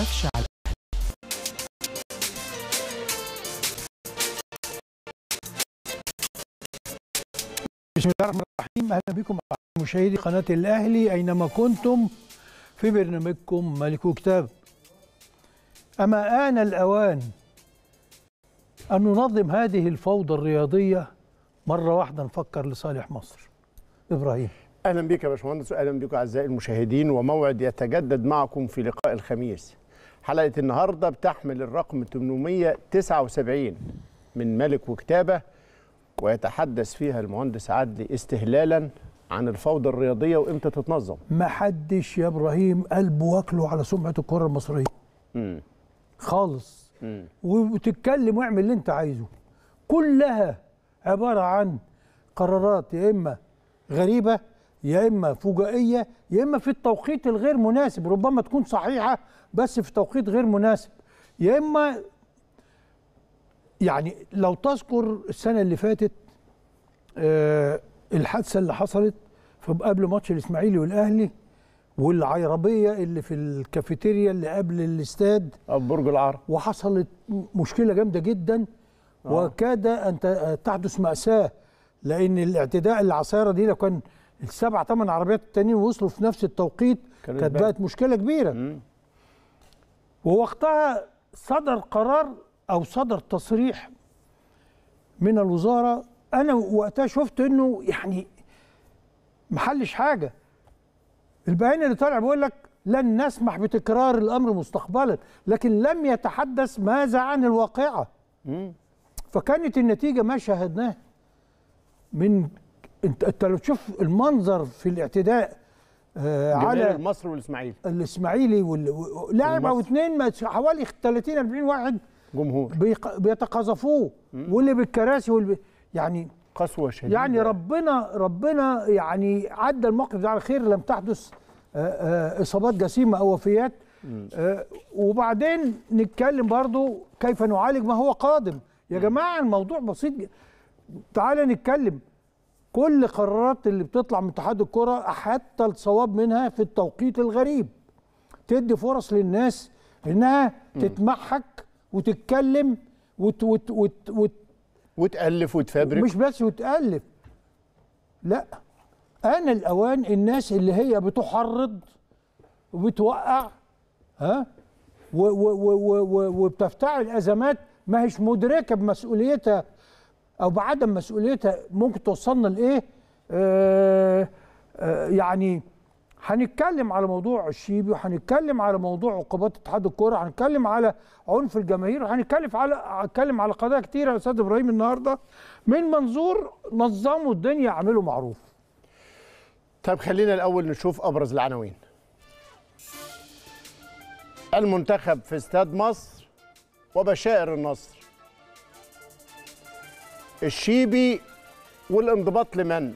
هفش على بسم الله الرحمن الرحيم أهلا بكم مشاهدي قناة الأهلي أينما كنتم في برنامجكم ملك كتاب أما آن الأوان أن ننظم هذه الفوضى الرياضية مرة واحدة نفكر لصالح مصر إبراهيم اهلا بك يا باشمهندس واهلا بكم اعزائي المشاهدين وموعد يتجدد معكم في لقاء الخميس حلقة النهاردة بتحمل الرقم 879 من ملك وكتابة ويتحدث فيها المهندس عدلي استهلالا عن الفوضى الرياضية وإمتى تتنظم ما حدش يا إبراهيم قلبه واكله على سمعة الكرة المصرية مم. خالص مم. وتتكلم واعمل اللي أنت عايزه كلها عبارة عن قرارات يا إما غريبة يا اما فجائيه يا اما في التوقيت الغير مناسب ربما تكون صحيحه بس في توقيت غير مناسب يا اما يعني لو تذكر السنه اللي فاتت آه الحادثه اللي حصلت قبل ماتش الاسماعيلي والاهلي والعيربيه اللي في الكافيتيريا اللي قبل الاستاد آه، برج العرب وحصلت مشكله جامده جدا آه. وكاد ان تحدث ماساه لان الاعتداء اللي على دي لو كان السبع ثمان عربيات التانيين وصلوا في نفس التوقيت كانت بقت مشكله كبيره ووقتها صدر قرار او صدر تصريح من الوزاره انا وقتها شفت انه يعني محلش حاجه البيان اللي طالع بيقول لك لن نسمح بتكرار الامر مستقبلا لكن لم يتحدث ماذا عن الواقعه فكانت النتيجه ما شاهدناه من انت انت لو تشوف المنظر في الاعتداء آه على مصر والاسماعيلي الاسماعيلي لاعب او اثنين حوالي 30 40 واحد جمهور بيتقاذفوه واللي بالكراسي واللي يعني قسوه شديده يعني ربنا ربنا يعني عدى الموقف ده على خير لم تحدث آه، آه، اصابات جسيمه او وفيات آه، وبعدين نتكلم برضو كيف نعالج ما هو قادم يا جماعه الموضوع بسيط تعالى نتكلم كل قرارات اللي بتطلع من اتحاد الكره حتى الصواب منها في التوقيت الغريب تدي فرص للناس انها تتمحك وتتكلم وت وت وت وت وتالف وتفبرك مش بس وتالف لا انا الاوان الناس اللي هي بتحرض وبتوقع ها وبتفتعل ازمات ما هيش مدركه بمسؤوليتها او بعدم مسؤوليتها ممكن توصلنا لايه آه آه يعني هنتكلم على موضوع الشيبي وهنتكلم على موضوع عقوبات اتحاد الكوره هنتكلم على عنف الجماهير وهنتكلم على هنتكلم على قضايا كتير يا استاذ ابراهيم النهارده من منظور نظموا الدنيا عملوا معروف طب خلينا الاول نشوف ابرز العناوين المنتخب في استاد مصر وبشائر النصر الشيبي والانضباط لمن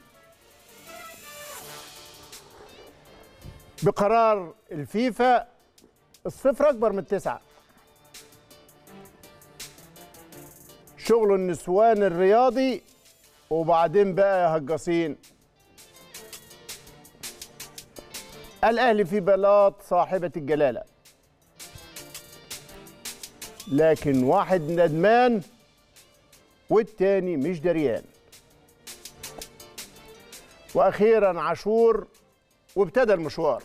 بقرار الفيفا الصفر اكبر من التسعه شغل النسوان الرياضي وبعدين بقى يا هجاصين الاهلي في بلاط صاحبه الجلاله لكن واحد ندمان والتاني مش دريان واخيرا عاشور وابتدى المشوار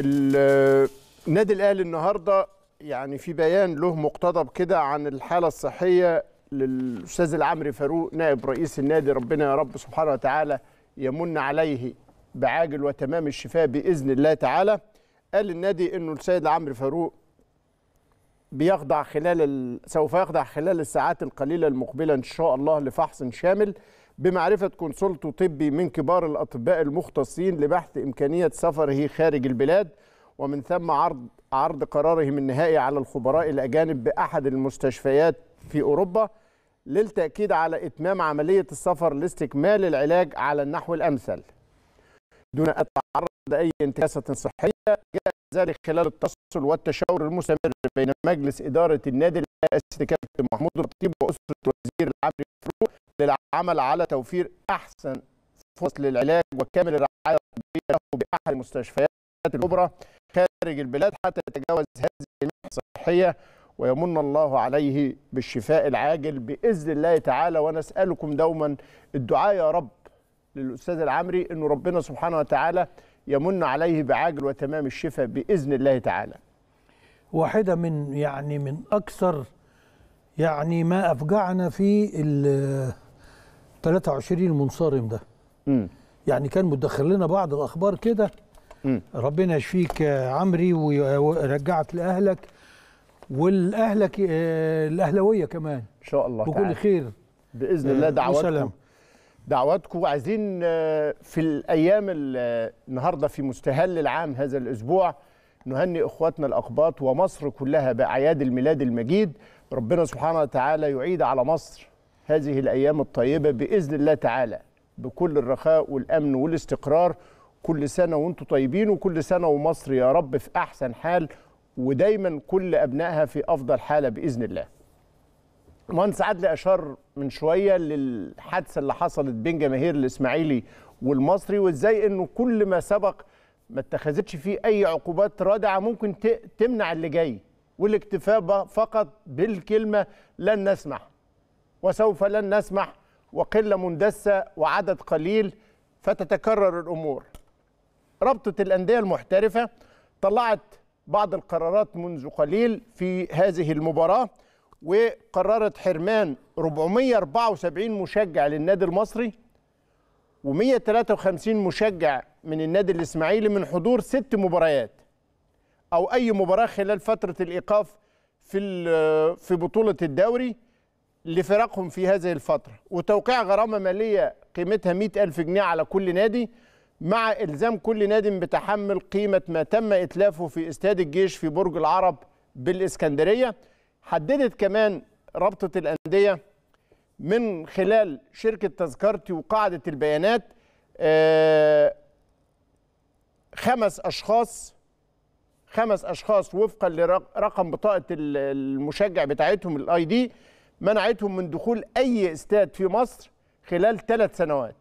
النادي الاهلي النهارده يعني في بيان له مقتضب كده عن الحاله الصحيه للاستاذ العمري فاروق نائب رئيس النادي ربنا يا رب سبحانه وتعالى يمن عليه بعاجل وتمام الشفاء باذن الله تعالى قال النادي انه السيد عمرو فاروق بيخضع خلال ال... سوف يخضع خلال الساعات القليله المقبله ان شاء الله لفحص شامل بمعرفه كونسولت طبي من كبار الاطباء المختصين لبحث امكانيه سفره خارج البلاد ومن ثم عرض عرض قرارهم النهائي على الخبراء الاجانب باحد المستشفيات في اوروبا للتاكيد على اتمام عمليه السفر لاستكمال العلاج على النحو الامثل دون ان تعرض لاي انتكاسه صحيه ذلك خلال التواصل والتشاور المستمر بين مجلس إدارة النادي الأساسي كابتن محمود الخطيب وأسرة وزير العمل فروق للعمل على توفير أحسن فرص للعلاج وكامل الرعاية الطبية له بأحد المستشفيات الكبرى خارج البلاد حتى يتجاوز هذه المحنة الصحية ويمن الله عليه بالشفاء العاجل باذن الله تعالى ونسألكم دوما الدعاء يا رب للاستاذ العمري انه ربنا سبحانه وتعالى يمن عليه بعاجل وتمام الشفاء باذن الله تعالى. واحده من يعني من اكثر يعني ما افجعنا في ال 23 المنصرم ده. م. يعني كان مدخل لنا بعض الاخبار كده ربنا يشفيك عمري ورجعك لاهلك والاهلك آه، الاهلاويه كمان ان شاء الله بكل تعالى. خير باذن الله آه، دعواتكم دعواتكم عايزين آه، في الايام آه، النهارده في مستهل العام هذا الاسبوع نهنئ اخواتنا الاقباط ومصر كلها باعياد الميلاد المجيد ربنا سبحانه وتعالى يعيد على مصر هذه الايام الطيبه باذن الله تعالى بكل الرخاء والامن والاستقرار كل سنه وانتم طيبين وكل سنه ومصر يا رب في احسن حال ودايما كل ابنائها في افضل حاله باذن الله مهندس عدل اشار من شويه للحادثه اللي حصلت بين جماهير الاسماعيلي والمصري وازاي انه كل ما سبق ما اتخذتش فيه اي عقوبات رادعه ممكن تمنع اللي جاي والاكتفاء فقط بالكلمه لن نسمح وسوف لن نسمح وقله مندسه وعدد قليل فتتكرر الامور. رابطه الانديه المحترفه طلعت بعض القرارات منذ قليل في هذه المباراه وقررت حرمان 474 مشجع للنادي المصري و153 مشجع من النادي الاسماعيلي من حضور ست مباريات او اي مباراه خلال فتره الايقاف في في بطوله الدوري لفرقهم في هذه الفتره وتوقيع غرامه ماليه قيمتها 100000 جنيه على كل نادي مع الزام كل نادي بتحمل قيمه ما تم اتلافه في استاد الجيش في برج العرب بالاسكندريه حددت كمان رابطه الانديه من خلال شركه تذكرتي وقاعده البيانات آه، خمس اشخاص خمس اشخاص وفقا لرقم بطاقه المشجع بتاعتهم الاي دي منعتهم من دخول اي استاد في مصر خلال ثلاث سنوات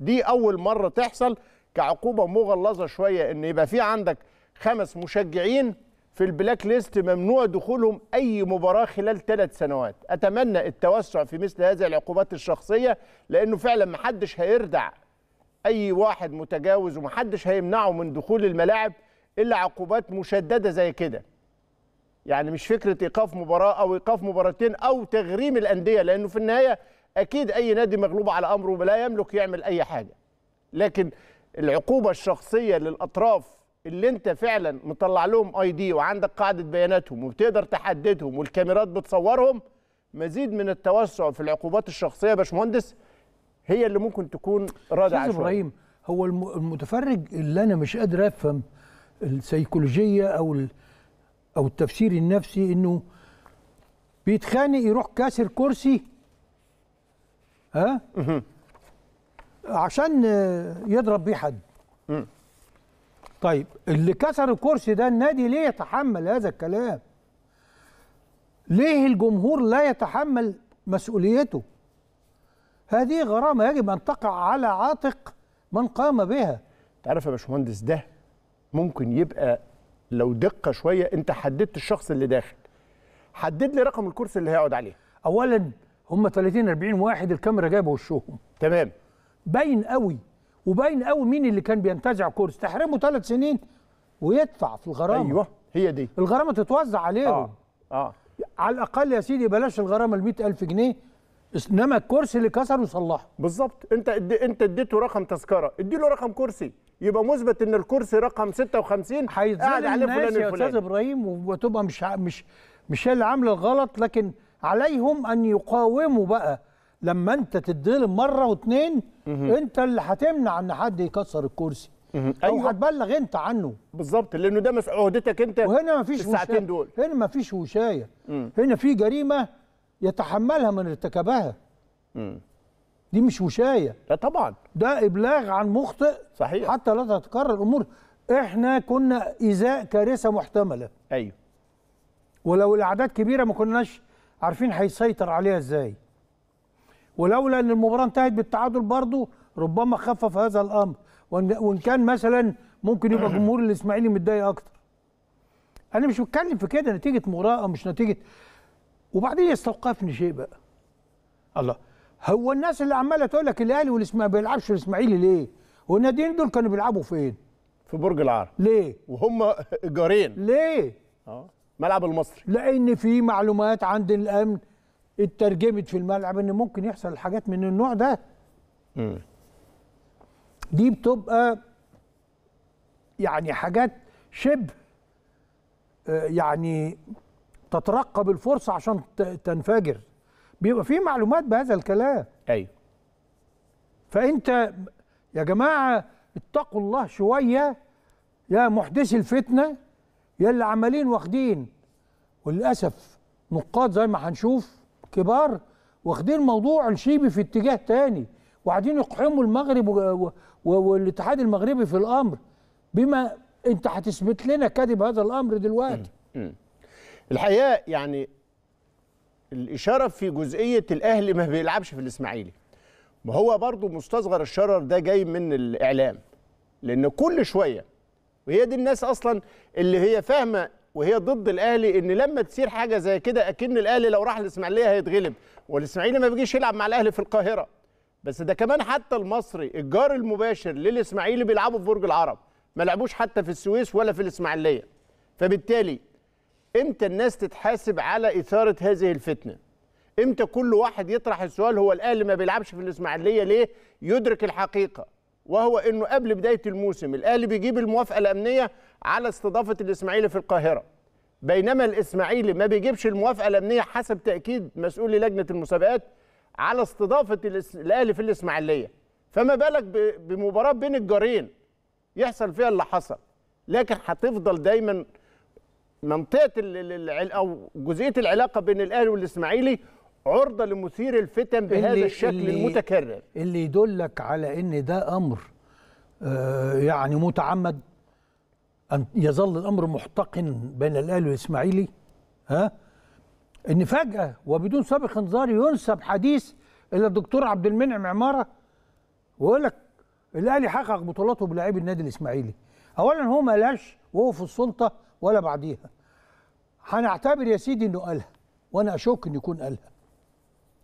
دي اول مره تحصل كعقوبه مغلظه شويه ان يبقى في عندك خمس مشجعين في البلاك ليست ممنوع دخولهم أي مباراة خلال ثلاث سنوات أتمنى التوسع في مثل هذه العقوبات الشخصية لأنه فعلا محدش هيردع أي واحد متجاوز ومحدش هيمنعه من دخول الملاعب إلا عقوبات مشددة زي كده يعني مش فكرة إيقاف مباراة أو إيقاف مباراتين أو تغريم الأندية لأنه في النهاية أكيد أي نادي مغلوب على أمره ولا يملك يعمل أي حاجة لكن العقوبة الشخصية للأطراف اللي انت فعلا مطلع لهم اي دي وعندك قاعده بياناتهم وبتقدر تحددهم والكاميرات بتصورهم مزيد من التوسع في العقوبات الشخصيه يا باشمهندس هي اللي ممكن تكون رادعه شويه ابراهيم هو المتفرج اللي انا مش قادر افهم السيكولوجيه او او التفسير النفسي انه بيتخانق يروح كاسر كرسي ها عشان يضرب بيه حد طيب اللي كسر الكرسي ده النادي ليه يتحمل هذا الكلام ليه الجمهور لا يتحمل مسؤوليته هذه غرامة يجب أن تقع على عاتق من قام بها تعرف يا باشمهندس ده ممكن يبقى لو دقة شوية أنت حددت الشخص اللي داخل حدد لي رقم الكرسي اللي هيقعد عليه أولا هم 30 40 واحد الكاميرا جايبه وشهم تمام باين قوي وباين قوي مين اللي كان بينتزع كورس تحرمه ثلاث سنين ويدفع في الغرامه ايوه هي دي الغرامه تتوزع عليهم اه اه على الاقل يا سيدي بلاش الغرامه ال 100000 جنيه انما الكرسي اللي كسره صلحه بالظبط انت انت اديته رقم تذكره ادي له رقم كرسي يبقى مثبت ان الكرسي رقم 56 قاعد عليه فلان الفلاني يا استاذ ابراهيم وتبقى مش مش مش هي اللي عامله الغلط لكن عليهم ان يقاوموا بقى لما انت تتظلم مره واثنين انت اللي هتمنع ان حد يكسر الكرسي او أيوه. هتبلغ انت عنه بالظبط لانه ده مس... عهدتك انت وهنا مفيش الساعتين دول هنا مفيش وشايه هنا في جريمه يتحملها من ارتكبها دي مش وشايه لا طبعا ده ابلاغ عن مخطئ صحيح حتى لا تتكرر الامور احنا كنا ازاء كارثه محتمله ايوه ولو الاعداد كبيره ما كناش عارفين هيسيطر عليها ازاي ولولا ان المباراه انتهت بالتعادل برضه ربما خفف هذا الامر وان كان مثلا ممكن يبقى جمهور الاسماعيلي متضايق اكتر انا مش بتكلم في كده نتيجه مباراه او مش نتيجه وبعدين يستوقفني شيء بقى الله هو الناس اللي عماله تقول لك الاهلي والاسماعيلي ما بيلعبش الاسماعيلي ليه والناديين دول كانوا بيلعبوا فين في برج العرب ليه وهم جارين ليه اه ملعب المصري لان في معلومات عند الامن اترجمت في الملعب ان ممكن يحصل حاجات من النوع ده م. دي بتبقى يعني حاجات شبه آه، يعني تترقب الفرصه عشان تنفجر بيبقى في معلومات بهذا الكلام ايوه فانت يا جماعه اتقوا الله شويه يا محدثي الفتنه يا اللي عمالين واخدين وللاسف نقاد زي ما هنشوف كبار واخدين موضوع الشيبي في اتجاه تاني وقاعدين يقحموا المغرب والاتحاد المغربي في الامر بما انت هتثبت لنا كذب هذا الامر دلوقتي الحقيقه يعني الاشاره في جزئيه الاهلي ما بيلعبش في الاسماعيلي ما هو برضو مستصغر الشرر ده جاي من الاعلام لان كل شويه وهي دي الناس اصلا اللي هي فاهمه وهي ضد الاهلي ان لما تصير حاجه زي كده اكن الاهلي لو راح الاسماعيليه هيتغلب والاسماعيلي ما بيجيش يلعب مع الاهلي في القاهره بس ده كمان حتى المصري الجار المباشر للاسماعيلي بيلعبوا في برج العرب ما لعبوش حتى في السويس ولا في الاسماعيليه فبالتالي امتى الناس تتحاسب على اثاره هذه الفتنه امتى كل واحد يطرح السؤال هو الاهلي ما بيلعبش في الاسماعيليه ليه يدرك الحقيقه وهو انه قبل بدايه الموسم الاهلي بيجيب الموافقه الامنيه على استضافه الاسماعيلي في القاهره بينما الاسماعيلي ما بيجيبش الموافقه الامنيه حسب تاكيد مسؤولي لجنه المسابقات على استضافه الاهلي في الاسماعيليه فما بالك بمباراه بين الجارين يحصل فيها اللي حصل لكن هتفضل دايما منطقه او جزئيه العلاقه بين الاهلي والاسماعيلي عرضة لمثير الفتن بهذا اللي الشكل اللي المتكرر اللي يدلك على ان ده امر آه، يعني متعمد ان يظل الامر محتقن بين الاهلي والاسماعيلي ها ان فجاه وبدون سابق انذار ينسب حديث الى الدكتور عبد المنعم عماره ويقول لك الاهلي حقق بطولاته بلاعبي النادي الاسماعيلي اولا هو ما قالش وهو في السلطه ولا بعديها هنعتبر يا سيدي انه قالها وانا اشك انه يكون قالها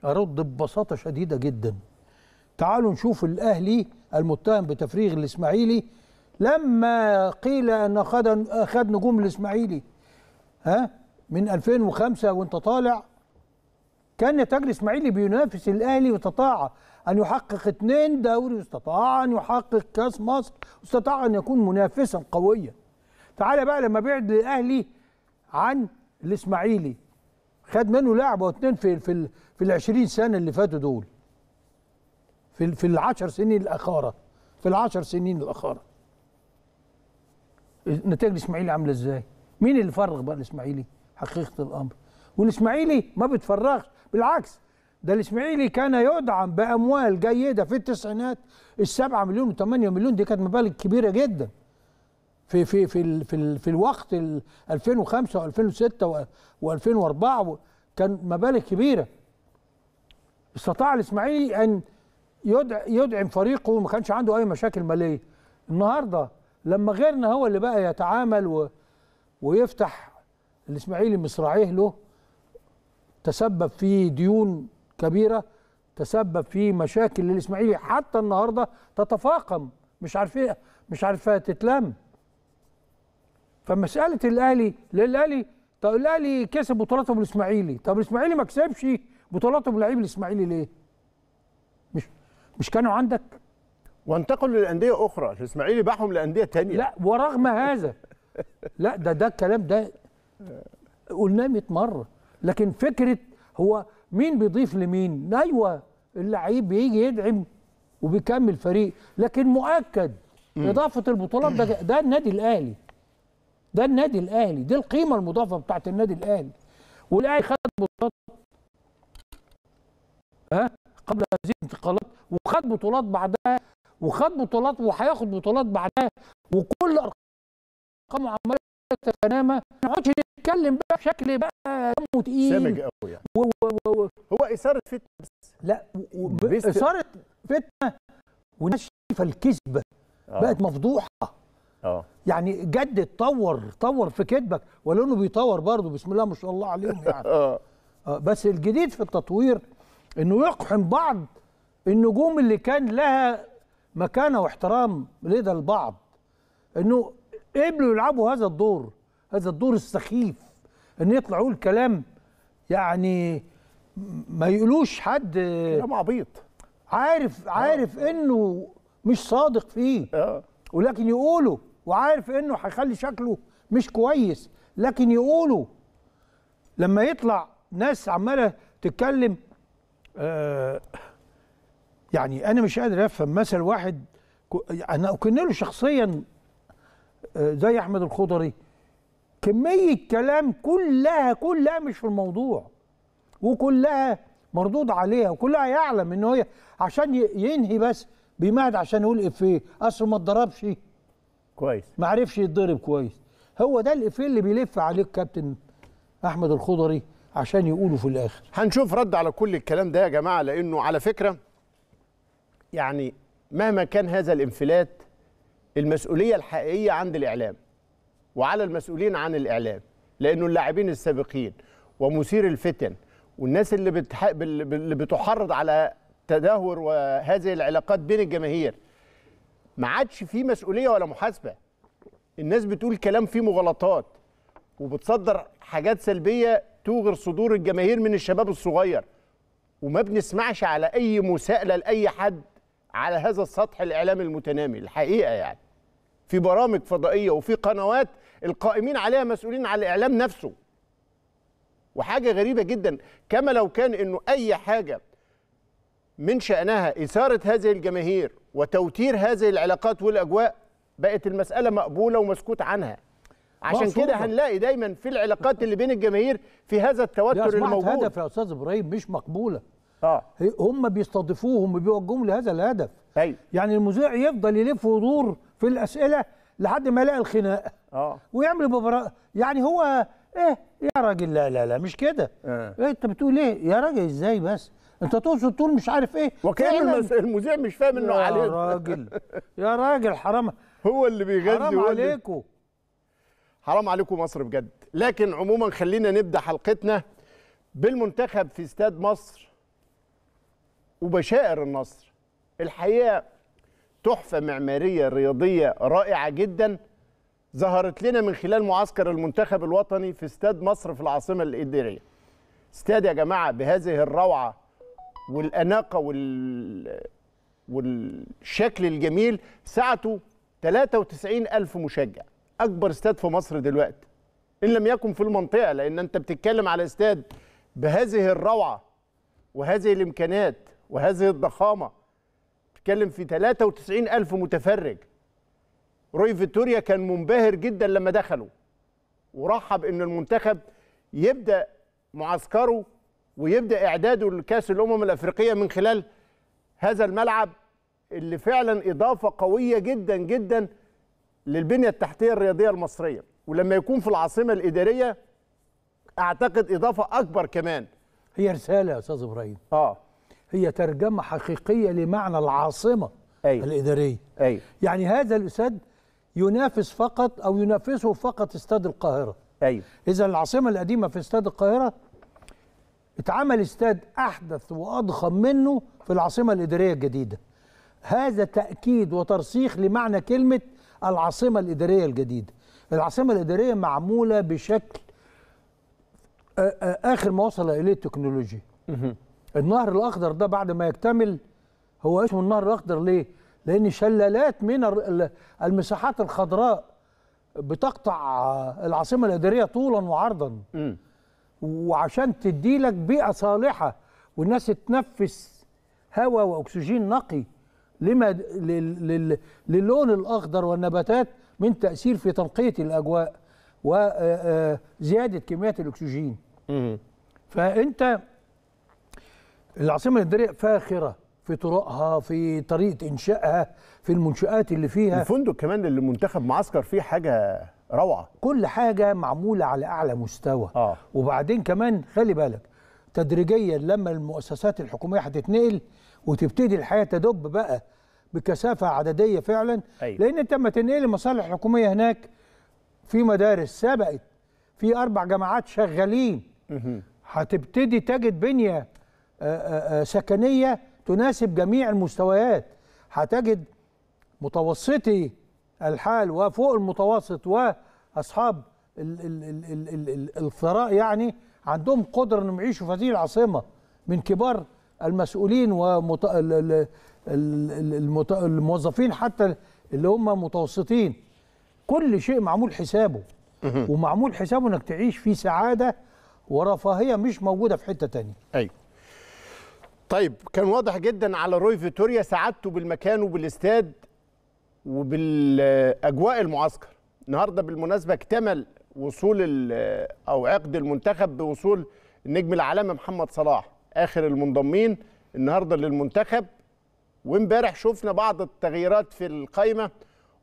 أرد ببساطة شديدة جدا تعالوا نشوف الأهلي المتهم بتفريغ الإسماعيلي لما قيل أن أخذ أخذ نجوم الإسماعيلي ها من 2005 وأنت طالع كان نتاج الإسماعيلي بينافس الأهلي واستطاع أن يحقق اثنين دوري واستطاع أن يحقق كأس مصر واستطاع أن يكون منافسا قويا تعالى بقى لما بعد الأهلي عن الإسماعيلي خد منه لاعب او اتنين في في في ال 20 سنه اللي فاتوا دول في في ال 10 سنين الاخاره في ال 10 سنين الاخاره نتائج الاسماعيلي عامله ازاي مين اللي فرغ بقى الاسماعيلي حقيقه الامر والاسماعيلي ما بتفرغش بالعكس ده الاسماعيلي كان يدعم باموال جيده في التسعينات السبعة مليون و8 مليون دي كانت مبالغ كبيره جدا في في في في, في الوقت 2005 و2006 و2004 كان مبالغ كبيره استطاع الاسماعيلي ان يدعم فريقه وما كانش عنده اي مشاكل ماليه النهارده لما غيرنا هو اللي بقى يتعامل و... ويفتح الاسماعيلي مصراعيه له تسبب في ديون كبيره تسبب في مشاكل للاسماعيلي حتى النهارده تتفاقم مش عارفه مش عارفه تتلم فمساله الاهلي الاهلي طب الاهلي كسب بطولاته بالاسماعيلي طب الاسماعيلي ما كسبش بطولاته بلعيب الاسماعيلي ليه مش مش كانوا عندك وانتقلوا لانديه اخرى الاسماعيلي باعهم لانديه تانية لا ورغم هذا لا ده ده الكلام ده قلناه 100 مره لكن فكره هو مين بيضيف لمين ايوه اللعيب بيجي يدعم وبيكمل فريق لكن مؤكد اضافه البطولات ده ده النادي الاهلي ده النادي الاهلي دي القيمه المضافه بتاعت النادي الاهلي والاهلي خد بطولات ها قبل هذه الانتقالات وخد بطولات بعدها وخد بطولات وهياخد بطولات بعدها وكل ارقام عماله تتنامى ما نقعدش نتكلم بقى بشكل بقى دمه تقيل سامج قوي يعني و و و و هو اثاره فتنه بس لا اثاره فتنه وناس شايفه الكذبه آه. بقت مفضوحه اه. يعني جدد طور طور في كتبك ولانه بيطور برضه بسم الله ما شاء الله عليهم يعني اه. اه بس الجديد في التطوير انه يقحم بعض النجوم اللي كان لها مكانه واحترام لدى البعض انه قبلوا يلعبوا هذا الدور هذا الدور السخيف ان يطلعوا الكلام يعني ما يقولوش حد كلام عبيط عارف عارف اه. انه مش صادق فيه آه. ولكن يقوله وعارف انه هيخلي شكله مش كويس لكن يقولوا لما يطلع ناس عماله تتكلم آه يعني انا مش قادر افهم مثل واحد انا اكن له شخصيا آه، زي احمد الخضري كميه كلام كلها كلها مش في الموضوع وكلها مردود عليها وكلها يعلم ان هي عشان ينهي بس بيمهد عشان يقول افيه اصل ما اتضربش كويس ما عرفش يتضرب كويس هو ده الافيه اللي بيلف عليه الكابتن احمد الخضري عشان يقولوا في الاخر هنشوف رد على كل الكلام ده يا جماعه لانه على فكره يعني مهما كان هذا الانفلات المسؤوليه الحقيقيه عند الاعلام وعلى المسؤولين عن الاعلام لانه اللاعبين السابقين ومثير الفتن والناس اللي, بتح... اللي بتحرض على تدهور وهذه العلاقات بين الجماهير ما عادش فيه مسؤوليه ولا محاسبه الناس بتقول كلام فيه مغالطات وبتصدر حاجات سلبيه توغر صدور الجماهير من الشباب الصغير وما بنسمعش على اي مساءله لاي حد على هذا السطح الاعلامي المتنامي الحقيقه يعني في برامج فضائيه وفي قنوات القائمين عليها مسؤولين على الاعلام نفسه وحاجه غريبه جدا كما لو كان انه اي حاجه من شانها اثاره هذه الجماهير وتوتير هذه العلاقات والاجواء بقت المساله مقبوله ومسكوت عنها عشان كده هنلاقي دايما في العلاقات اللي بين الجماهير في هذا التوتر الموجود هدف يا استاذ ابراهيم مش مقبوله اه هم بيستضيفوهم وبيوجهوهم لهذا الهدف أيوة. يعني المذيع يفضل يلف ويدور في الاسئله لحد ما يلاقي الخناقه اه ويعمل مباراه يعني هو ايه يا راجل لا لا لا مش كده آه. إيه انت بتقول ايه يا راجل ازاي بس انت تقصد تقول مش عارف ايه وكان المذيع مش فاهم انه عليه يا راجل يا راجل حرام هو اللي بيغذي حرام عليكم حرام عليكم مصر بجد لكن عموما خلينا نبدا حلقتنا بالمنتخب في استاد مصر وبشائر النصر الحقيقه تحفه معماريه رياضيه رائعه جدا ظهرت لنا من خلال معسكر المنتخب الوطني في استاد مصر في العاصمه الاداريه استاد يا جماعه بهذه الروعه والاناقه وال والشكل الجميل سعته 93 ألف مشجع أكبر استاد في مصر دلوقتي إن لم يكن في المنطقة لأن أنت بتتكلم على استاد بهذه الروعة وهذه الإمكانات وهذه الضخامة بتتكلم في 93 ألف متفرج روي فيتوريا كان منبهر جدا لما دخلوا ورحب إن المنتخب يبدأ معسكره ويبدا اعداده لكاس الامم الافريقيه من خلال هذا الملعب اللي فعلا اضافه قويه جدا جدا للبنيه التحتيه الرياضيه المصريه ولما يكون في العاصمه الاداريه اعتقد اضافه اكبر كمان هي رساله يا استاذ ابراهيم اه هي ترجمه حقيقيه لمعنى العاصمه أيوة. الاداريه أيوة. يعني هذا الاستاد ينافس فقط او ينافسه فقط استاد القاهره ايوه اذا العاصمه القديمه في استاد القاهره اتعمل استاد احدث واضخم منه في العاصمه الاداريه الجديده هذا تاكيد وترسيخ لمعنى كلمه العاصمه الاداريه الجديده العاصمه الاداريه معموله بشكل اخر ما وصل اليه التكنولوجيا النهر الاخضر ده بعد ما يكتمل هو اسمه النهر الاخضر ليه لان شلالات من المساحات الخضراء بتقطع العاصمه الاداريه طولا وعرضا وعشان تدي لك بيئه صالحه والناس تتنفس هواء واكسجين نقي لما للون الاخضر والنباتات من تاثير في تنقيه الاجواء وزياده آه، آه، كميات الاكسجين فانت العاصمه الاداريه فاخره في طرقها في طريقه انشائها في المنشات اللي فيها الفندق كمان اللي منتخب معسكر فيه حاجه روعه كل حاجه معموله على اعلى مستوى آه. وبعدين كمان خلي بالك تدريجيا لما المؤسسات الحكوميه هتتنقل وتبتدي الحياه تدب بقى بكثافه عدديه فعلا أيوة. لان انت لما تنقل المصالح الحكوميه هناك في مدارس سبقت في اربع جامعات شغالين هتبتدي تجد بنيه آه، آه، آه، سكنيه تناسب جميع المستويات هتجد متوسطي الحال وفوق المتوسط واصحاب الثراء يعني عندهم قدره انهم يعيشوا في هذه العاصمه من كبار المسؤولين والموظفين حتى اللي هم متوسطين كل شيء معمول حسابه ومعمول حسابه انك تعيش في سعاده ورفاهيه مش موجوده في حته تانية ايوه طيب كان واضح جدا على روي فيتوريا سعادته بالمكان وبالاستاد وبالاجواء المعسكر النهارده بالمناسبه اكتمل وصول او عقد المنتخب بوصول النجم العالمي محمد صلاح اخر المنضمين النهارده للمنتخب وامبارح شفنا بعض التغييرات في القائمه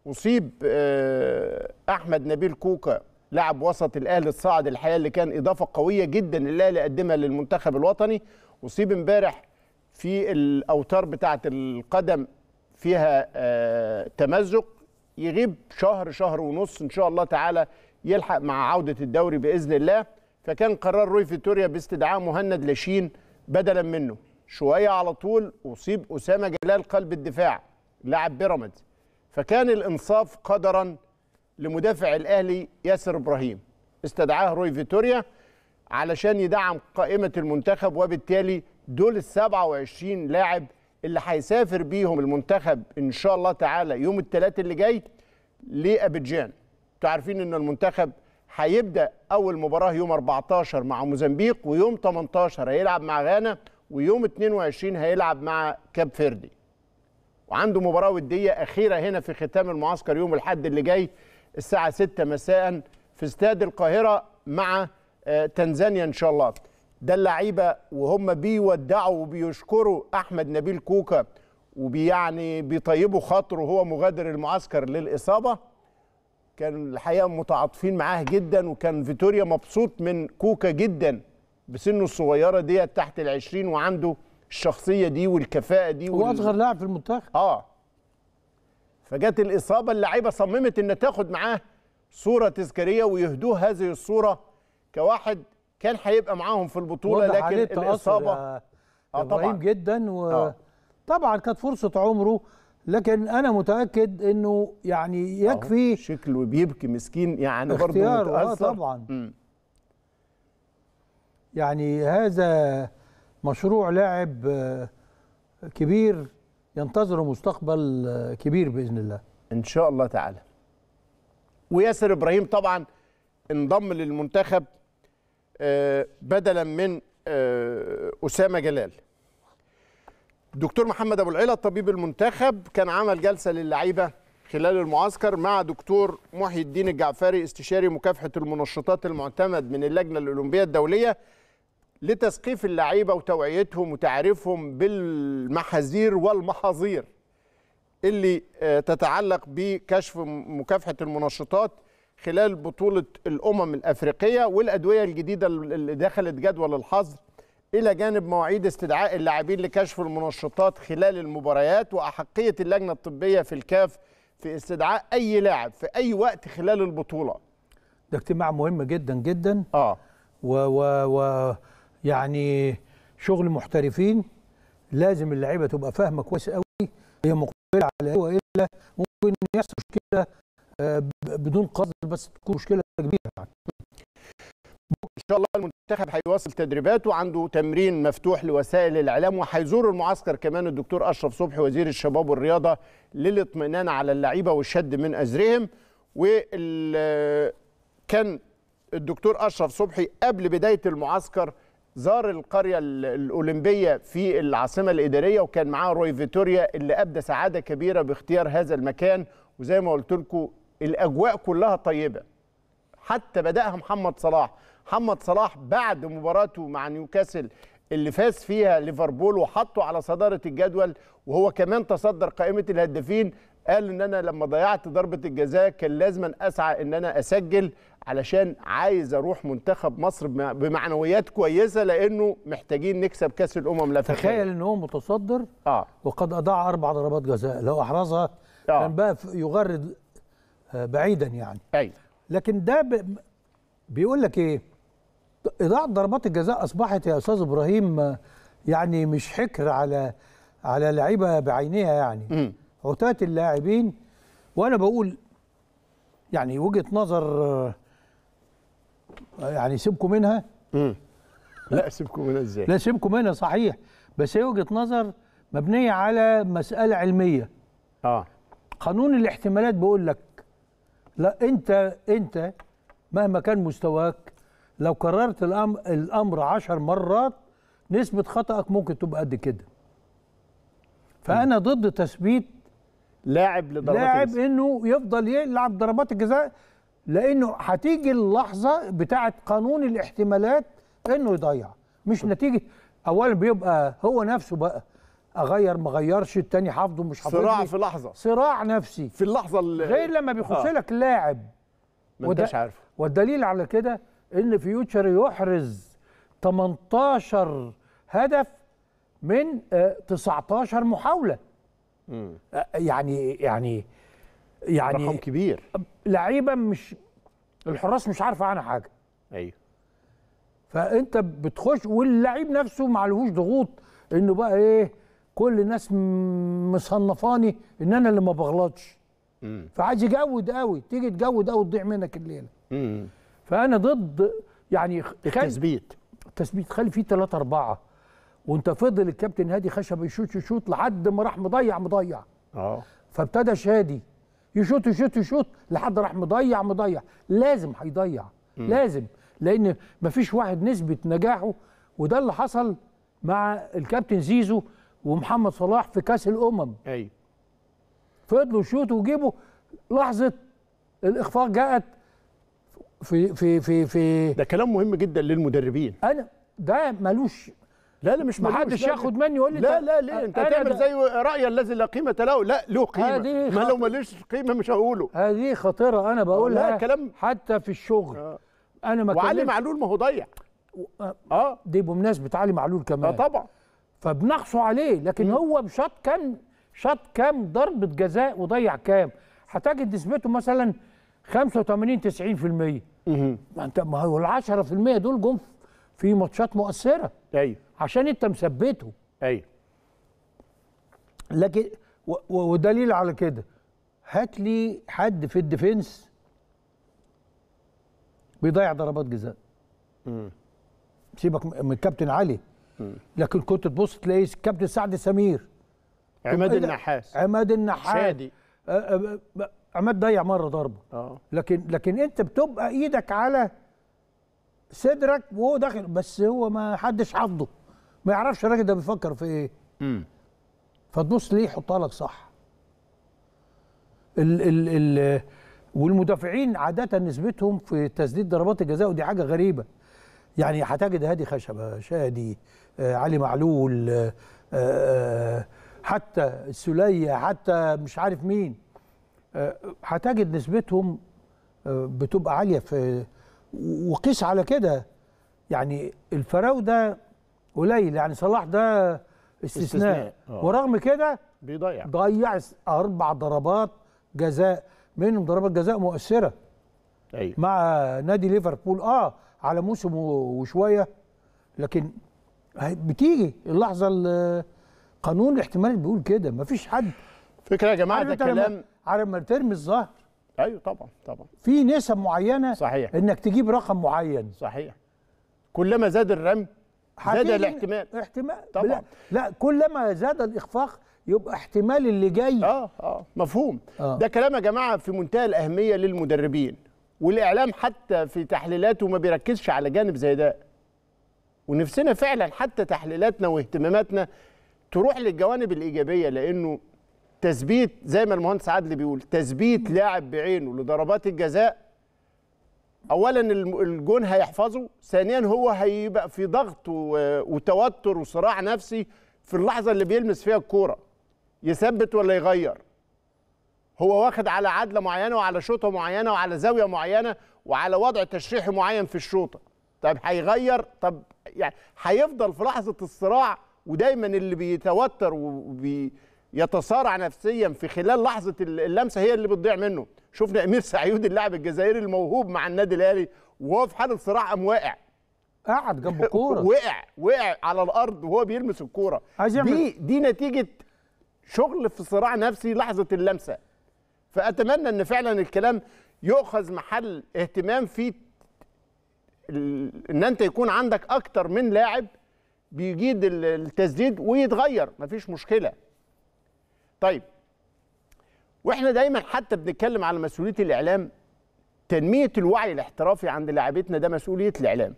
اصيب آه، احمد نبيل كوكا لاعب وسط الاهلي الصاعد الحقيقه اللي كان اضافه قويه جدا الاهلي قدمها للمنتخب الوطني اصيب امبارح في الاوتار بتاعه القدم فيها آه، تمزق يغيب شهر شهر ونص ان شاء الله تعالى يلحق مع عوده الدوري باذن الله فكان قرار روي فيتوريا باستدعاء مهند لاشين بدلا منه شويه على طول اصيب اسامه جلال قلب الدفاع لاعب بيراميدز فكان الانصاف قدرا لمدافع الاهلي ياسر ابراهيم استدعاه روي فيتوريا علشان يدعم قائمه المنتخب وبالتالي دول ال 27 لاعب اللي هيسافر بيهم المنتخب ان شاء الله تعالى يوم الثلاث اللي جاي لابيجان انتوا عارفين ان المنتخب هيبدا اول مباراه يوم 14 مع موزمبيق ويوم 18 هيلعب مع غانا ويوم 22 هيلعب مع كاب فيردي وعنده مباراه وديه اخيره هنا في ختام المعسكر يوم الاحد اللي جاي الساعه 6 مساء في استاد القاهره مع آه، تنزانيا ان شاء الله ده اللعيبه وهم بيودعوا وبيشكروا احمد نبيل كوكا وبيعني بيطيبوا خاطره وهو مغادر المعسكر للاصابه كان الحقيقه متعاطفين معاه جدا وكان فيتوريا مبسوط من كوكا جدا بسنه الصغيره ديت تحت ال20 وعنده الشخصيه دي والكفاءه دي هو اصغر لاعب في المنتخب اه فجت الاصابه اللعيبه صممت ان تاخد معاه صوره تذكاريه ويهدوه هذه الصوره كواحد كان هيبقى معاهم في البطوله لكن الاصابه اه طبعا جدا وطبعا آه. كانت فرصه عمره لكن انا متاكد انه يعني يكفي آه، شكله بيبكي مسكين يعني برضه آه، متاثر آه طبعا م. يعني هذا مشروع لاعب كبير ينتظر مستقبل كبير باذن الله ان شاء الله تعالى وياسر ابراهيم طبعا انضم للمنتخب آه، بدلا من آه، اسامه جلال دكتور محمد ابو العلا الطبيب المنتخب كان عمل جلسه للعيبه خلال المعسكر مع دكتور محي الدين الجعفري استشاري مكافحه المنشطات المعتمد من اللجنه الاولمبيه الدوليه لتثقيف اللعيبه وتوعيتهم وتعريفهم بالمحاذير والمحاظير اللي آه، تتعلق بكشف مكافحه المنشطات خلال بطولة الأمم الأفريقية والأدوية الجديدة اللي دخلت جدول الحظر إلى جانب مواعيد استدعاء اللاعبين لكشف المنشطات خلال المباريات وأحقية اللجنة الطبية في الكاف في استدعاء أي لاعب في أي وقت خلال البطولة ده اجتماع مهم جدا جدا آه و, و, و يعني شغل محترفين لازم اللعيبه تبقى فاهمه كويس قوي هي مقبله على هو إيه والا ممكن يحصل مشكله بدون قصد بس تكون مشكله كبيره يعني. ان شاء الله المنتخب هيواصل تدريباته وعنده تمرين مفتوح لوسائل الاعلام وهيزور المعسكر كمان الدكتور اشرف صبحي وزير الشباب والرياضه للاطمئنان على اللعيبه والشد من ازرهم وكان الدكتور اشرف صبحي قبل بدايه المعسكر زار القريه الاولمبيه في العاصمه الاداريه وكان معاه روي فيتوريا اللي ابدى سعاده كبيره باختيار هذا المكان وزي ما قلت لكم الاجواء كلها طيبه حتى بداها محمد صلاح محمد صلاح بعد مباراته مع نيوكاسل اللي فاز فيها ليفربول وحطه على صداره الجدول وهو كمان تصدر قائمه الهدافين قال ان انا لما ضيعت ضربه الجزاء كان لازما اسعى ان انا اسجل علشان عايز اروح منتخب مصر بمعنويات كويسه لانه محتاجين نكسب كاس الامم لا تخيل ان هو متصدر آه. وقد اضاع اربع ضربات جزاء لو احرزها آه. كان بقى يغرد آه، بعيدا يعني أي. لكن ده بيقول لك ايه اضاعه ضربات الجزاء اصبحت يا استاذ ابراهيم آه، يعني مش حكر على على لعيبه بعينها يعني عتاه اللاعبين وانا بقول يعني وجهه نظر آه، يعني سيبكم منها مم. لا سيبكم منها ازاي لا سيبكم منها صحيح بس هي وجهه نظر مبنيه على مساله علميه اه قانون الاحتمالات بيقول لك لا انت انت مهما كان مستواك لو كررت الامر الامر 10 مرات نسبه خطاك ممكن تبقى قد كده فانا ضد تثبيت لاعب لضربات لاعب انه يفضل يلعب ضربات الجزاء لانه هتيجي اللحظه بتاعه قانون الاحتمالات انه يضيع مش نتيجه اولا بيبقى هو نفسه بقى اغير ما اغيرش التاني حافظه مش حافظه صراع في لحظه صراع نفسي في اللحظه اللي غير لما بيخش آه. لك لاعب ما انتش عارفه والدليل على كده ان فيوتشر يحرز 18 هدف من 19 آه، محاوله مم. آه، يعني يعني يعني رقم كبير لعيبه مش الحراس مش عارفه عنها حاجه ايوه فانت بتخش واللعيب نفسه ما عليهوش ضغوط انه بقى ايه كل الناس مصنفاني ان انا اللي ما بغلطش فعايز يجود قوي تيجي تجود قوي تضيع منك الليله فانا ضد يعني التثبيت التثبيت خلي فيه ثلاثة أربعة وأنت فضل الكابتن هادي خشب يشوت يشوت لحد ما راح مضيع مضيع اه فابتدى شادي يشوت يشوت يشوت لحد راح مضيع مضيع لازم هيضيع لازم لأن مفيش واحد نسبة نجاحه وده اللي حصل مع الكابتن زيزو ومحمد صلاح في كاس الامم ايوه فضلوا يشوطوا ويجيبوا لحظه الاخفاق جاءت في في في في ده كلام مهم جدا للمدربين انا ده ملوش لا لا مش ما محدش ياخد مني يقول لي لا لا ليه انت تعمل زي رأي الذي لا قيمه له لا له قيمه ما لو ماليش قيمه مش هقوله هذه خطيره انا بقولها لا كلام حتى في الشغل آه. انا ما وعلي معلول ما هو ضيع آه. اه دي بمناسبه علي معلول كمان اه طبعا فبنقصوا عليه لكن مم. هو بشط كام شاط كام ضربه جزاء وضيع كام هتجد نسبته مثلا 85 90% ما انت ما هو ال 10% دول جم في ماتشات مؤثره ايوه عشان انت مثبته ايوه لكن ودليل على كده هات لي حد في الديفنس بيضيع ضربات جزاء امم سيبك من الكابتن علي لكن كنت تبص تلاقي كابتن سعد سمير عماد إيه النحاس عماد النحاس شادي عماد ضيع مره ضربه آه. لكن لكن انت بتبقى ايدك على صدرك وهو داخل بس هو ما حدش حافظه ما يعرفش الراجل ده بيفكر في ايه فتبص ليه يحطها لك صح ال ال ال والمدافعين عاده نسبتهم في تسديد ضربات الجزاء ودي حاجه غريبه يعني هتجد هادي خشبه شادي آه، علي معلول آه، آه، حتى السلية حتى مش عارف مين هتجد نسبتهم بتبقى عالية في وقيس على كده يعني الفراو ده قليل يعني صلاح ده استثناء, استثناء. ورغم كده بيضيع ضيع أربع ضربات جزاء منهم ضربات جزاء مؤثرة أيوة. مع نادي ليفربول اه على موسم وشوية لكن بتيجي اللحظه القانون الاحتمال بيقول كده مفيش حد فكره يا جماعه ده كلام على ما ترمي الظهر ايوه طبعا طبعا في نسب معينه صحيح انك تجيب رقم معين صحيح كلما زاد الرمي زاد الاحتمال احتمال طبعا لا, لا كلما زاد الاخفاق يبقى احتمال اللي جاي اه اه مفهوم آه. ده كلام يا جماعه في منتهى الاهميه للمدربين والاعلام حتى في تحليلاته ما بيركزش على جانب زي ده ونفسنا فعلا حتى تحليلاتنا واهتماماتنا تروح للجوانب الايجابيه لانه تثبيت زي ما المهندس عدلي بيقول تثبيت لاعب بعينه لضربات الجزاء اولا الجون هيحفظه ثانيا هو هيبقى في ضغط وتوتر وصراع نفسي في اللحظه اللي بيلمس فيها الكوره يثبت ولا يغير هو واخد على عدله معينه وعلى شوطه معينه وعلى زاويه معينه وعلى وضع تشريحي معين في الشوطه طب هيغير طب يعني هيفضل في لحظه الصراع ودايما اللي بيتوتر وبيتصارع نفسيا في خلال لحظه اللمسه هي اللي بتضيع منه شفنا امير سعيود اللاعب الجزائري الموهوب مع النادي الاهلي وهو في حاله صراع قام واقع قعد جنب كوره وقع وقع على الارض وهو بيلمس الكوره دي دي نتيجه شغل في صراع نفسي لحظه اللمسه فاتمنى ان فعلا الكلام يؤخذ محل اهتمام في ان انت يكون عندك اكتر من لاعب بيجيد التسديد ويتغير مفيش مشكله طيب واحنا دايما حتى بنتكلم على مسؤوليه الاعلام تنميه الوعي الاحترافي عند لاعبتنا ده مسؤوليه الاعلام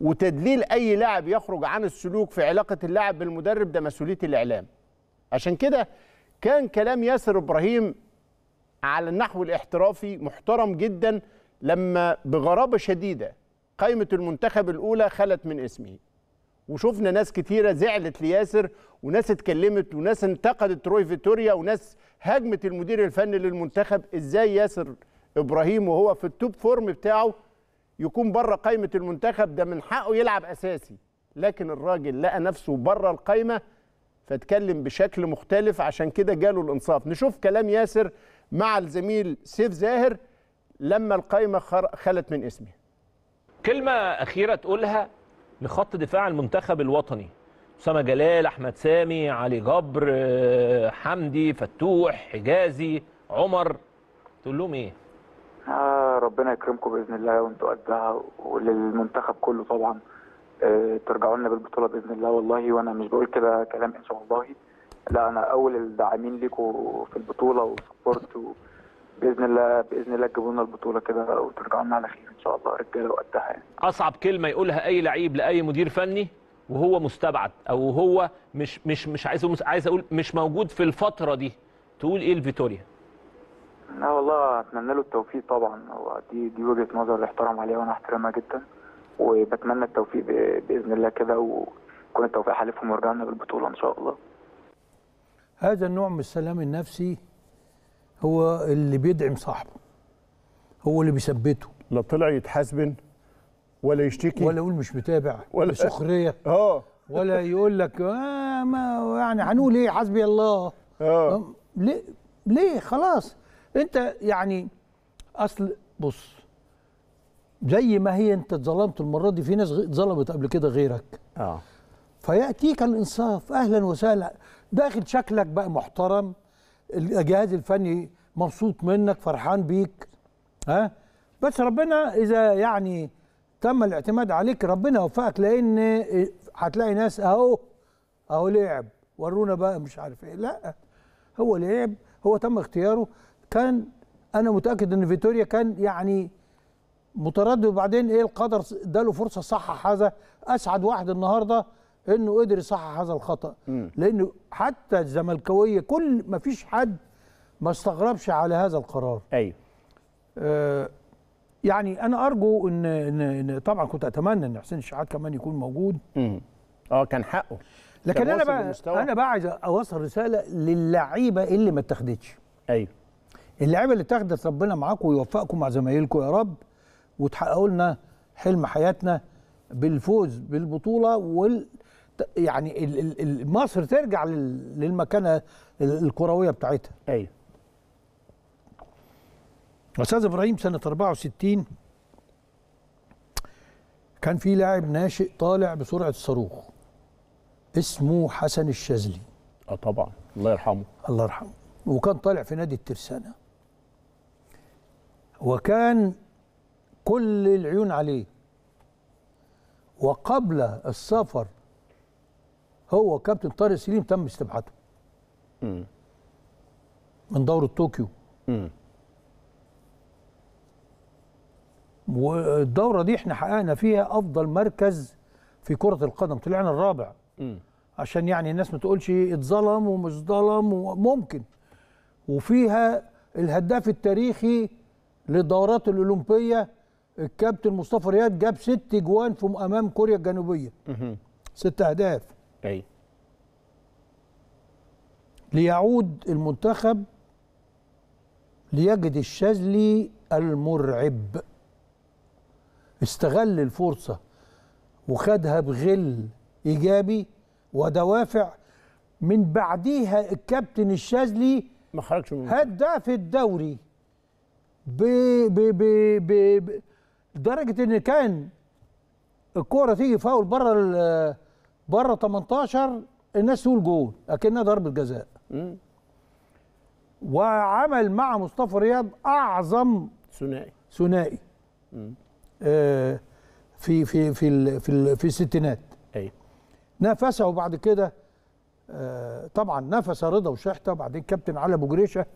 وتدليل اي لاعب يخرج عن السلوك في علاقه اللاعب بالمدرب ده مسؤوليه الاعلام عشان كده كان كلام ياسر ابراهيم على النحو الاحترافي محترم جدا لما بغرابه شديده قائمة المنتخب الأولى خلت من اسمه وشفنا ناس كتيرة زعلت لياسر وناس اتكلمت وناس انتقدت روي فيتوريا وناس هاجمت المدير الفني للمنتخب ازاي ياسر ابراهيم وهو في التوب فورم بتاعه يكون بره قائمة المنتخب ده من حقه يلعب أساسي لكن الراجل لقى نفسه بره القايمة فاتكلم بشكل مختلف عشان كده جاله الإنصاف نشوف كلام ياسر مع الزميل سيف زاهر لما القايمة خلت من اسمه كلمة أخيرة تقولها لخط دفاع المنتخب الوطني أسامة جلال أحمد سامي علي جبر حمدي فتوح حجازي عمر تقول لهم إيه؟ آه ربنا يكرمكم بإذن الله وأنتوا قدها وللمنتخب كله طبعا آه ترجعوا لنا بالبطولة بإذن الله والله وأنا مش بقول كده كلام إن شاء الله لا أنا أول الداعمين ليكم في البطولة وسبورت و... باذن الله باذن الله تجيبوا لنا البطوله كده وترجعوا لنا على خير ان شاء الله رجاله وقدها يعني. اصعب كلمه يقولها اي لعيب لاي مدير فني وهو مستبعد او هو مش مش مش عايز عايز اقول مش موجود في الفتره دي تقول ايه لفيتوريا؟ لا والله اتمنى له التوفيق طبعا هو دي دي وجهه نظر احترم عليها وانا احترمها جدا وبتمنى التوفيق باذن الله كده ويكون التوفيق حالفهم ورجعنا بالبطوله ان شاء الله. هذا النوع من السلام النفسي هو اللي بيدعم صاحبه هو اللي بيثبته لا طلع يتحاسبن ولا يشتكي ولا يقول مش متابع ولا سخريه اه ولا يقول لك آه ما يعني هنقول ايه حسبي الله اه ليه ليه خلاص انت يعني اصل بص زي ما هي انت اتظلمت المره دي في ناس اتظلمت قبل كده غيرك اه فياتيك الانصاف اهلا وسهلا داخل شكلك بقى محترم الجهاز الفني مبسوط منك فرحان بيك ها بس ربنا اذا يعني تم الاعتماد عليك ربنا يوفقك لان هتلاقي ناس اهو اهو لعب ورونا بقى مش عارف ايه لا هو لعب هو تم اختياره كان انا متاكد ان فيتوريا كان يعني متردد وبعدين ايه القدر اداله فرصه صح هذا اسعد واحد النهارده انه قدر يصحح هذا الخطا لانه حتى الزملكاويه كل ما فيش حد ما استغربش على هذا القرار ايوه آه يعني انا ارجو ان, إن, إن طبعا كنت اتمنى ان حسين الشحات كمان يكون موجود م. اه كان حقه لكن انا بقى انا بقى عايز اوصل رساله للعيبه اللي ما اتخدتش ايوه اللعيبه اللي اتخدت ربنا معاكم ويوفقكم مع زمايلكم يا رب وتحققوا لنا حلم حياتنا بالفوز بالبطوله وال يعني مصر ترجع للمكانه الكرويه بتاعتها ايوه استاذ ابراهيم سنه 64 كان في لاعب ناشئ طالع بسرعه الصاروخ اسمه حسن الشاذلي اه طبعا الله يرحمه الله يرحمه وكان طالع في نادي الترسانه وكان كل العيون عليه وقبل السفر هو كابتن طارق سليم تم استبعاده من دورة طوكيو والدورة دي احنا حققنا فيها أفضل مركز في كرة القدم طلعنا الرابع مم. عشان يعني الناس ما تقولش اتظلم ومش ظلم وممكن وفيها الهداف التاريخي للدورات الأولمبية الكابتن مصطفى رياض جاب ست جوان في أمام كوريا الجنوبية مم. ست أهداف اي ليعود المنتخب ليجد الشاذلي المرعب استغل الفرصة وخدها بغل إيجابي ودوافع من بعديها الكابتن الشاذلي ما خرجش من هداف الدوري ب ب ب ب لدرجة إن كان الكورة تيجي فاول بره بره 18 الناس تقول جول اكنها ضربه جزاء وعمل مع مصطفى رياض اعظم ثنائي ثنائي آه في في في في, في الستينات ايوه نفسه بعد كده آه طبعا نفس رضا وشحته وبعدين كابتن علي ابو جريشه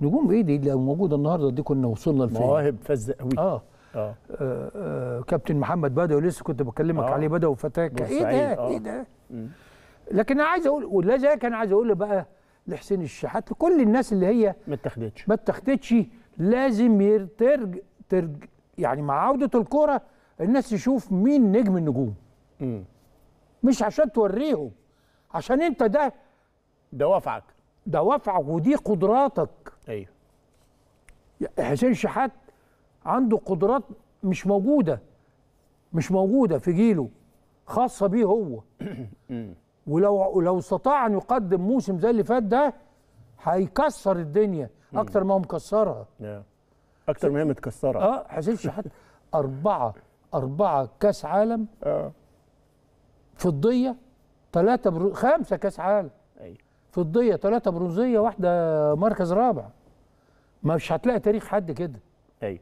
نجوم ايه دي اللي موجوده النهارده دي كنا وصلنا لفين مواهب فزه قوي اه آه. آه،, آه. كابتن محمد بدوي لسه كنت بكلمك أوه. عليه بدوي فتاك ايه ده آه. ايه ده لكن انا عايز اقول ولا زي كان عايز اقول بقى لحسين الشحات لكل الناس اللي هي ما اتخدتش ما اتخدتش لازم ترج ترج يعني مع عوده الكوره الناس تشوف مين نجم النجوم مم. مش عشان توريهم عشان انت ده ده وفعك ده وفعك ودي قدراتك ايوه حسين الشحات عنده قدرات مش موجوده مش موجوده في جيله خاصه بيه هو ولو لو استطاع ان يقدم موسم زي اللي فات ده هيكسر الدنيا اكتر ما هو مكسرها اكتر ما هي متكسره اه حسين حتى اربعه اربعه كاس عالم اه فضيه ثلاثه برو... خمسه كاس عالم ايوه فضيه ثلاثه برونزيه واحده مركز رابع مش هتلاقي تاريخ حد كده ايوه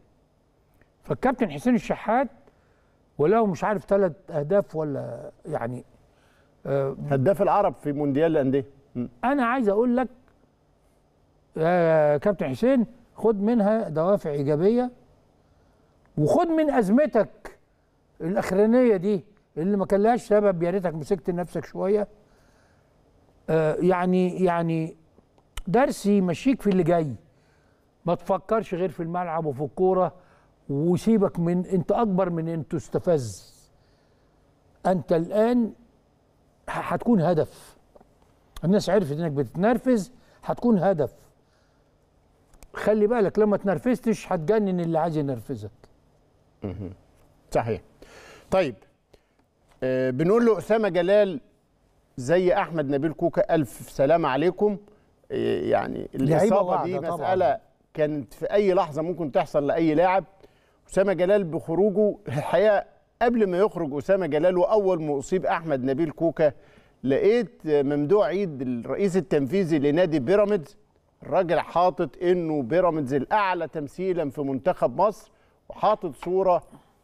فالكابتن حسين الشحات وله مش عارف ثلاث اهداف ولا يعني آه، هداف العرب في مونديال الانديه انا عايز اقول لك يا آه، كابتن حسين خد منها دوافع ايجابيه وخد من ازمتك الاخرانيه دي اللي ما كان لهاش سبب يا ريتك مسكت نفسك شويه آه يعني يعني درسي مشيك في اللي جاي ما تفكرش غير في الملعب وفي الكوره وسيبك من انت اكبر من ان تستفز انت الان هتكون هدف الناس عرفت انك بتتنرفز هتكون هدف خلي بالك لما تنرفزتش هتجنن اللي عايز ينرفزك صحيح طيب آه بنقول له اسامه جلال زي احمد نبيل كوكا الف سلام عليكم آه، يعني الاصابه دي مساله طبعا. كانت في اي لحظه ممكن تحصل لاي لاعب اسامه جلال بخروجه الحقيقه قبل ما يخرج اسامه جلال واول ما اصيب احمد نبيل كوكا لقيت ممدوع عيد الرئيس التنفيذي لنادي بيراميدز الراجل حاطط انه بيراميدز الاعلى تمثيلا في منتخب مصر وحاطط صوره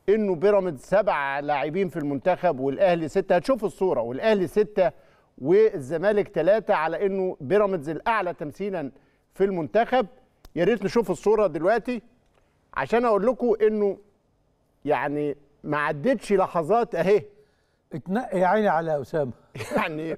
انه بيراميدز سبع لاعبين في المنتخب والاهلي سته هتشوفوا الصوره والاهلي سته والزمالك ثلاثه على انه بيراميدز الاعلى تمثيلا في المنتخب يا ريت نشوف الصوره دلوقتي عشان اقول لكم انه يعني ما عدتش لحظات اهي اتنقي يا عيني على اسامه يعني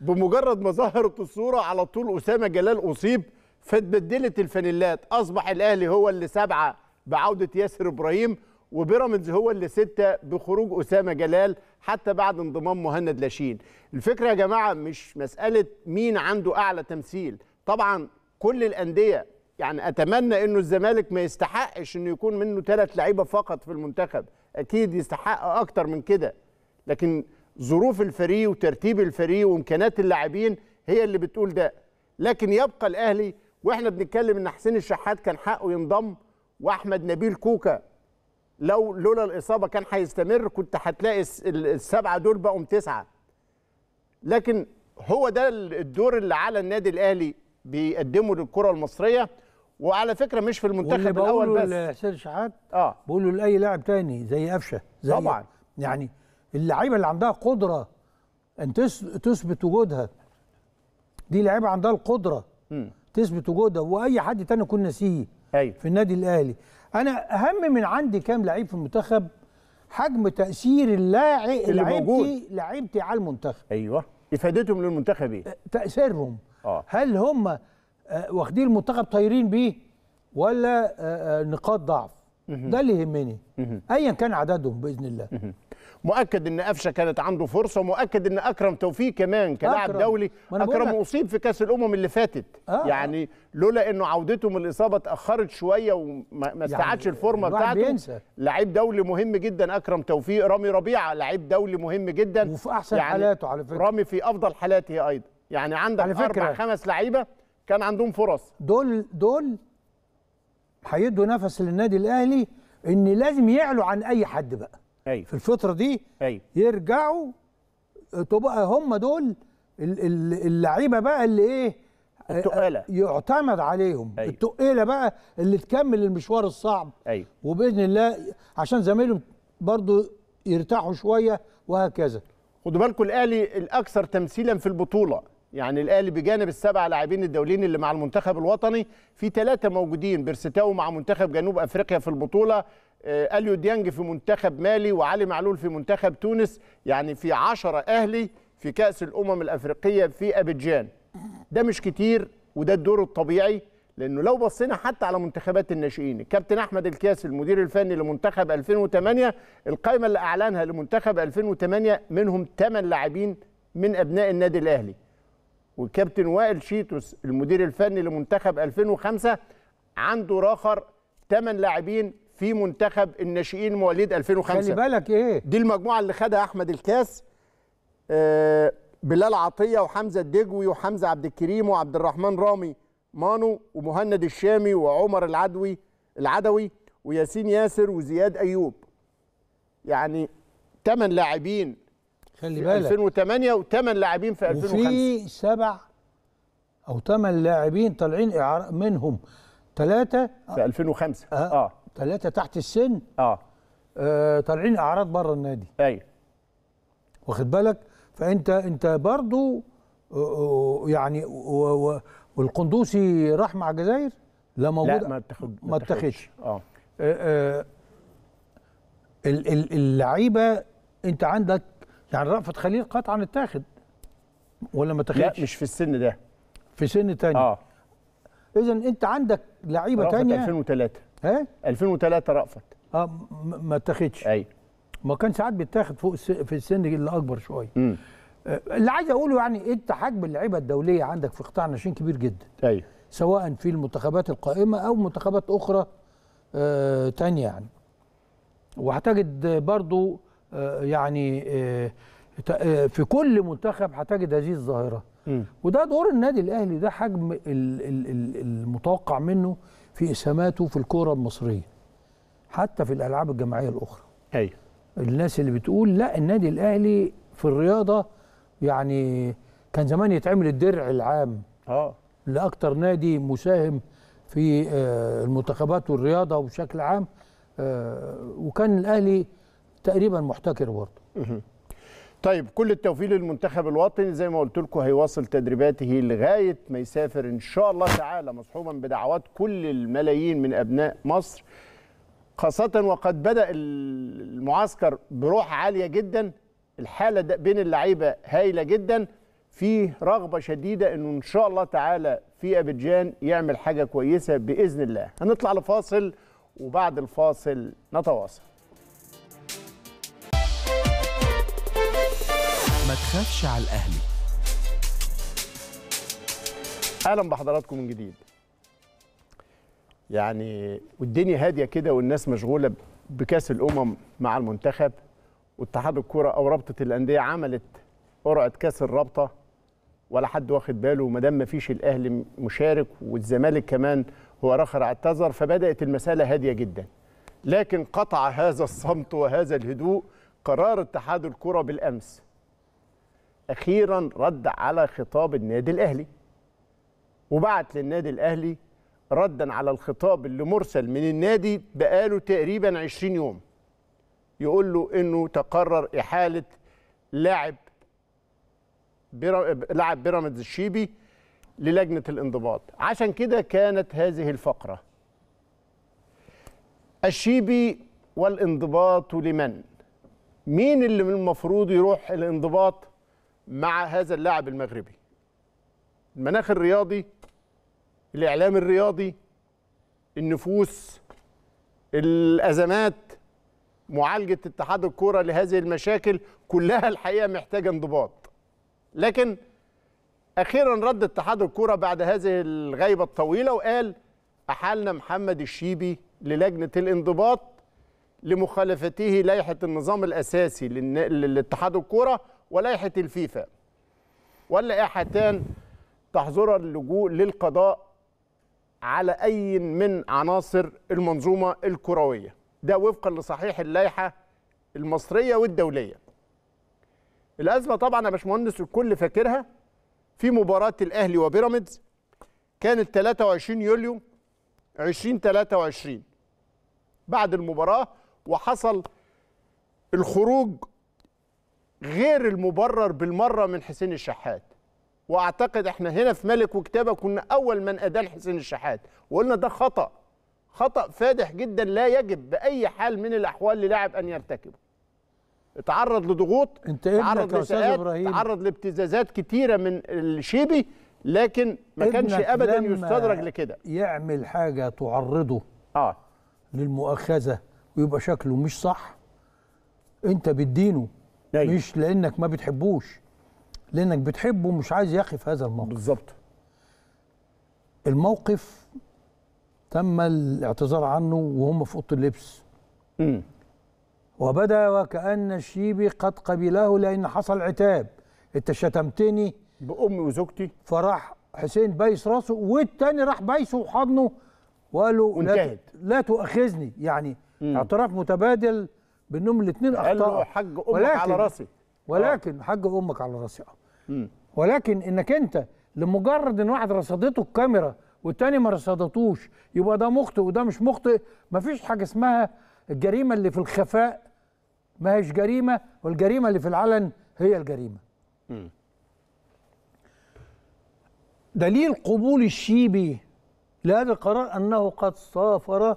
بمجرد ما ظهرت الصوره على طول اسامه جلال اصيب فاتبدلت الفانيلات اصبح الاهلي هو اللي سبعه بعوده ياسر ابراهيم وبيراميدز هو اللي سته بخروج اسامه جلال حتى بعد انضمام مهند لاشين الفكره يا جماعه مش مساله مين عنده اعلى تمثيل طبعا كل الانديه يعني اتمنى انه الزمالك ما يستحقش انه يكون منه ثلاث لعيبه فقط في المنتخب اكيد يستحق اكتر من كده لكن ظروف الفريق وترتيب الفريق وامكانات اللاعبين هي اللي بتقول ده لكن يبقى الاهلي واحنا بنتكلم ان حسين الشحات كان حقه ينضم واحمد نبيل كوكا لو لولا الاصابه كان هيستمر كنت هتلاقي السبعه دول بقوا تسعه لكن هو ده الدور اللي على النادي الاهلي بيقدمه للكره المصريه وعلى فكره مش في المنتخب الاول بس لسيد شحات اه بقول له لاي لاعب تاني زي قفشه زي طبعا يعني اللعيبه اللي عندها قدره ان تثبت وجودها دي لعيبه عندها القدره م. تثبت وجودها واي حد تاني يكون ناسيه أيوة. في النادي الاهلي انا اهم من عندي كام لعيب في المنتخب حجم تاثير اللاعب لعيبتي لعيبتي على المنتخب ايوه افادتهم للمنتخب ايه تاثيرهم آه. هل هم آه، واخدين المنتخب طايرين بيه ولا آه، آه، نقاط ضعف ده اللي يهمني ايا كان عددهم باذن الله مؤكد ان قفشه كانت عنده فرصه ومؤكد ان اكرم توفيق كمان كلاعب دولي اكرم اصيب في كاس الامم اللي فاتت آه يعني لولا انه عودته من الاصابه اتاخرت شويه وما يعني استعادش يعني الفورمه بتاعته لعيب دولي مهم جدا اكرم توفيق رامي ربيعه لعيب دولي مهم جدا وفي احسن يعني حالاته على فكره رامي في افضل حالاته ايضا يعني عندك على فكرة. اربع خمس لعيبه كان عندهم فرص دول دول هيدوا نفس للنادي الاهلي ان لازم يعلوا عن اي حد بقى أيوة. في الفتره دي أيوة. يرجعوا تبقى آه، آه، هم دول اللعيبه بقى اللي ايه آه، التقاله يعتمد عليهم أيوة. التقاله بقى اللي تكمل المشوار الصعب أيوة. وباذن الله عشان زمايلهم برضو يرتاحوا شويه وهكذا خدوا بالكم الاهلي الاكثر تمثيلا في البطوله يعني الاهلي بجانب السبع لاعبين الدوليين اللي مع المنتخب الوطني في ثلاثه موجودين بيرستاو مع منتخب جنوب افريقيا في البطوله آه، اليو ديانج في منتخب مالي وعلي معلول في منتخب تونس يعني في 10 اهلي في كاس الامم الافريقيه في ابيجان ده مش كتير وده الدور الطبيعي لانه لو بصينا حتى على منتخبات الناشئين الكابتن احمد الكاس المدير الفني لمنتخب 2008 القائمه اللي اعلنها لمنتخب 2008 منهم 8 لاعبين من ابناء النادي الاهلي والكابتن وائل شيتوس المدير الفني لمنتخب 2005 عنده راخر 8 لاعبين في منتخب الناشئين مواليد 2005 خلي بالك ايه دي المجموعه اللي خدها احمد الكاس آه بلال عطيه وحمزه الدجوي وحمزه عبد الكريم وعبد الرحمن رامي مانو ومهند الشامي وعمر العدوي العدوي وياسين ياسر وزياد ايوب يعني 8 لاعبين خلي بالك 2008 و8 لاعبين في 2005 وفي سبع او 8 لاعبين طالعين اعاره منهم ثلاثه في 2005 اه, آه. ثلاثه تحت السن اه, آه طالعين اعراض بره النادي ايوه واخد بالك فانت انت برضو آه، آه، يعني والقندوسي راح مع الجزائر لا موجود لا ما تاخد ما تاخدش اه, آه, آه، اللعيبه انت عندك يعني رأفت خليل قطعا اتاخد ولا ما اتاخدش؟ لا مش في السن ده في سن تاني اه اذا انت عندك لعيبه تانية رأفت 2003 ها 2003 رأفت اه ما اتاخدش ايوه ما كان ساعات بيتاخد فوق الس... في السن اللي اكبر شويه امم اللي عايز اقوله يعني انت حجم اللعيبه الدوليه عندك في قطاع الناشئين كبير جدا ايوه سواء في المنتخبات القائمه او منتخبات اخرى آه تانية يعني وهتجد برضو آه، يعني آه، آه، في كل منتخب هتجد هذه الظاهره وده دور النادي الاهلي ده حجم المتوقع منه في اسهاماته في الكوره المصريه حتى في الالعاب الجماعيه الاخرى ايوه الناس اللي بتقول لا النادي الاهلي في الرياضه يعني كان زمان يتعمل الدرع العام اه لاكثر نادي مساهم في المنتخبات والرياضه وبشكل عام وكان الاهلي تقريبا محتكر برضه طيب كل التوفيق للمنتخب الوطني زي ما قلت لكم هيواصل تدريباته لغايه ما يسافر ان شاء الله تعالى مصحوبا بدعوات كل الملايين من ابناء مصر خاصه وقد بدا المعسكر بروح عاليه جدا الحاله بين اللعيبه هايله جدا في رغبه شديده انه ان شاء الله تعالى في ابيجان يعمل حاجه كويسه باذن الله هنطلع لفاصل وبعد الفاصل نتواصل تخافش على الاهلي اهلا بحضراتكم من جديد يعني والدنيا هاديه كده والناس مشغوله بكاس الامم مع المنتخب واتحاد الكره او رابطه الانديه عملت قرعه كاس الرابطه ولا حد واخد باله وما دام مفيش الاهلي مشارك والزمالك كمان هو راخر اعتذر فبدات المساله هاديه جدا لكن قطع هذا الصمت وهذا الهدوء قرار اتحاد الكره بالامس اخيرا رد على خطاب النادي الاهلي وبعت للنادي الاهلي ردا على الخطاب اللي مرسل من النادي بقاله تقريبا 20 يوم يقول له انه تقرر احاله لاعب لاعب بيراميدز الشيبي للجنه الانضباط عشان كده كانت هذه الفقره الشيبي والانضباط لمن مين اللي من المفروض يروح الانضباط مع هذا اللاعب المغربي المناخ الرياضي الاعلام الرياضي النفوس الازمات معالجه اتحاد الكوره لهذه المشاكل كلها الحقيقه محتاجه انضباط لكن اخيرا رد اتحاد الكوره بعد هذه الغيبه الطويله وقال احالنا محمد الشيبي للجنه الانضباط لمخالفته لائحه النظام الاساسي لاتحاد الكوره ولائحه الفيفا واللائحتان تحظر اللجوء للقضاء على اي من عناصر المنظومه الكرويه ده وفقا لصحيح اللائحه المصريه والدوليه الازمه طبعا يا باشمهندس الكل فاكرها في مباراه الاهلي وبيراميدز كانت 23 يوليو 2023 بعد المباراه وحصل الخروج غير المبرر بالمره من حسين الشحات واعتقد احنا هنا في ملك وكتابه كنا اول من ادان حسين الشحات وقلنا ده خطا خطا فادح جدا لا يجب باي حال من الاحوال للاعب ان يرتكبه اتعرض لضغوط انت ابنك يا استاذ ابراهيم اتعرض لابتزازات كتيره من الشيبي لكن ما كانش ابدا يستدرج لكده يعمل حاجه تعرضه اه للمؤاخذه ويبقى شكله مش صح انت بتدينه أيوة. مش لانك ما بتحبوش لانك بتحبه مش عايز يقف هذا الموقف بالظبط الموقف تم الاعتذار عنه وهم في اوضه اللبس امم وبدا وكان الشيبي قد قبله لان حصل عتاب انت شتمتني بامي وزوجتي فراح حسين بايس راسه والتاني راح بايسه وحضنه وقال له لا, لا تؤاخذني يعني مم. اعتراف متبادل بانهم الاثنين اخطاء قال له حج امك ولكن على راسي ولكن آه. حج امك على راسي اه ولكن انك انت لمجرد ان واحد رصدته الكاميرا والتاني ما رصدتوش يبقى ده مخطئ وده مش مخطئ مفيش حاجه اسمها الجريمه اللي في الخفاء ما هيش جريمه والجريمه اللي في العلن هي الجريمه م. دليل قبول الشيبي لهذا القرار انه قد سافر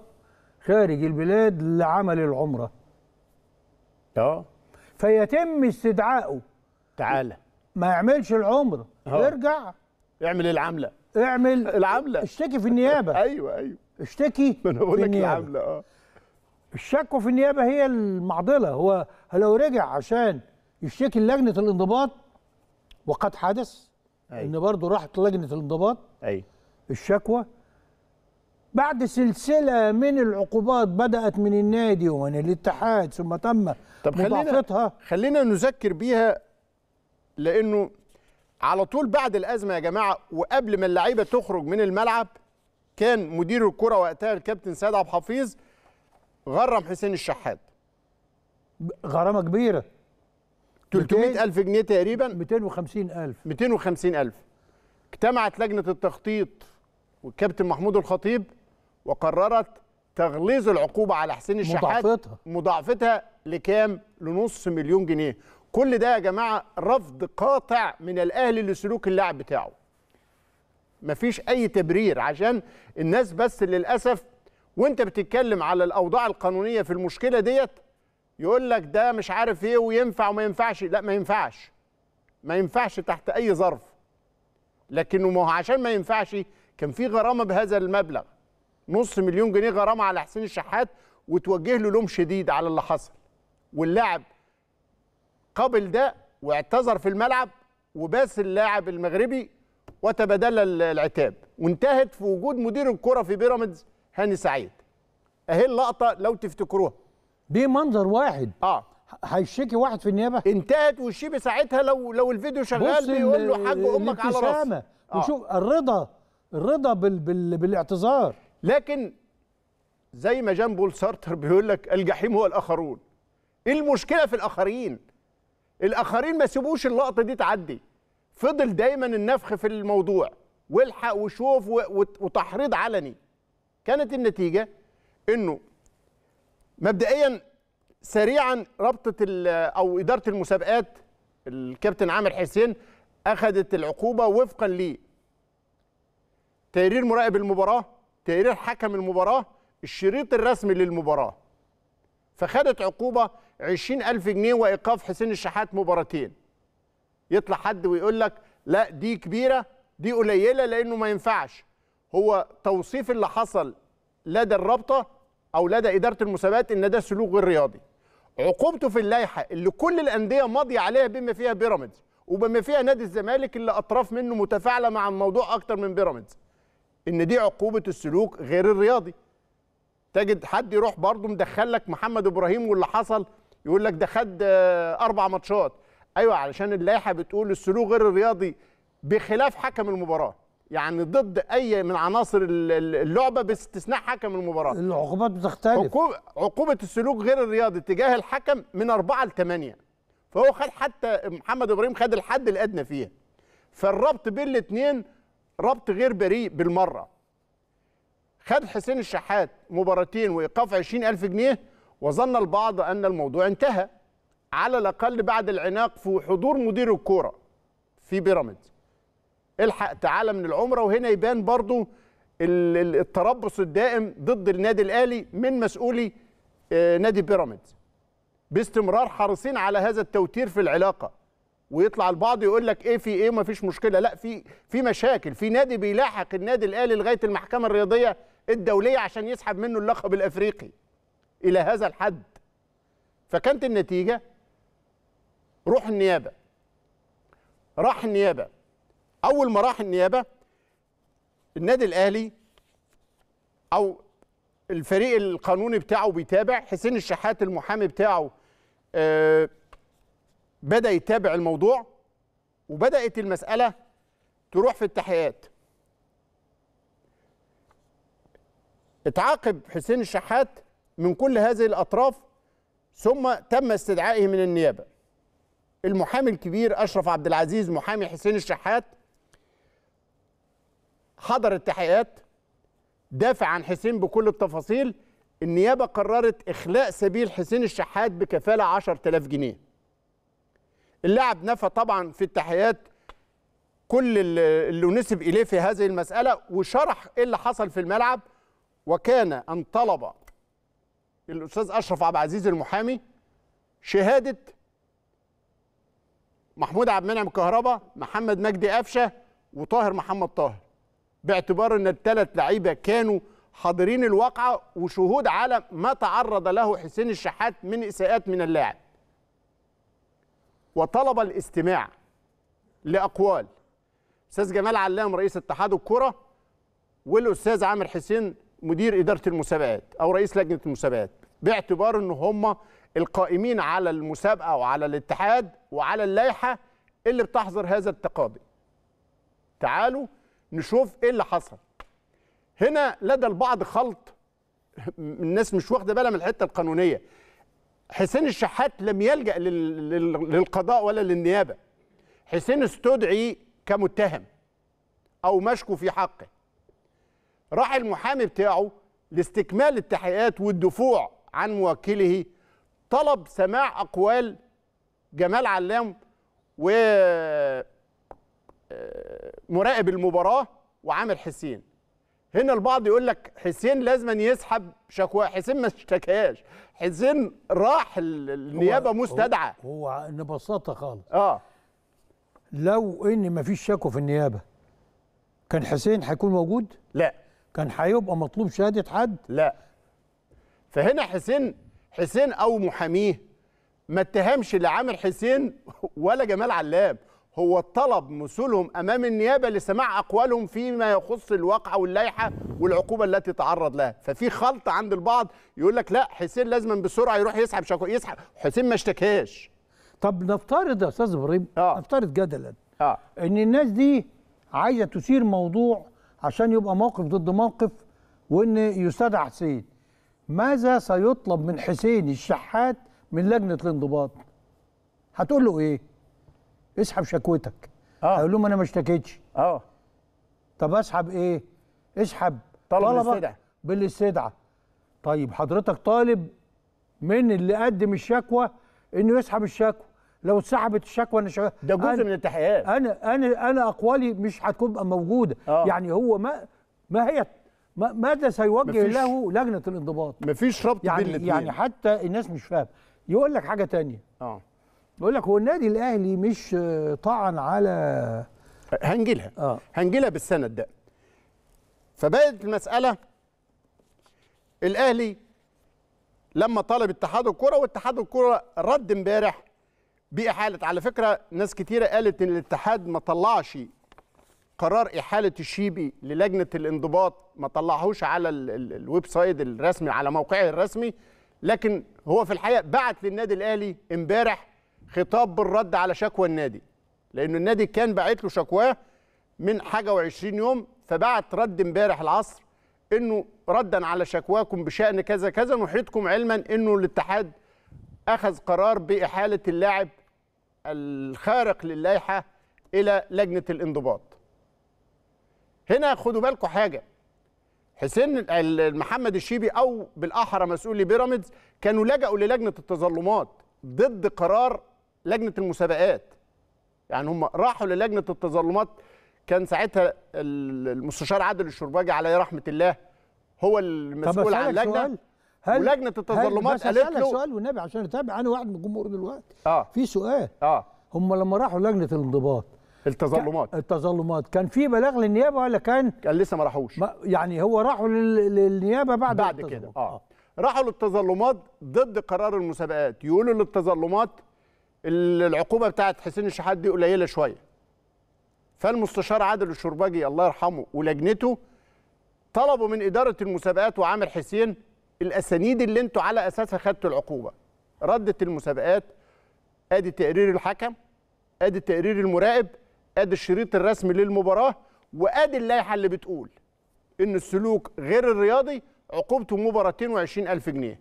خارج البلاد لعمل العمره اه فيتم استدعائه تعالى ما يعملش العمر ارجع اه. اعمل العمله اعمل العمله اشتكي في النيابه ايوه ايوه اشتكي ما انا بقول لك العمله اه الشكوى في النيابه هي المعضله هو لو رجع عشان يشتكي لجنه الانضباط وقد حدث أي. ان برضه راحت لجنه الانضباط ايوه الشكوى بعد سلسله من العقوبات بدات من النادي ومن الاتحاد ثم تم طب خلينا خلينا نذكر بيها لانه على طول بعد الازمه يا جماعه وقبل ما اللعيبه تخرج من الملعب كان مدير الكره وقتها الكابتن سيد عبد الحفيظ غرم حسين الشحات غرامه كبيره 300000 جنيه تقريبا 250000 250000 اجتمعت لجنه التخطيط والكابتن محمود الخطيب وقررت تغليظ العقوبه على حسين الشحات مضاعفتها مضاعفتها لكام؟ لنص مليون جنيه. كل ده يا جماعه رفض قاطع من الاهلي لسلوك اللاعب بتاعه. مفيش اي تبرير عشان الناس بس للاسف وانت بتتكلم على الاوضاع القانونيه في المشكله ديت يقول لك ده مش عارف ايه وينفع وما ينفعش لا ما ينفعش ما ينفعش تحت اي ظرف لكنه ما هو عشان ما ينفعش كان في غرامه بهذا المبلغ نص مليون جنيه غرامه على حسين الشحات وتوجه له لوم شديد على اللي حصل واللاعب قبل ده واعتذر في الملعب وباس اللاعب المغربي وتبادل العتاب وانتهت في وجود مدير الكره في بيراميدز هاني سعيد اهي اللقطه لو تفتكروها دي منظر واحد اه هيشتكي واحد في النيابه انتهت والشيبي ساعتها لو لو الفيديو شغال بيقول له حاج امك على راسك آه. وشوف الرضا الرضا بال بال بالاعتذار لكن زي ما جان بول سارتر بيقول لك الجحيم هو الاخرون ايه المشكله في الاخرين الاخرين ما سيبوش اللقطه دي تعدي فضل دايما النفخ في الموضوع والحق وشوف وتحريض علني كانت النتيجه انه مبدئيا سريعا رابطه او اداره المسابقات الكابتن عامر حسين اخذت العقوبه وفقا ل تقرير مراقب المباراه تقرير حكم المباراه الشريط الرسمي للمباراه فخدت عقوبه 20000 جنيه وايقاف حسين الشحات مباراتين يطلع حد ويقول لك لا دي كبيره دي قليله لانه ما ينفعش هو توصيف اللي حصل لدى الرابطه او لدى اداره المسابقات ان ده سلوك غير رياضي عقوبته في اللائحه اللي كل الانديه ماضيه عليها بما فيها بيراميدز وبما فيها نادي الزمالك اللي اطراف منه متفاعله مع الموضوع اكتر من بيراميدز ان دي عقوبه السلوك غير الرياضي تجد حد يروح برضه مدخل لك محمد ابراهيم واللي حصل يقول لك ده خد آه، اربع ماتشات ايوه علشان اللائحه بتقول السلوك غير الرياضي بخلاف حكم المباراه يعني ضد اي من عناصر اللعبه باستثناء حكم المباراه العقوبات بتختلف عقوبه السلوك غير الرياضي تجاه الحكم من أربعة ل 8 فهو خد حتى محمد ابراهيم خد الحد الادنى فيها فالربط بين الاثنين ربط غير بريء بالمره خد حسين الشحات مباراتين وايقاف 20000 جنيه وظن البعض ان الموضوع انتهى على الاقل بعد العناق في حضور مدير الكوره في بيراميدز الحق تعالى من العمره وهنا يبان برضو التربص الدائم ضد النادي الاهلي من مسؤولي آه، نادي بيراميدز باستمرار حريصين على هذا التوتير في العلاقه ويطلع البعض يقول لك ايه في ايه ومفيش مشكله لا في في مشاكل في نادي بيلاحق النادي الاهلي لغايه المحكمه الرياضيه الدوليه عشان يسحب منه اللقب الافريقي الى هذا الحد فكانت النتيجه روح النيابه راح النيابه اول ما راح النيابه النادي الاهلي او الفريق القانوني بتاعه بيتابع حسين الشحات المحامي بتاعه آه بدا يتابع الموضوع وبدات المساله تروح في التحقيقات اتعاقب حسين الشحات من كل هذه الاطراف ثم تم استدعائه من النيابه المحامي الكبير اشرف عبد العزيز محامي حسين الشحات حضر التحقيقات دافع عن حسين بكل التفاصيل النيابه قررت اخلاء سبيل حسين الشحات بكفاله 10000 جنيه اللاعب نفى طبعا في التحيات كل اللي نسب اليه في هذه المساله وشرح ايه اللي حصل في الملعب وكان ان طلب الاستاذ اشرف عبد العزيز المحامي شهاده محمود عبد المنعم كهربا محمد مجدي قفشه وطاهر محمد طاهر باعتبار ان الثلاث لعيبه كانوا حاضرين الواقعه وشهود على ما تعرض له حسين الشحات من اساءات من اللاعب وطلب الاستماع لاقوال استاذ جمال علام رئيس اتحاد الكره والاستاذ عامر حسين مدير اداره المسابقات او رئيس لجنه المسابقات باعتبار ان هم القائمين على المسابقه وعلى الاتحاد وعلى اللائحه اللي بتحظر هذا التقاضي تعالوا نشوف ايه اللي حصل هنا لدى البعض خلط الناس مش واخده بالها من الحته القانونيه حسين الشحات لم يلجأ للقضاء ولا للنيابة حسين استدعي كمتهم أو مشكو في حقه راح المحامي بتاعه لاستكمال التحقيقات والدفوع عن موكله طلب سماع أقوال جمال علام و آه، مراقب المباراة وعامر حسين هنا البعض يقول لك حسين لازم يسحب شكوى حسين ما اشتكاش حسين راح النيابه مستدعى هو, هو ببساطه خالص اه لو ان مفيش شكوى في النيابه كان حسين هيكون موجود؟ لا كان هيبقى مطلوب شهاده حد؟ لا فهنا حسين حسين او محاميه ما اتهمش لا عامر حسين ولا جمال علام هو طلب مثولهم امام النيابه لسماع اقوالهم فيما يخص الواقعه واللائحه والعقوبه التي تعرض لها ففي خلط عند البعض يقول لك لا حسين لازم بسرعه يروح يسحب شكوى يسحب حسين ما اشتكاش طب نفترض يا استاذ ابراهيم آه. نفترض جدلا آه. ان الناس دي عايزه تثير موضوع عشان يبقى موقف ضد موقف وان يستدعى حسين ماذا سيطلب من حسين الشحات من لجنه الانضباط هتقول له ايه اسحب شكوتك اه اقول لهم انا ما اشتكيتش اه طب اسحب ايه؟ اسحب طلب بالاستدعاء بالاستدعاء طيب حضرتك طالب من اللي قدم الشكوى انه يسحب الشكوى لو اتسحبت الشكوى انا شغال ده جزء من التحقيقات انا انا انا اقوالي مش هتكون موجوده آه. يعني هو ما ما هي ما ماذا سيوجه له لجنه الانضباط مفيش ربط يعني بين الاثنين يعني حتى الناس مش فاهمه يقول لك حاجه ثانيه اه بقول لك هو النادي الاهلي مش آه، طعن على هنجيلها آه. هنجيلها بالسند ده فبقت المساله الاهلي لما طلب اتحاد الكره واتحاد الكره رد امبارح باحاله على فكره ناس كتيره قالت ان الاتحاد ما طلعش قرار احاله الشيبي للجنه الانضباط ما طلعهوش على الويب سايت الرسمي على موقعه الرسمي لكن هو في الحقيقه بعت للنادي الاهلي امبارح خطاب بالرد على شكوى النادي لأن النادي كان باعت له شكواه من حاجة وعشرين يوم فبعت رد امبارح العصر انه ردا على شكواكم بشان كذا كذا نحيطكم علما انه الاتحاد اخذ قرار باحاله اللاعب الخارق للائحه الى لجنه الانضباط. هنا خدوا بالكم حاجه حسين محمد الشيبي او بالاحرى مسؤولي بيراميدز كانوا لجأوا للجنه التظلمات ضد قرار لجنه المسابقات يعني هم راحوا للجنه التظلمات كان ساعتها المستشار عادل الشرباجي عليه رحمه الله هو المسؤول عن اللجنه سؤال. هل ولجنه التظلمات قالت له سؤال والنبي عشان اتابع انا واحد من الجمهور دلوقتي اه في سؤال اه هم لما راحوا لجنه الانضباط التظلمات التظلمات كان في بلاغ للنيابه ولا كان كان لسه ما راحوش يعني هو راحوا للنيابه بعد بعد كده اه راحوا للتظلمات ضد قرار المسابقات يقولوا للتظلمات العقوبه بتاعت حسين الشحات دي قليله شويه فالمستشار عادل الشربجي الله يرحمه ولجنته طلبوا من اداره المسابقات وعامر حسين الاسانيد اللي انتوا على اساسها خدتوا العقوبه ردت المسابقات ادي تقرير الحكم ادي تقرير المراقب ادي الشريط الرسمي للمباراه وادي اللائحه اللي بتقول ان السلوك غير الرياضي عقوبته مباراتين وعشرين ألف جنيه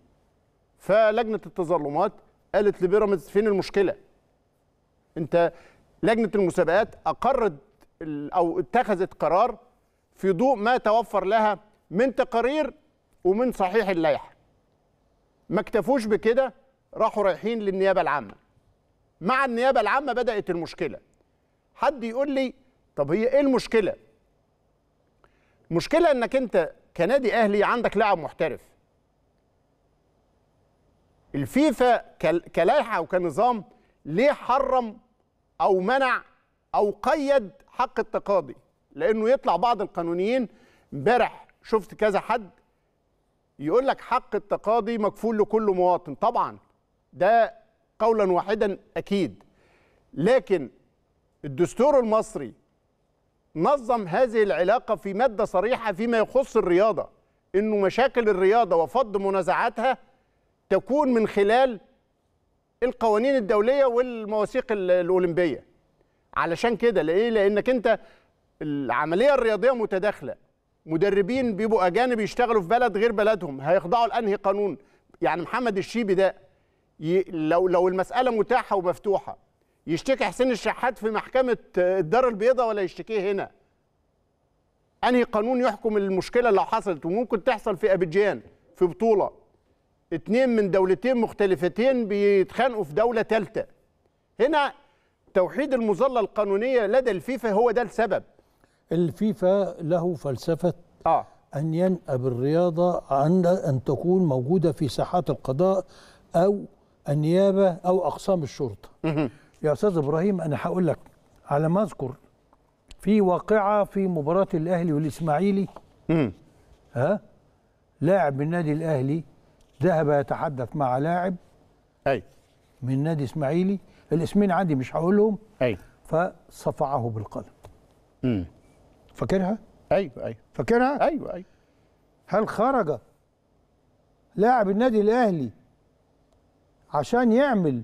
فلجنه التظلمات قالت لبيراميدز فين المشكله انت لجنه المسابقات اقرت او اتخذت قرار في ضوء ما توفر لها من تقارير ومن صحيح اللائحه ما اكتفوش بكده راحوا رايحين للنيابه العامه مع النيابه العامه بدات المشكله حد يقول لي طب هي ايه المشكله المشكله انك انت كنادي اهلي عندك لاعب محترف الفيفا كلائحه او كنظام ليه حرم او منع او قيد حق التقاضي لانه يطلع بعض القانونيين امبارح شفت كذا حد يقول لك حق التقاضي مكفول لكل مواطن طبعا ده قولا واحدا اكيد لكن الدستور المصري نظم هذه العلاقه في ماده صريحه فيما يخص الرياضه انه مشاكل الرياضه وفض منازعاتها تكون من خلال القوانين الدوليه والمواثيق الاولمبيه علشان كده ليه لانك انت العمليه الرياضيه متداخله مدربين بيبقوا اجانب يشتغلوا في بلد غير بلدهم هيخضعوا لانهي قانون يعني محمد الشيبي ده ي... لو لو المساله متاحه ومفتوحه يشتكي حسين الشحات في محكمه آه، الدار البيضاء ولا يشتكيه هنا انهي قانون يحكم المشكله لو حصلت وممكن تحصل في ابيجان في بطوله اتنين من دولتين مختلفتين بيتخانقوا في دولة ثالثة هنا توحيد المظلة القانونية لدى الفيفا هو ده السبب الفيفا له فلسفة آه. أن ينأى بالرياضة عن أن تكون موجودة في ساحات القضاء أو النيابة أو أقسام الشرطة يا أستاذ إبراهيم أنا هقول لك على ما أذكر في واقعة في مباراة الأهلي والإسماعيلي ها لاعب النادي الأهلي ذهب يتحدث مع لاعب أي من نادي اسماعيلي الاسمين عندي مش هقولهم أي فصفعه بالقلم امم فاكرها؟ أيوه أيوه فاكرها؟ أيوه أيوه هل خرج لاعب النادي الأهلي عشان يعمل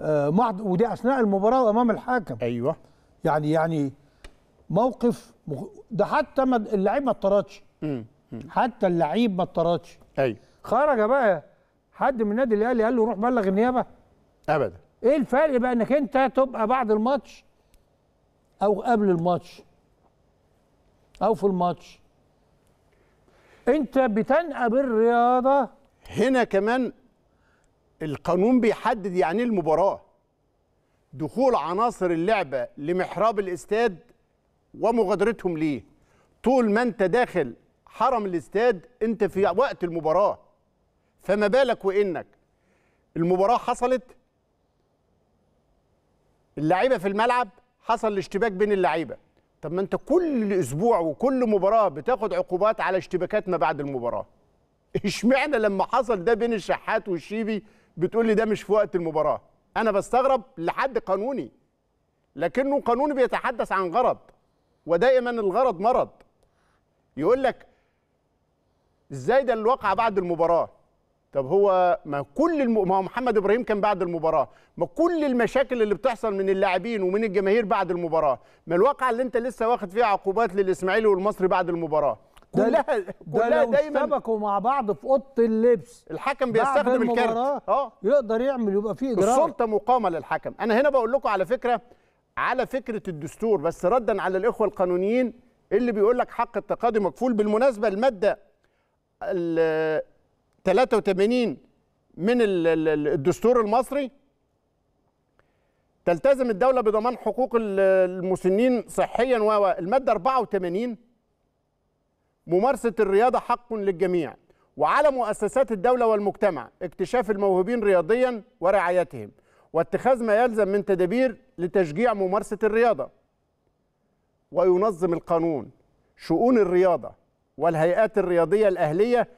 آه محض ودي أثناء المباراة أمام الحكم أيوه يعني يعني موقف ده حتى ما ما اطردش حتى اللعيب ما اطردش ايوه خرج بقى حد من النادي الاهلي قال له روح بلغ النيابه ابدا ايه الفرق بقى انك انت تبقى بعد الماتش او قبل الماتش او في الماتش انت بتنقى بالرياضه هنا كمان القانون بيحدد يعني إيه المباراه دخول عناصر اللعبه لمحراب الاستاد ومغادرتهم ليه طول ما انت داخل حرم الاستاد انت في وقت المباراه فما بالك وانك المباراه حصلت اللعيبه في الملعب حصل الاشتباك بين اللعيبه طب ما انت كل اسبوع وكل مباراه بتاخد عقوبات على اشتباكات ما بعد المباراه اشمعنى لما حصل ده بين الشحات والشيبي بتقول لي ده مش في وقت المباراه انا بستغرب لحد قانوني لكنه قانوني بيتحدث عن غرض ودائما الغرض مرض يقول لك ازاي ده الواقعه بعد المباراه طب هو ما كل الم... ما محمد ابراهيم كان بعد المباراه ما كل المشاكل اللي بتحصل من اللاعبين ومن الجماهير بعد المباراه ما الواقعه اللي انت لسه واخد فيها عقوبات للاسماعيلي والمصري بعد المباراه كلها ده كلها لو دايما اشتبكوا مع بعض في اوضه اللبس الحكم بيستخدم الكارت اه يقدر يعمل يبقى في اجراء السلطه مقامه للحكم انا هنا بقول لكم على فكره على فكره الدستور بس ردا على الاخوه القانونيين اللي بيقول لك حق التقاضي مكفول بالمناسبه الماده 83 من الدستور المصري تلتزم الدولة بضمان حقوق المسنين صحيا و المادة 84 ممارسة الرياضة حق للجميع وعلى مؤسسات الدولة والمجتمع اكتشاف الموهوبين رياضيا ورعايتهم واتخاذ ما يلزم من تدابير لتشجيع ممارسة الرياضة وينظم القانون شؤون الرياضة والهيئات الرياضية الأهلية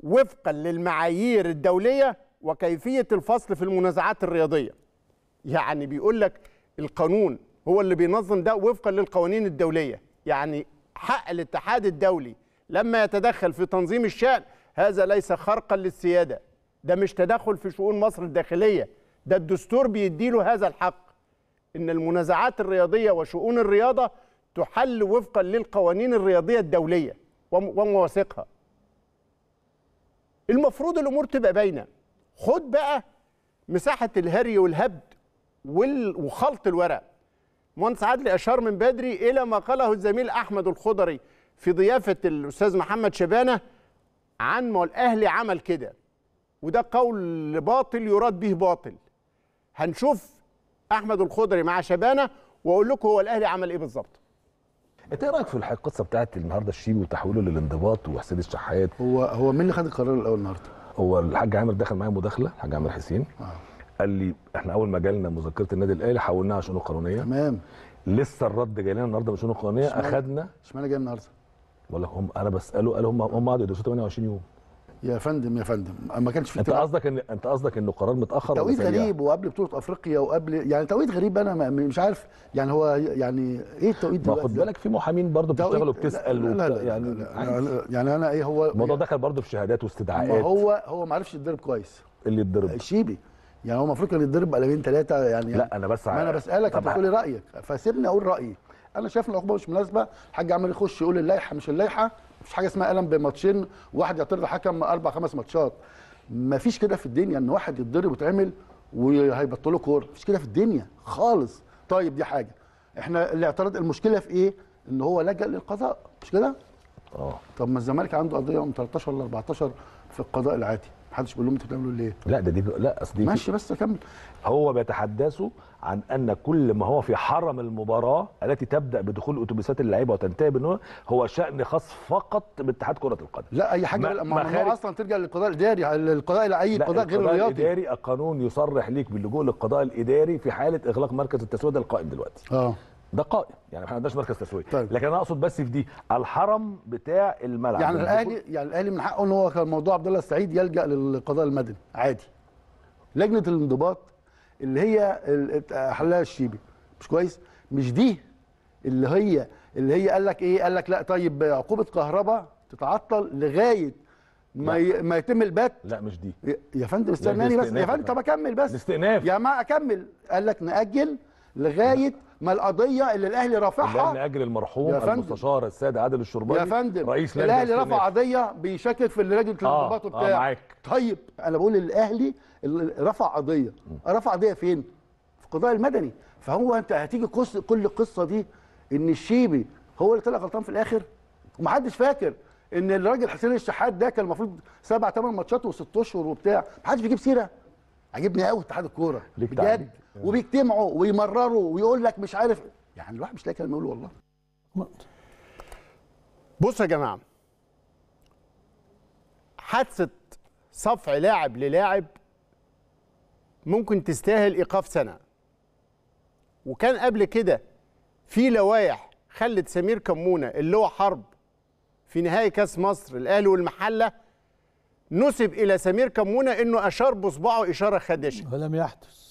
وفقا للمعايير الدولية وكيفية الفصل في المنازعات الرياضية يعني بيقول لك القانون هو اللي بينظم ده وفقا للقوانين الدولية يعني حق الاتحاد الدولي لما يتدخل في تنظيم الشأن هذا ليس خرقا للسيادة ده مش تدخل في شؤون مصر الداخلية ده الدستور بيديله هذا الحق إن المنازعات الرياضية وشؤون الرياضة تحل وفقا للقوانين الرياضية الدولية ومواثيقها المفروض الامور تبقى باينه خد بقى مساحه الهري والهبد وخلط الورق مهندس عدلي اشار من بدري الى ما قاله الزميل احمد الخضري في ضيافه الاستاذ محمد شبانه عن ما الاهلي عمل كده وده قول باطل يراد به باطل هنشوف احمد الخضري مع شبانه واقول لكم هو الاهلي عمل ايه بالظبط انت ايه رايك في القصه بتاعت النهارده الشيبي وتحويله للانضباط وحسين الشحات هو هو مين اللي خد القرار الاول النهارده؟ هو الحاج عامر دخل معايا مداخله الحاج عامر حسين آه. قال لي احنا اول ما جالنا مذكره النادي الاهلي حولناها شؤون قانونيه تمام لسه الرد جاي لنا النهارده من شؤون قانونيه اخذنا اشمعنى جاي النهارده؟ بقول لك هم انا بساله قال هم هم قعدوا يدرسوا 28 يوم يا فندم يا فندم ما كانش في انت قصدك ان انت قصدك انه قرار متاخر توقيت غريب وقبل بطوله افريقيا وقبل يعني توقيت غريب انا مش عارف يعني هو يعني ايه التوقيت ده خد بالك في محامين برضه بيشتغلوا بتسال لا لا لا يعني لا لا يعني انا ايه هو الموضوع دخل برضه في شهادات واستدعاءات ما هو هو ما عرفش يتدرب كويس اللي يتدرب آه، شيبي يعني هو المفروض كان يتضرب قلبين ثلاثه يعني لا انا بس ما انا بسالك انت بتقول لي رايك فسيبني اقول رايي انا شايف ان العقوبه مش مناسبه الحاج عمال يخش يقول اللائحه مش اللائحه مفيش حاجه اسمها قلم بماتشين واحد يعترض حكم اربع خمس ماتشات مفيش كده في الدنيا ان واحد يتضرب ويتعمل وهيبطلوا كوره مفيش كده في الدنيا خالص طيب دي حاجه احنا الاعتراض المشكله في ايه ان هو لجا للقضاء مش كده اه طب ما الزمالك عنده قضيه من 13 ل 14 في القضاء العادي محدش بيقول لهم انتوا بتعملوا ليه؟ لا ده دي لا اصل ماشي بس اكمل هو بيتحدثوا عن ان كل ما هو في حرم المباراه التي تبدا بدخول اتوبيسات اللعيبه وتنتهي بانه هو شان خاص فقط باتحاد كره القدم لا اي حاجه ما, ما خارج... اصلا ترجع للقضاء الاداري القضاء لاي قضاء غير الرياضي القضاء الاداري القانون يصرح ليك باللجوء للقضاء الاداري في حاله اغلاق مركز التسويه ده القائم دلوقتي اه ده قائم يعني ما عندناش مركز تسويق طيب. لكن انا اقصد بس في دي الحرم بتاع الملعب يعني الاهلي يعني الاهلي يعني من حقه ان هو كان موضوع عبد الله السعيد يلجا للقضاء المدني عادي لجنه الانضباط اللي هي حلها الشيبي مش كويس مش دي اللي هي اللي هي قال لك ايه قال لك لا طيب عقوبه كهرباء تتعطل لغايه ما ما يتم البات لا مش دي يا فندم استناني بس يا فندم طب اكمل بس استئناف يا جماعه اكمل قال لك ناجل لغايه ما القضيه اللي الاهلي رافعها اجل المرحوم المستشار السيد عادل الشرباي يا فندم رئيس لجنه الاهلي رفع قضيه بيشكك في لجنه آه، الانضباط آه وبتاع آه معاك. طيب انا بقول الاهلي رفع قضيه رفع قضيه فين في القضاء المدني فهو انت هتيجي كل القصه دي ان الشيبي هو اللي طلع غلطان في الاخر ومحدش فاكر ان الراجل حسين الشحات ده كان المفروض سبع ثمان ماتشات وست اشهر وبتاع محدش بيجيب سيره عجبني قوي اتحاد الكوره بجد وبيجتمعوا ويمرروا ويقول لك مش عارف يعني الواحد مش لاقي كلام يقوله والله بصوا يا جماعه حادثه صفع لاعب للاعب ممكن تستاهل ايقاف سنه وكان قبل كده في لوائح خلت سمير كمونه اللي هو حرب في نهائي كاس مصر الاهلي والمحله نسب الى سمير كمونه انه اشار بصبعه اشاره خادشه ولم يحدث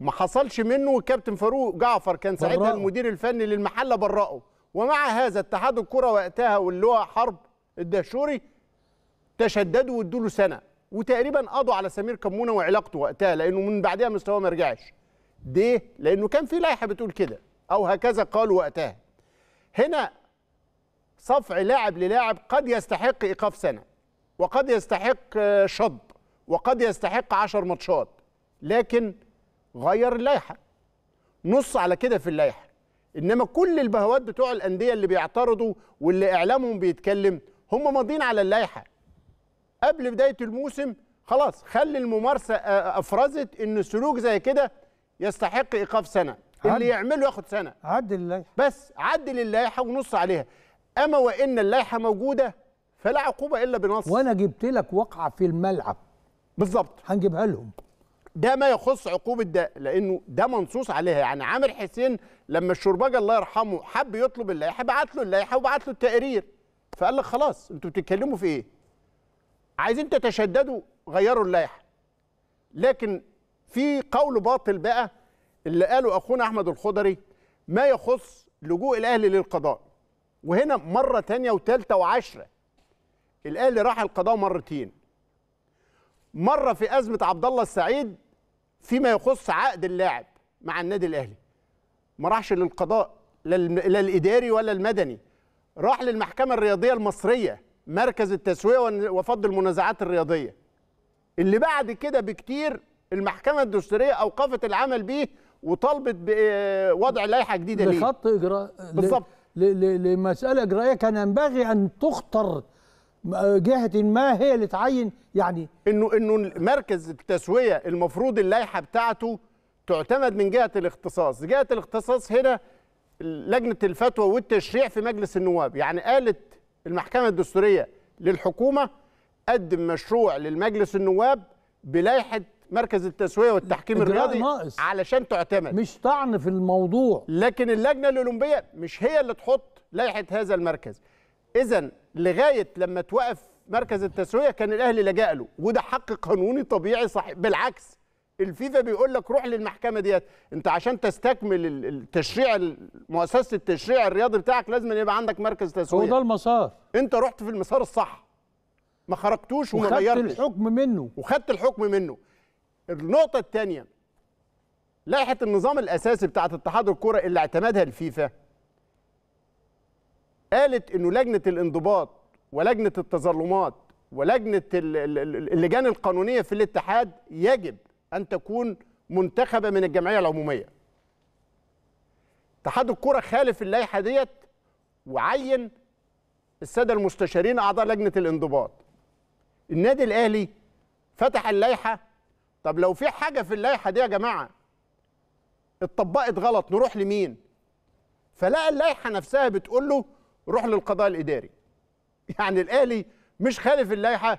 ما حصلش منه والكابتن فاروق جعفر كان ساعتها المدير الفني للمحله برأه ومع هذا اتحاد الكره وقتها واللي هو حرب الدهشوري تشددوا وادوا له سنه وتقريبا قضوا على سمير كمونه وعلاقته وقتها لانه من بعدها مستواه ما رجعش ليه؟ لانه كان في لائحه بتقول كده او هكذا قالوا وقتها هنا صفع لاعب للاعب قد يستحق ايقاف سنه وقد يستحق آه، شطب وقد يستحق 10 ماتشات لكن غير اللائحه نص على كده في اللائحه انما كل البهوات بتوع الانديه اللي بيعترضوا واللي اعلامهم بيتكلم هم ماضيين على اللائحه قبل بدايه الموسم خلاص خلي الممارسه آه، آه، افرزت ان سلوك زي كده يستحق ايقاف سنه عدل. اللي يعمله ياخد سنه عدل اللائحه بس عدل اللائحه ونص عليها اما وان اللائحه موجوده فلا عقوبه الا بنص وانا جبت لك وقعه في الملعب بالظبط هنجيبها لهم ده ما يخص عقوبه ده لانه ده منصوص عليها يعني عامر حسين لما الشربجي الله يرحمه حب يطلب اللائحه بعت له اللائحه وبعت له التقرير فقال لك خلاص انتوا بتتكلموا في ايه؟ عايزين تتشددوا غيروا اللائحه لكن في قول باطل بقى اللي قاله اخونا احمد الخضري ما يخص لجوء الاهلي للقضاء وهنا مره ثانيه وثالثه وعشره الاهلي راح القضاء مرتين مر في ازمه عبد الله السعيد فيما يخص عقد اللاعب مع النادي الاهلي ما راحش للقضاء لا الاداري ولا المدني راح للمحكمه الرياضيه المصريه مركز التسويه وفض المنازعات الرياضيه اللي بعد كده بكتير المحكمه الدستوريه اوقفت العمل بيه وطالبت بوضع آه، لائحه جديده ليه بخط اجراء بالظبط لمساله اجرائيه كان ينبغي ان تخطر جهه ما هي اللي تعين يعني انه انه مركز التسويه المفروض اللائحه بتاعته تعتمد من جهه الاختصاص، جهه الاختصاص هنا لجنه الفتوى والتشريع في مجلس النواب، يعني قالت المحكمه الدستوريه للحكومه قدم مشروع للمجلس النواب بلائحه مركز التسويه والتحكيم الرياضي ناقص. علشان تعتمد مش طعن في الموضوع لكن اللجنه الاولمبيه مش هي اللي تحط لائحه هذا المركز اذا لغايه لما توقف مركز التسويه كان الاهلي لجا له وده حق قانوني طبيعي صحيح بالعكس الفيفا بيقول لك روح للمحكمه ديت انت عشان تستكمل التشريع مؤسسه التشريع الرياضي بتاعك لازم يبقى عندك مركز تسويه هو ده المسار انت رحت في المسار الصح ما خرجتوش وما غيرتش وخدت الحكم منه وخدت الحكم منه النقطه الثانيه لائحه النظام الاساسي بتاعه اتحاد الكره اللي اعتمدها الفيفا قالت انه لجنه الانضباط ولجنه التظلمات ولجنه اللجان القانونيه في الاتحاد يجب ان تكون منتخبه من الجمعيه العموميه. اتحاد الكره خالف اللائحه ديت وعين الساده المستشارين اعضاء لجنه الانضباط. النادي الاهلي فتح اللائحه طب لو في حاجه في اللائحه دي يا جماعه اتطبقت غلط نروح لمين؟ فلقى اللائحه نفسها بتقول له روح للقضاء الاداري يعني الاهلي مش خالف اللائحه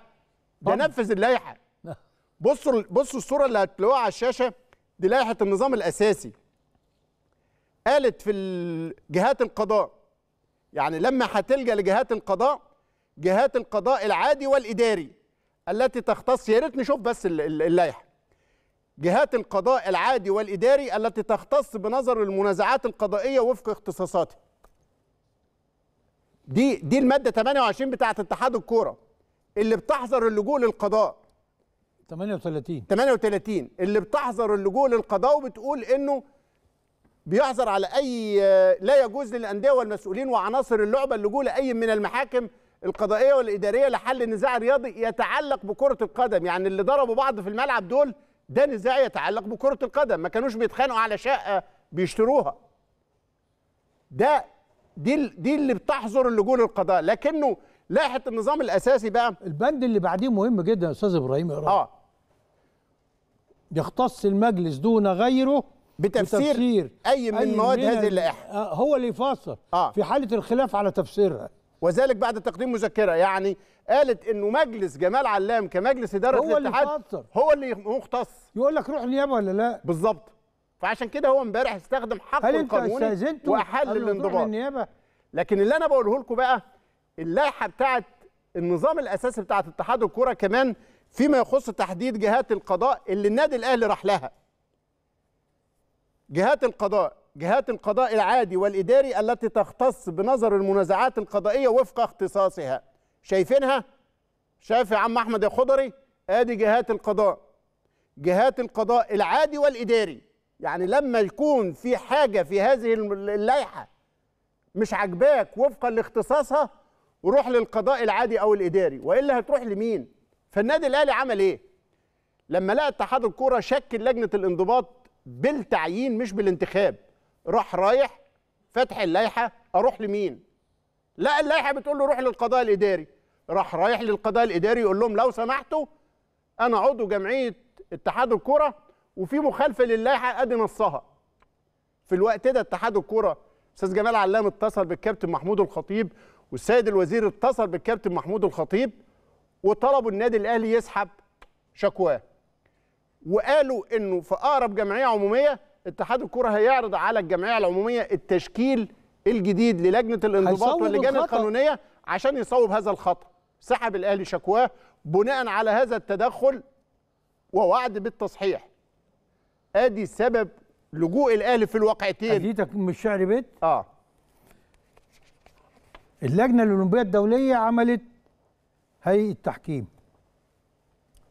ده نفذ اللائحه نعم. بصوا بصوا الصوره اللي هتلاقوها على الشاشه دي لائحه النظام الاساسي قالت في جهات القضاء يعني لما هتلجا لجهات القضاء جهات القضاء العادي والاداري التي تختص يا ريت نشوف بس اللائحه جهات القضاء العادي والاداري التي تختص بنظر المنازعات القضائيه وفق اختصاصاتها دي دي الماده 28 بتاعه اتحاد الكوره اللي بتحظر اللجوء للقضاء 38 38 اللي بتحظر اللجوء للقضاء وبتقول انه بيحظر على اي لا يجوز للانديه والمسؤولين وعناصر اللعبه اللجوء لاي من المحاكم القضائيه والاداريه لحل نزاع رياضي يتعلق بكره القدم يعني اللي ضربوا بعض في الملعب دول ده نزاع يتعلق بكره القدم ما كانوش بيتخانقوا على شقه آه، بيشتروها ده دي دي اللي بتحظر اللجوء للقضاء لكنه لائحه النظام الاساسي بقى البند اللي بعديه مهم جدا يا استاذ ابراهيم اقرا اه يختص المجلس دون غيره بتفسير, بتفسير اي من, أي مواد من هذه اللائحه آه هو اللي يفسر آه. في حاله الخلاف على تفسيرها وذلك بعد تقديم مذكره يعني قالت انه مجلس جمال علام كمجلس اداره هو الاتحاد اللي هو اللي مختص يقول لك روح نيابه ولا لا بالظبط فعشان كده هو امبارح استخدم حقه القانوني واحل الانضباط لكن اللي انا بقوله لكم بقى اللائحه بتاعه النظام الاساسي بتاعه اتحاد الكره كمان فيما يخص تحديد جهات القضاء اللي النادي الاهلي راح لها جهات القضاء جهات القضاء العادي والاداري التي تختص بنظر المنازعات القضائيه وفق اختصاصها شايفينها شايف يا عم احمد يا خضري ادي جهات القضاء جهات القضاء العادي والاداري يعني لما يكون في حاجة في هذه اللائحة مش عاجباك وفقا لاختصاصها روح للقضاء العادي أو الإداري وإلا هتروح لمين؟ فالنادي الأهلي عمل إيه؟ لما لقى اتحاد الكورة شكل لجنة الانضباط بالتعيين مش بالانتخاب راح رايح فتح اللائحة أروح لمين؟ لا اللائحة بتقول له روح للقضاء الإداري راح رايح للقضاء الإداري يقول لهم لو سمحتوا أنا عضو جمعية اتحاد الكرة وفي مخالفه للائحه ادي نصها في الوقت ده اتحاد الكوره استاذ جمال علام اتصل بالكابتن محمود الخطيب والسيد الوزير اتصل بالكابتن محمود الخطيب وطلبوا النادي الاهلي يسحب شكواه وقالوا انه في اقرب جمعيه عموميه اتحاد الكوره هيعرض على الجمعيه العموميه التشكيل الجديد للجنه الانضباط واللجان القانونيه عشان يصوب هذا الخطا سحب الاهلي شكواه بناء على هذا التدخل ووعد بالتصحيح ادي سبب لجوء الاهلي في الواقعتين اديتك من الشعر بيت اه اللجنه الاولمبيه الدوليه عملت هيئه تحكيم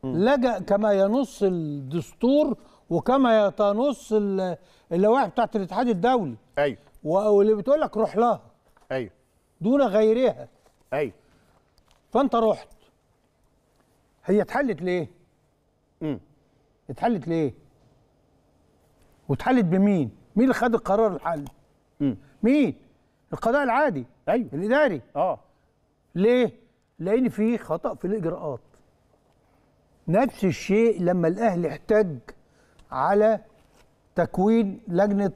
لجأ كما ينص الدستور وكما تنص اللوائح بتاعت الاتحاد الدولي ايوه واللي بتقول لك روح لها ايوه دون غيرها ايوه فانت رحت هي اتحلت ليه؟ امم اتحلت ليه؟ واتحلت بمين؟ مين اللي خد القرار الحل؟ مين؟ القضاء العادي ايوه الاداري اه ليه؟ لان في خطا في الاجراءات نفس الشيء لما الاهلي احتج على تكوين لجنه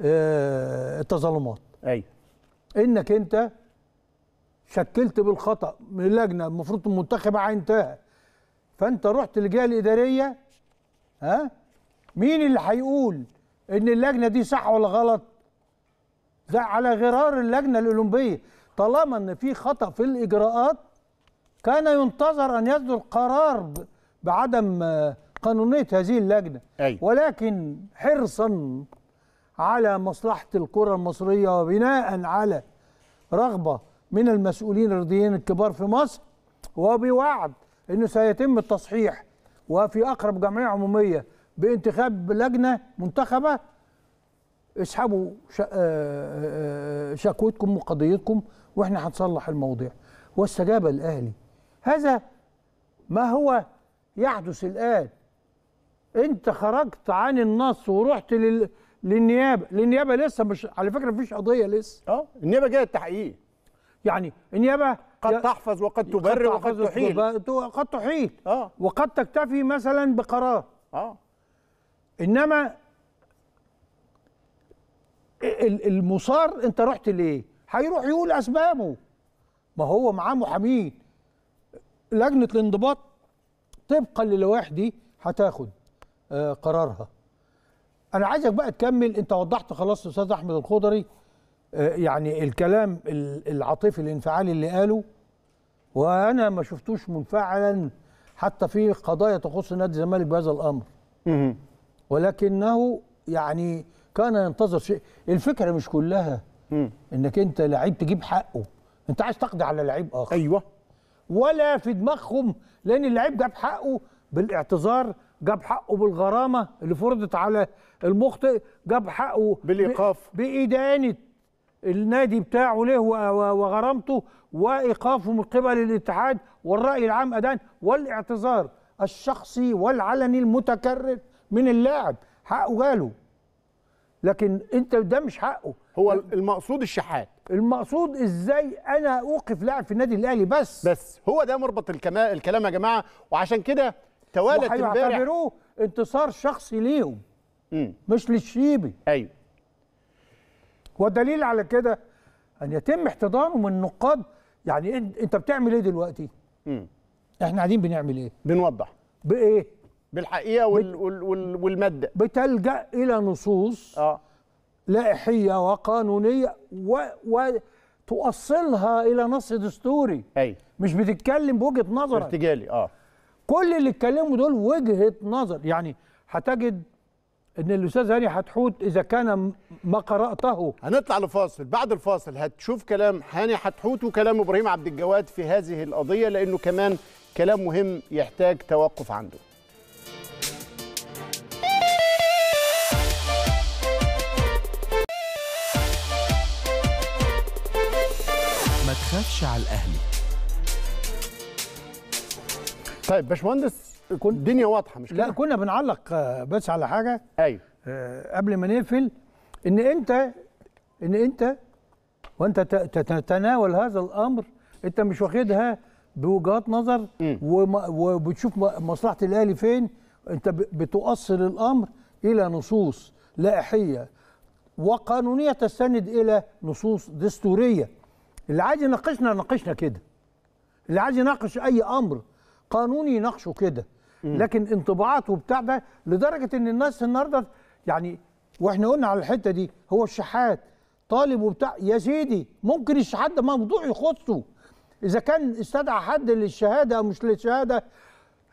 آه التظلمات ايوه انك انت شكلت بالخطا من لجنه المفروض المنتخب عينتها فانت رحت للجهه الاداريه ها مين اللي هيقول ان اللجنه دي صح ولا غلط ده على غرار اللجنه الاولمبيه طالما ان في خطا في الاجراءات كان ينتظر ان يصدر قرار بعدم آه، قانونيه هذه اللجنه أي. ولكن حرصا على مصلحه الكره المصريه وبناء على رغبه من المسؤولين الرياضيين الكبار في مصر وبوعد انه سيتم التصحيح وفي اقرب جمعيه عموميه بانتخاب لجنه منتخبه اسحبوا آه، آه، آه، شكوتكم وقضيتكم واحنا هنصلح الموضوع واستجاب الاهلي هذا ما هو يحدث الان انت خرجت عن النص ورحت لل... للنيابه للنيابه لسه مش على فكره مفيش قضيه لسه اه النيابه جايه التحقيق يعني النيابه قد ي... تحفظ وقد تبرر وقد تحيل وقد تحيل اه وقد تكتفي مثلا بقرار اه انما المصار انت رحت ليه هيروح يقول اسبابه ما هو معاه محامين لجنه الانضباط طبقا للوائح دي هتاخد آه، قرارها انا عايزك بقى تكمل انت وضحت خلاص استاذ احمد الخضري آه، يعني الكلام العاطفي الانفعالي اللي قاله وانا ما شفتوش منفعلا حتى في قضايا تخص نادي الزمالك بهذا الامر ولكنه يعني كان ينتظر شيء الفكره مش كلها مم. انك انت لعيب تجيب حقه انت عايز تقضي على لعيب اخر ايوه ولا في دماغهم لان اللعيب جاب حقه بالاعتذار جاب حقه بالغرامه اللي فرضت على المخطئ جاب حقه بالايقاف بادانه النادي بتاعه له وغرامته وايقافه من قبل الاتحاد والراي العام ادان والاعتذار الشخصي والعلني المتكرر من اللاعب حقه جاله لكن انت ده مش حقه هو المقصود الشحات المقصود ازاي انا اوقف لاعب في النادي الاهلي بس بس هو ده مربط الكما... الكلام يا جماعه وعشان كده توالت امبارح انتصار شخصي ليهم مم. مش للشيبي ايوه والدليل على كده ان يتم احتضانه من النقاد يعني انت بتعمل ايه دلوقتي؟ مم. احنا قاعدين بنعمل ايه؟ بنوضح بايه؟ بالحقيقه وال وال وال والماده بتلجا الى نصوص اه لائحيه وقانونيه و وتؤصلها الى نص دستوري اي مش بتتكلم بوجهه نظر ارتجالي اه كل اللي اتكلموا دول وجهه نظر يعني هتجد ان الاستاذ هاني حتحوت اذا كان ما قراته هنطلع لفاصل بعد الفاصل هتشوف كلام هاني حتحوت وكلام ابراهيم عبد الجواد في هذه القضيه لانه كمان كلام مهم يحتاج توقف عنده تخافش على الاهلي طيب باشمهندس كنت الدنيا واضحه مش كده لا كنا بنعلق آه، بس على حاجه ايوه آه، قبل ما نقفل ان انت ان انت وانت تتناول هذا الامر انت مش واخدها بوجهات نظر وبتشوف مصلحه الاهلي فين انت بتؤصل الامر الى نصوص لائحيه وقانونيه تستند الى نصوص دستوريه اللي عايز يناقشنا ناقشنا كده اللي عايز يناقش اي امر قانوني يناقشه كده لكن انطباعات وبتاع ده لدرجه ان الناس النهارده يعني واحنا قلنا على الحته دي هو الشحات طالب وبتاع يا سيدي ممكن الشحات ده موضوع يخصه اذا كان استدعى حد للشهاده او مش للشهاده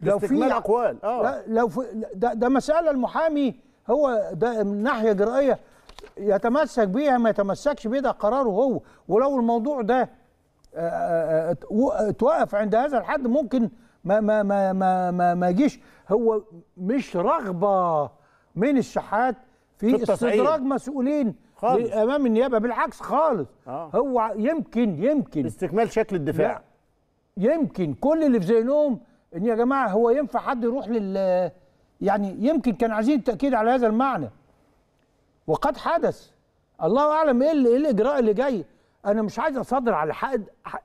لو في اقوال اه لو في ده, ده مساله المحامي هو ده من ناحيه جرائيه يتمسك بيها ما يتمسكش بيه ده قراره هو ولو الموضوع ده آه، آه، آه، اتوقف عند هذا الحد ممكن ما ما ما ما ما, ما يجيش هو مش رغبه من الشحات في, في استدراج مسؤولين خالص. امام النيابه بالعكس خالص آه. هو يمكن يمكن استكمال شكل الدفاع يمكن كل اللي في ذهنهم ان يا جماعه هو ينفع حد يروح لل يعني يمكن كان عايزين التاكيد على هذا المعنى وقد حدث الله اعلم ايه اللي ايه الاجراء اللي جاي انا مش عايز اصدر على حق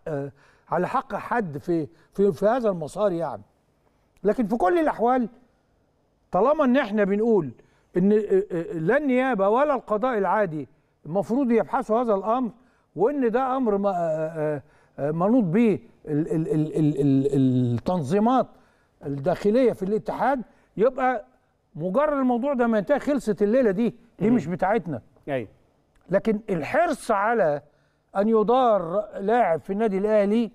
آه، على حق حد في في في هذا المسار يعني لكن في كل الاحوال طالما ان احنا بنقول ان آه، آه، لا النيابه ولا القضاء العادي المفروض يبحثوا هذا الامر وان ده امر منوط به التنظيمات الداخليه في الاتحاد يبقى مجرد الموضوع ده ما انتهى خلصت الليله دي دي مش بتاعتنا ايوه لكن الحرص على ان يدار لاعب في النادي الاهلي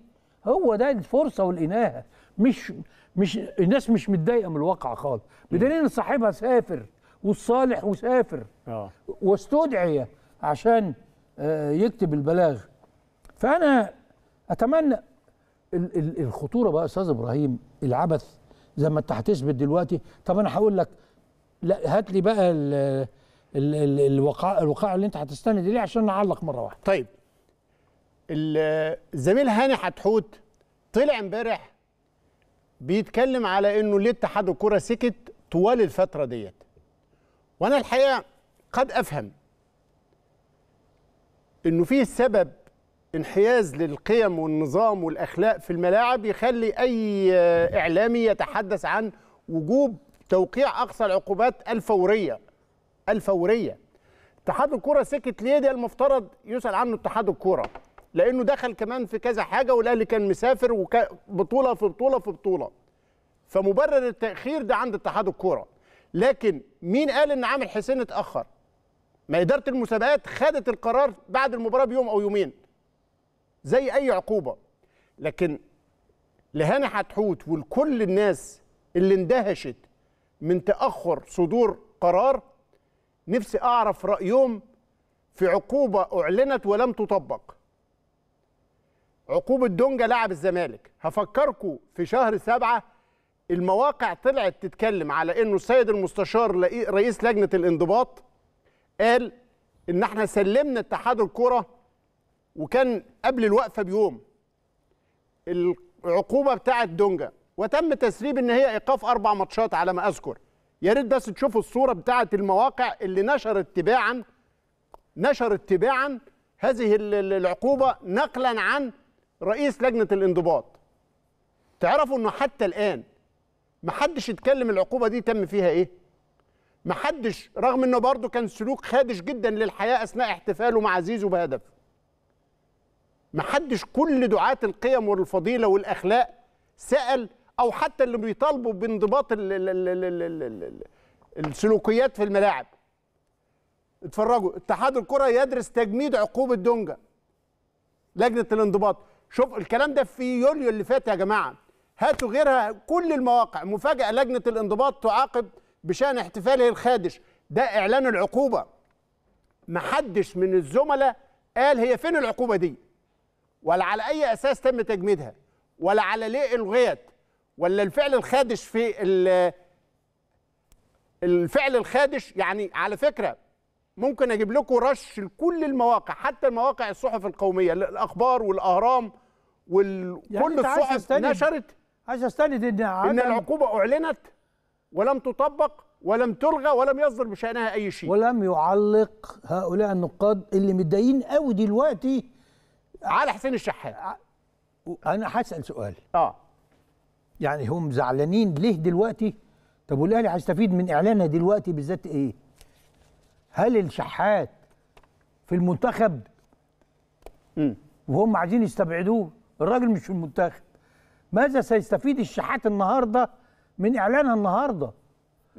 هو ده الفرصه والاناهه مش مش الناس مش متضايقه من الواقع خالص بدليل ان صاحبها سافر والصالح وسافر اه واستدعي عشان آه، يكتب البلاغ فانا اتمنى الخطوره بقى استاذ ابراهيم العبث زي ما انت هتثبت دلوقتي طب انا هقول لك لا هات لي بقى ال الوقائع الوقائع اللي انت هتستند ليه عشان نعلق مره واحده طيب الزميل هاني حتحوت طلع امبارح بيتكلم على انه ليه اتحاد الكره سكت طوال الفتره ديت وانا الحقيقه قد افهم انه في سبب انحياز للقيم والنظام والاخلاق في الملاعب يخلي اي اعلامي يتحدث عن وجوب توقيع اقصى العقوبات الفوريه الفوريه اتحاد الكوره سكت ليه ده المفترض يسال عنه اتحاد الكوره لانه دخل كمان في كذا حاجه والاهلي كان مسافر وبطوله في بطوله في بطوله فمبرر التاخير ده عند اتحاد الكوره لكن مين قال ان عامل حسين اتاخر ما اداره المسابقات خدت القرار بعد المباراه بيوم او يومين زي اي عقوبه لكن لهاني حتحوت ولكل الناس اللي اندهشت من تاخر صدور قرار نفسي اعرف رايهم في عقوبه اعلنت ولم تطبق عقوبه دونجا لاعب الزمالك هفكركم في شهر سبعة المواقع طلعت تتكلم على انه السيد المستشار رئيس لجنه الانضباط قال ان احنا سلمنا اتحاد الكره وكان قبل الوقفه بيوم العقوبه بتاعت دونجا وتم تسريب ان هي ايقاف اربع ماتشات على ما اذكر يا ريت بس تشوفوا الصوره بتاعه المواقع اللي نشرت تباعا نشرت تباعا هذه العقوبه نقلا عن رئيس لجنه الانضباط تعرفوا انه حتى الان محدش اتكلم العقوبه دي تم فيها ايه محدش رغم انه برضه كان سلوك خادش جدا للحياه اثناء احتفاله مع زيزو بهدف محدش كل دعاه القيم والفضيله والاخلاق سال او حتى اللي بيطالبوا بانضباط السلوكيات في الملاعب اتفرجوا اتحاد الكره يدرس تجميد عقوبه دونجا لجنه الانضباط شوف الكلام ده في يوليو اللي فات يا جماعه هاتوا غيرها كل المواقع مفاجاه لجنه الانضباط تعاقب بشان احتفاله الخادش ده اعلان العقوبه محدش من الزملاء قال هي فين العقوبه دي ولا على اي اساس تم تجميدها ولا على ليه الغيت ولا الفعل الخادش في الفعل الخادش يعني على فكره ممكن اجيب لكم رش لكل المواقع حتى المواقع الصحف القوميه الاخبار والاهرام وكل يعني الصحف نشرت عايز استند ان ان العقوبه اعلنت ولم تطبق ولم تلغى ولم يصدر بشانها اي شيء ولم يعلق هؤلاء النقاد اللي متضايقين قوي دلوقتي على حسين الشحات انا هسال سؤال اه يعني هم زعلانين ليه دلوقتي طب والاهلي هيستفيد من اعلانها دلوقتي بالذات ايه هل الشحات في المنتخب امم وهم عايزين يستبعدوه الراجل مش في المنتخب ماذا سيستفيد الشحات النهارده من اعلانها النهارده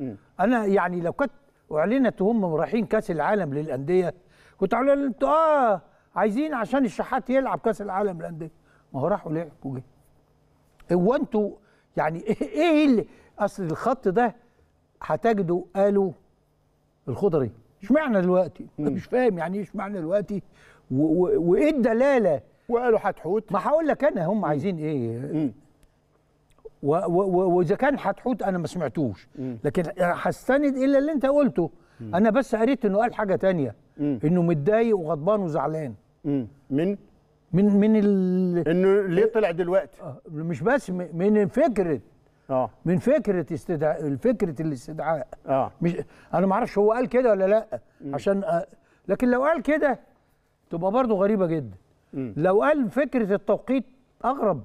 امم انا يعني لو كانت اعلنت وهم رايحين كاس العالم للانديه كنت اعلنت اه عايزين عشان الشحات يلعب كاس العالم للانديه ما هو راحوا لعبوا جه هو انتوا يعني إيه-, ايه اللي اصل الخط ده هتجده قالوا الخضري اشمعنى دلوقتي مش فاهم يعني ايه اشمعنى دلوقتي وايه الدلاله وقالوا حتحوت ما هقول لك انا هم عايزين ايه واذا كان حتحوت انا ما سمعتوش لكن هستند الا اللي انت قلته مم. انا بس قريت انه قال حاجه تانية مم. انه متضايق وغضبان وزعلان من من من ال... انه ليه طلع دلوقتي آه، مش بس من فكره اه من فكره استدعاء فكره الاستدعاء اه مش انا ما اعرفش هو قال كده ولا لا م. عشان آه، لكن لو قال كده تبقى برضه غريبه جدا م. لو قال فكره التوقيت اغرب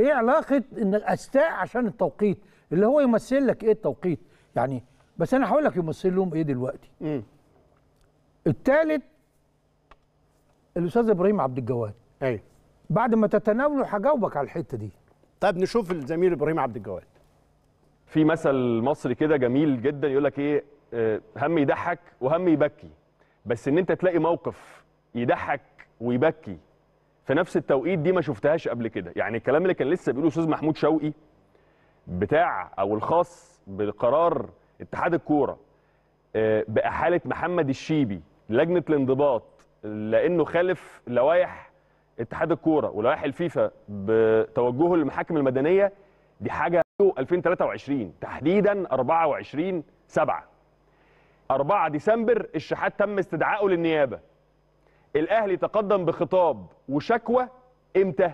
ايه علاقه ان استاء عشان التوقيت اللي هو يمثل لك ايه التوقيت يعني بس انا هقول لك يمثل لهم ايه دلوقتي م. التالت الاستاذ ابراهيم عبد الجواد ايوه بعد ما تتناوله هجاوبك على الحته دي طيب نشوف الزميل ابراهيم عبد الجواد في مثل مصري كده جميل جدا يقول لك ايه آه، هم يضحك وهم يبكي بس ان انت تلاقي موقف يضحك ويبكي في نفس التوقيت دي ما شفتهاش قبل كده يعني الكلام اللي كان لسه بيقوله استاذ محمود شوقي بتاع او الخاص بقرار اتحاد الكوره آه، باحاله محمد الشيبي لجنه الانضباط لانه خالف لوائح اتحاد الكوره ولوائح الفيفا بتوجهه للمحاكم المدنيه دي حاجه 2023 تحديدا 24 7 4 ديسمبر الشحات تم استدعائه للنيابه الاهلي تقدم بخطاب وشكوى امتى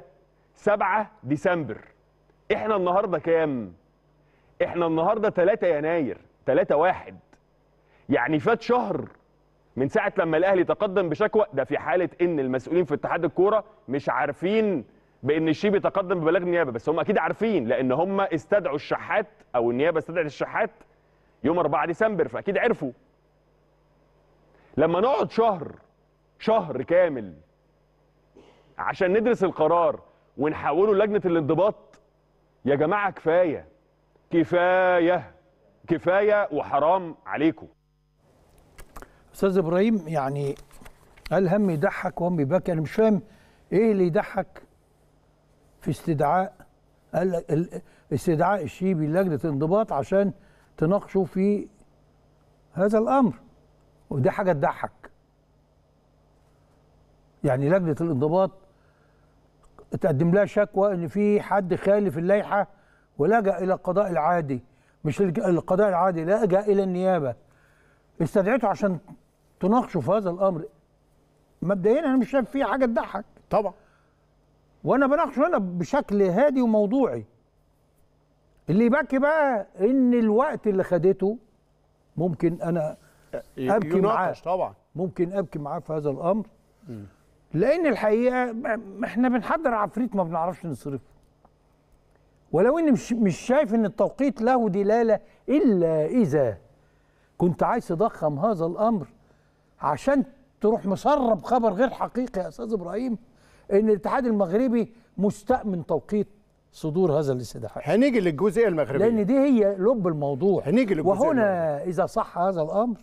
7 ديسمبر احنا النهارده كام احنا النهارده 3 يناير 3 1 يعني فات شهر من ساعه لما الاهلي تقدم بشكوى ده في حاله ان المسؤولين في اتحاد الكوره مش عارفين بان الشيبي تقدم ببلاغ النيابه بس هم اكيد عارفين لان هم استدعوا الشحات او النيابه استدعت الشحات يوم 4 ديسمبر فاكيد عرفوا لما نقعد شهر شهر كامل عشان ندرس القرار ونحوله لجنه الانضباط يا جماعه كفايه كفايه كفايه وحرام عليكم استاذ ابراهيم يعني قال هم يضحك وهم يبكي انا مش فاهم ايه اللي يضحك في استدعاء قال استدعاء الشيبي لجنه الانضباط عشان تناقشوا في هذا الامر ودي حاجه تضحك يعني لجنه الانضباط تقدم لها شكوى ان في حد خالف اللائحه ولجا الى القضاء العادي مش القضاء العادي لجا الى النيابه استدعته عشان تناقشوا في هذا الامر مبدئيا انا مش شايف فيه حاجه تضحك طبعا وانا بناقشه هنا بشكل هادي وموضوعي اللي يبكي بقى ان الوقت اللي خدته ممكن انا ابكي معاه طبعا ممكن ابكي معاه في هذا الامر م. لان الحقيقه احنا بنحضر عفريت ما بنعرفش نصرفه ولو اني مش مش شايف ان التوقيت له دلاله الا اذا كنت عايز تضخم هذا الامر عشان تروح مسرب خبر غير حقيقي يا استاذ ابراهيم ان الاتحاد المغربي مستأمن توقيت صدور هذا الاستدعاء هنيجي للجزئيه المغربيه لان دي هي لب الموضوع هنيجي للجزئيه وهنا المغربية. اذا صح هذا الامر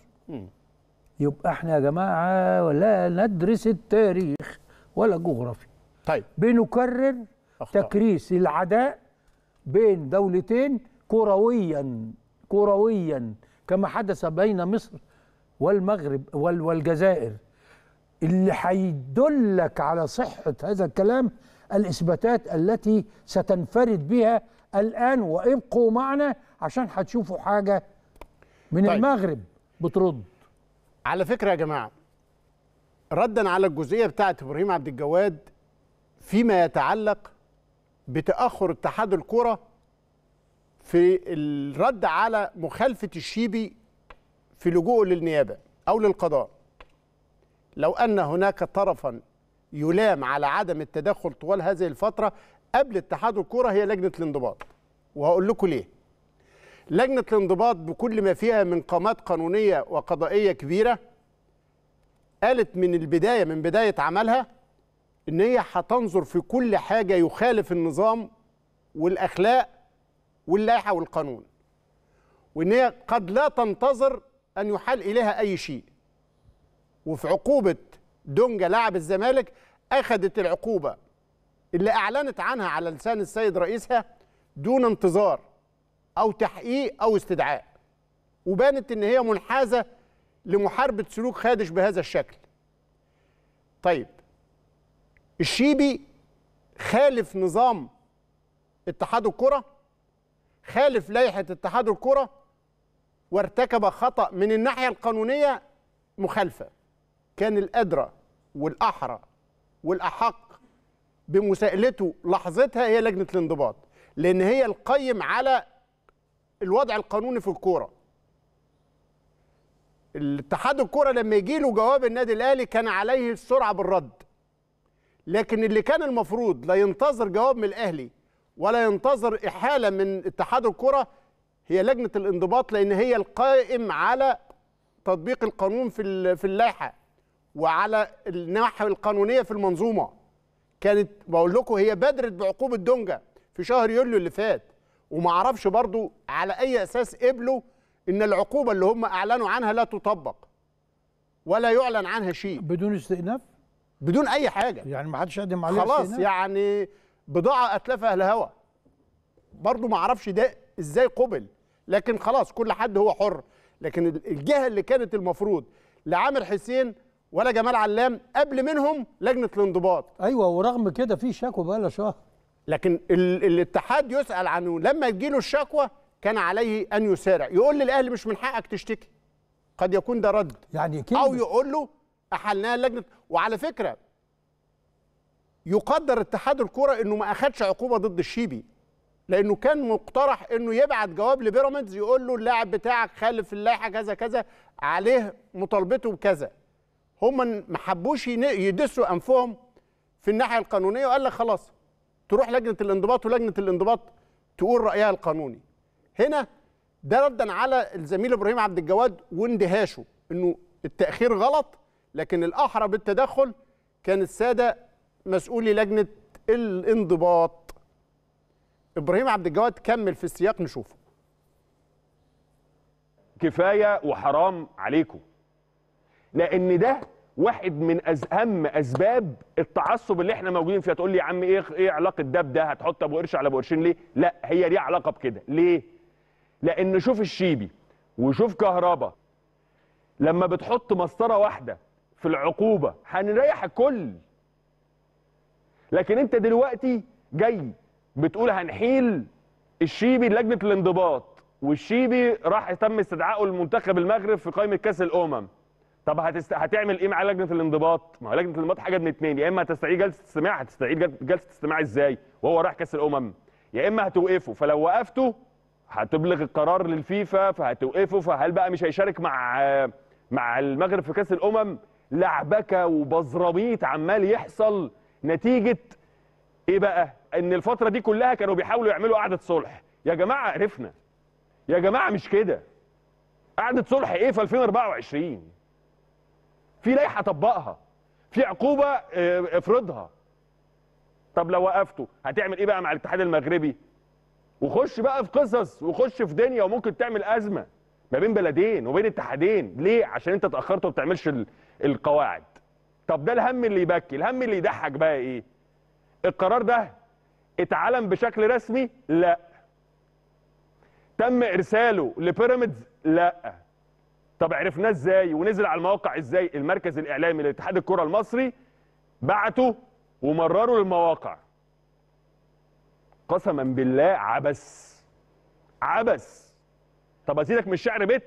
يبقى احنا يا جماعه لا ندرس التاريخ ولا الجغرافيا طيب بنكرر أخطأ. تكريس العداء بين دولتين كرويا كرويا كما حدث بين مصر والمغرب والجزائر اللي هيدلك على صحة هذا الكلام الإثباتات التي ستنفرد بها الآن وابقوا معنا عشان هتشوفوا حاجة من طيب. المغرب بترد على فكرة يا جماعة ردا على الجزئية بتاعت إبراهيم عبد الجواد فيما يتعلق بتأخر اتحاد الكرة في الرد على مخالفة الشيبي في لجوءه للنيابه او للقضاء لو ان هناك طرفا يلام على عدم التدخل طوال هذه الفتره قبل اتحاد الكوره هي لجنه الانضباط وهقول لكم ليه لجنه الانضباط بكل ما فيها من قامات قانونيه وقضائيه كبيره قالت من البدايه من بدايه عملها ان هي هتنظر في كل حاجه يخالف النظام والاخلاق واللائحه والقانون وان هي قد لا تنتظر أن يحال إليها أي شيء وفي عقوبة دونجا لاعب الزمالك أخذت العقوبة اللي أعلنت عنها على لسان السيد رئيسها دون انتظار أو تحقيق أو استدعاء وبانت إن هي منحازة لمحاربة سلوك خادش بهذا الشكل طيب الشيبي خالف نظام اتحاد الكرة خالف لائحة اتحاد الكرة وارتكب خطأ من الناحية القانونية مخالفة كان الأدرى والأحرى والأحق بمساءلته لحظتها هي لجنة الانضباط لأن هي القيم على الوضع القانوني في الكورة الاتحاد الكورة لما يجي له جواب النادي الأهلي كان عليه السرعة بالرد لكن اللي كان المفروض لا ينتظر جواب من الأهلي ولا ينتظر إحالة من اتحاد الكرة هي لجنه الانضباط لان هي القائم على تطبيق القانون في في اللائحه وعلى الناحيه القانونيه في المنظومه كانت بقول لكم هي بدرت بعقوبه دونجا في شهر يوليو اللي فات وما اعرفش برضو على اي اساس قبلوا ان العقوبه اللي هم اعلنوا عنها لا تطبق ولا يعلن عنها شيء بدون استئناف بدون اي حاجه يعني ما حدش قدم عليها خلاص استئناف. يعني بضاعه اتلفها الهوى برضو ما اعرفش ده ازاي قبل لكن خلاص كل حد هو حر لكن الجهه اللي كانت المفروض لا عامر حسين ولا جمال علام قبل منهم لجنه الانضباط ايوه ورغم كده في شكوى بقى شهر لكن الاتحاد يسال عنه لما تجيله الشكوى كان عليه ان يسارع يقول للاهلي مش من حقك تشتكي قد يكون ده رد يعني كلمة. او يقول له احلناها لجنه وعلى فكره يقدر اتحاد الكره انه ما اخدش عقوبه ضد الشيبي لانه كان مقترح انه يبعت جواب لبيراميدز يقول له اللاعب بتاعك خالف اللائحه كذا كذا عليه مطالبته بكذا هما ما حبوش يدسوا انفهم في الناحيه القانونيه وقال لك خلاص تروح لجنه الانضباط ولجنه الانضباط تقول رايها القانوني هنا ده ردا على الزميل ابراهيم عبد الجواد واندهاشه انه التاخير غلط لكن الاحرى بالتدخل كان الساده مسؤولي لجنه الانضباط ابراهيم عبد الجواد كمل في السياق نشوفه كفايه وحرام عليكم لان ده واحد من اهم اسباب التعصب اللي احنا موجودين فيها تقول لي يا عم ايه ايه علاقه ده بده هتحط ابو قرش على ابو قرشين ليه لا هي ليها علاقه بكده ليه لان شوف الشيبي وشوف كهربا لما بتحط مسطره واحده في العقوبه هنريح الكل لكن انت دلوقتي جاي بتقول هنحيل الشيبي لجنه الانضباط والشيبي راح تم استدعائه لمنتخب المغرب في قائمه كاس الامم طب هتست... هتعمل ايه مع لجنه الانضباط؟ ما هو لجنه الانضباط حاجه من اتنين يا اما هتستعيد جلسه استماع هتستعيد جلسه استماع ازاي وهو رايح كاس الامم؟ يا اما هتوقفه فلو وقفته هتبلغ القرار للفيفا فهتوقفه فهل بقى مش هيشارك مع مع المغرب في كاس الامم؟ لعبكه وبزراميط عمال يحصل نتيجه ايه بقى؟ ان الفتره دي كلها كانوا بيحاولوا يعملوا قعده صلح يا جماعه عرفنا يا جماعه مش كده قعده صلح ايه في 2024 في لائحه طبقها في عقوبه آه، افرضها طب لو وقفته هتعمل ايه بقى مع الاتحاد المغربي وخش بقى في قصص وخش في دنيا وممكن تعمل ازمه ما بين بلدين وبين اتحادين ليه عشان انت اتاخرت وما بتعملش القواعد طب ده الهم اللي يبكي الهم اللي يضحك بقى ايه القرار ده اتعلن بشكل رسمي لا تم ارساله لبيراميدز لا طب عرفناه ازاي ونزل على المواقع ازاي المركز الاعلامي لاتحاد الكره المصري بعته ومرره للمواقع قسما بالله عبس عبس طب ازيدك من الشعر بيت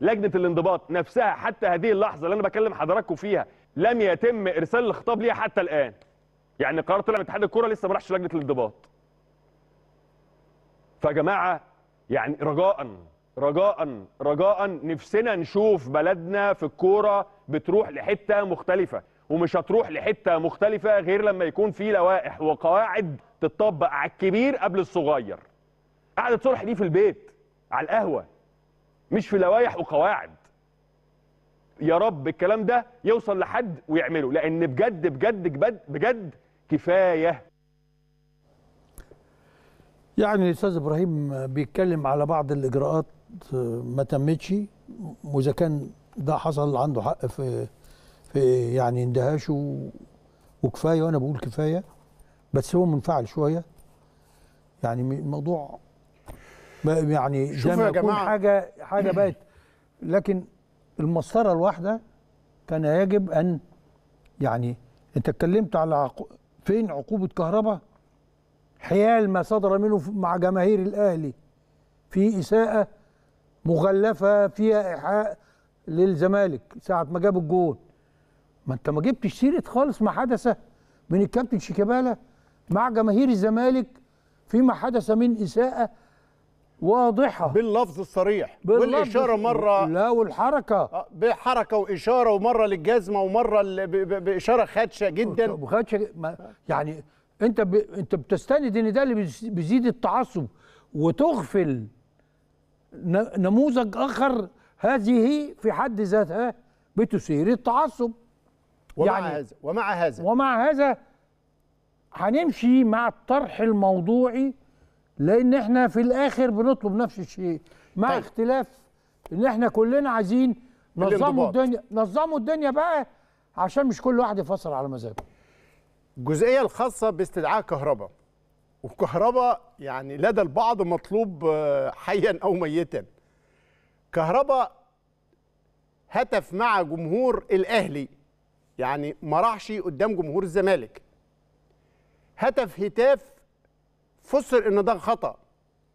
لجنه الانضباط نفسها حتى هذه اللحظه اللي انا بكلم حضراتكم فيها لم يتم ارسال الخطاب ليها حتى الان يعني قرار طلع من اتحاد الكوره لسه ما راحش لجنه الانضباط فيا جماعه يعني رجاء رجاء رجاء نفسنا نشوف بلدنا في الكوره بتروح لحته مختلفه ومش هتروح لحته مختلفه غير لما يكون في لوائح وقواعد تتطبق على الكبير قبل الصغير قعده صلح دي في البيت على القهوه مش في لوائح وقواعد يا رب الكلام ده يوصل لحد ويعمله لان بجد بجد بجد, بجد كفايه يعني الاستاذ ابراهيم بيتكلم على بعض الاجراءات آه، ما تمتش واذا كان ده حصل عنده حق في في يعني اندهاشه وكفايه وانا بقول كفايه بس هو منفعل شويه يعني الموضوع يعني شوف يا جماعه حاجه حاجه بقت لكن المسطره الواحده كان يجب ان يعني انت اتكلمت على فين عقوبة كهرباء حيال ما صدر منه مع جماهير الأهلي في إساءة مغلفة فيها إيحاء للزمالك ساعة ما جاب الجون ما أنت ما جبتش سيرة خالص ما حدث من الكابتن شيكابالا مع جماهير الزمالك فيما حدث من إساءة واضحه باللفظ الصريح باللفظ والاشاره مره لا والحركه آه، بحركه واشاره ومره للجزمه ومره باشاره خدشه جدا خدشه يعني انت ب... انت بتستند ان ده اللي بيزيد التعصب وتغفل نموذج اخر هذه في حد ذاتها بتثير التعصب ومع يعني هذا ومع هذا ومع هذا هنمشي مع الطرح الموضوعي لان احنا في الاخر بنطلب نفس الشيء مع طيب. اختلاف ان احنا كلنا عايزين نظموا الدنيا نظموا الدنيا بقى عشان مش كل واحد يفصل على مزاجه الجزئيه الخاصه باستدعاء كهرباء وكهرباء يعني لدى البعض مطلوب آه، حيا او ميتا كهرباء هتف مع جمهور الاهلي يعني ما راحش قدام جمهور الزمالك هتف هتاف فسر ان ده خطا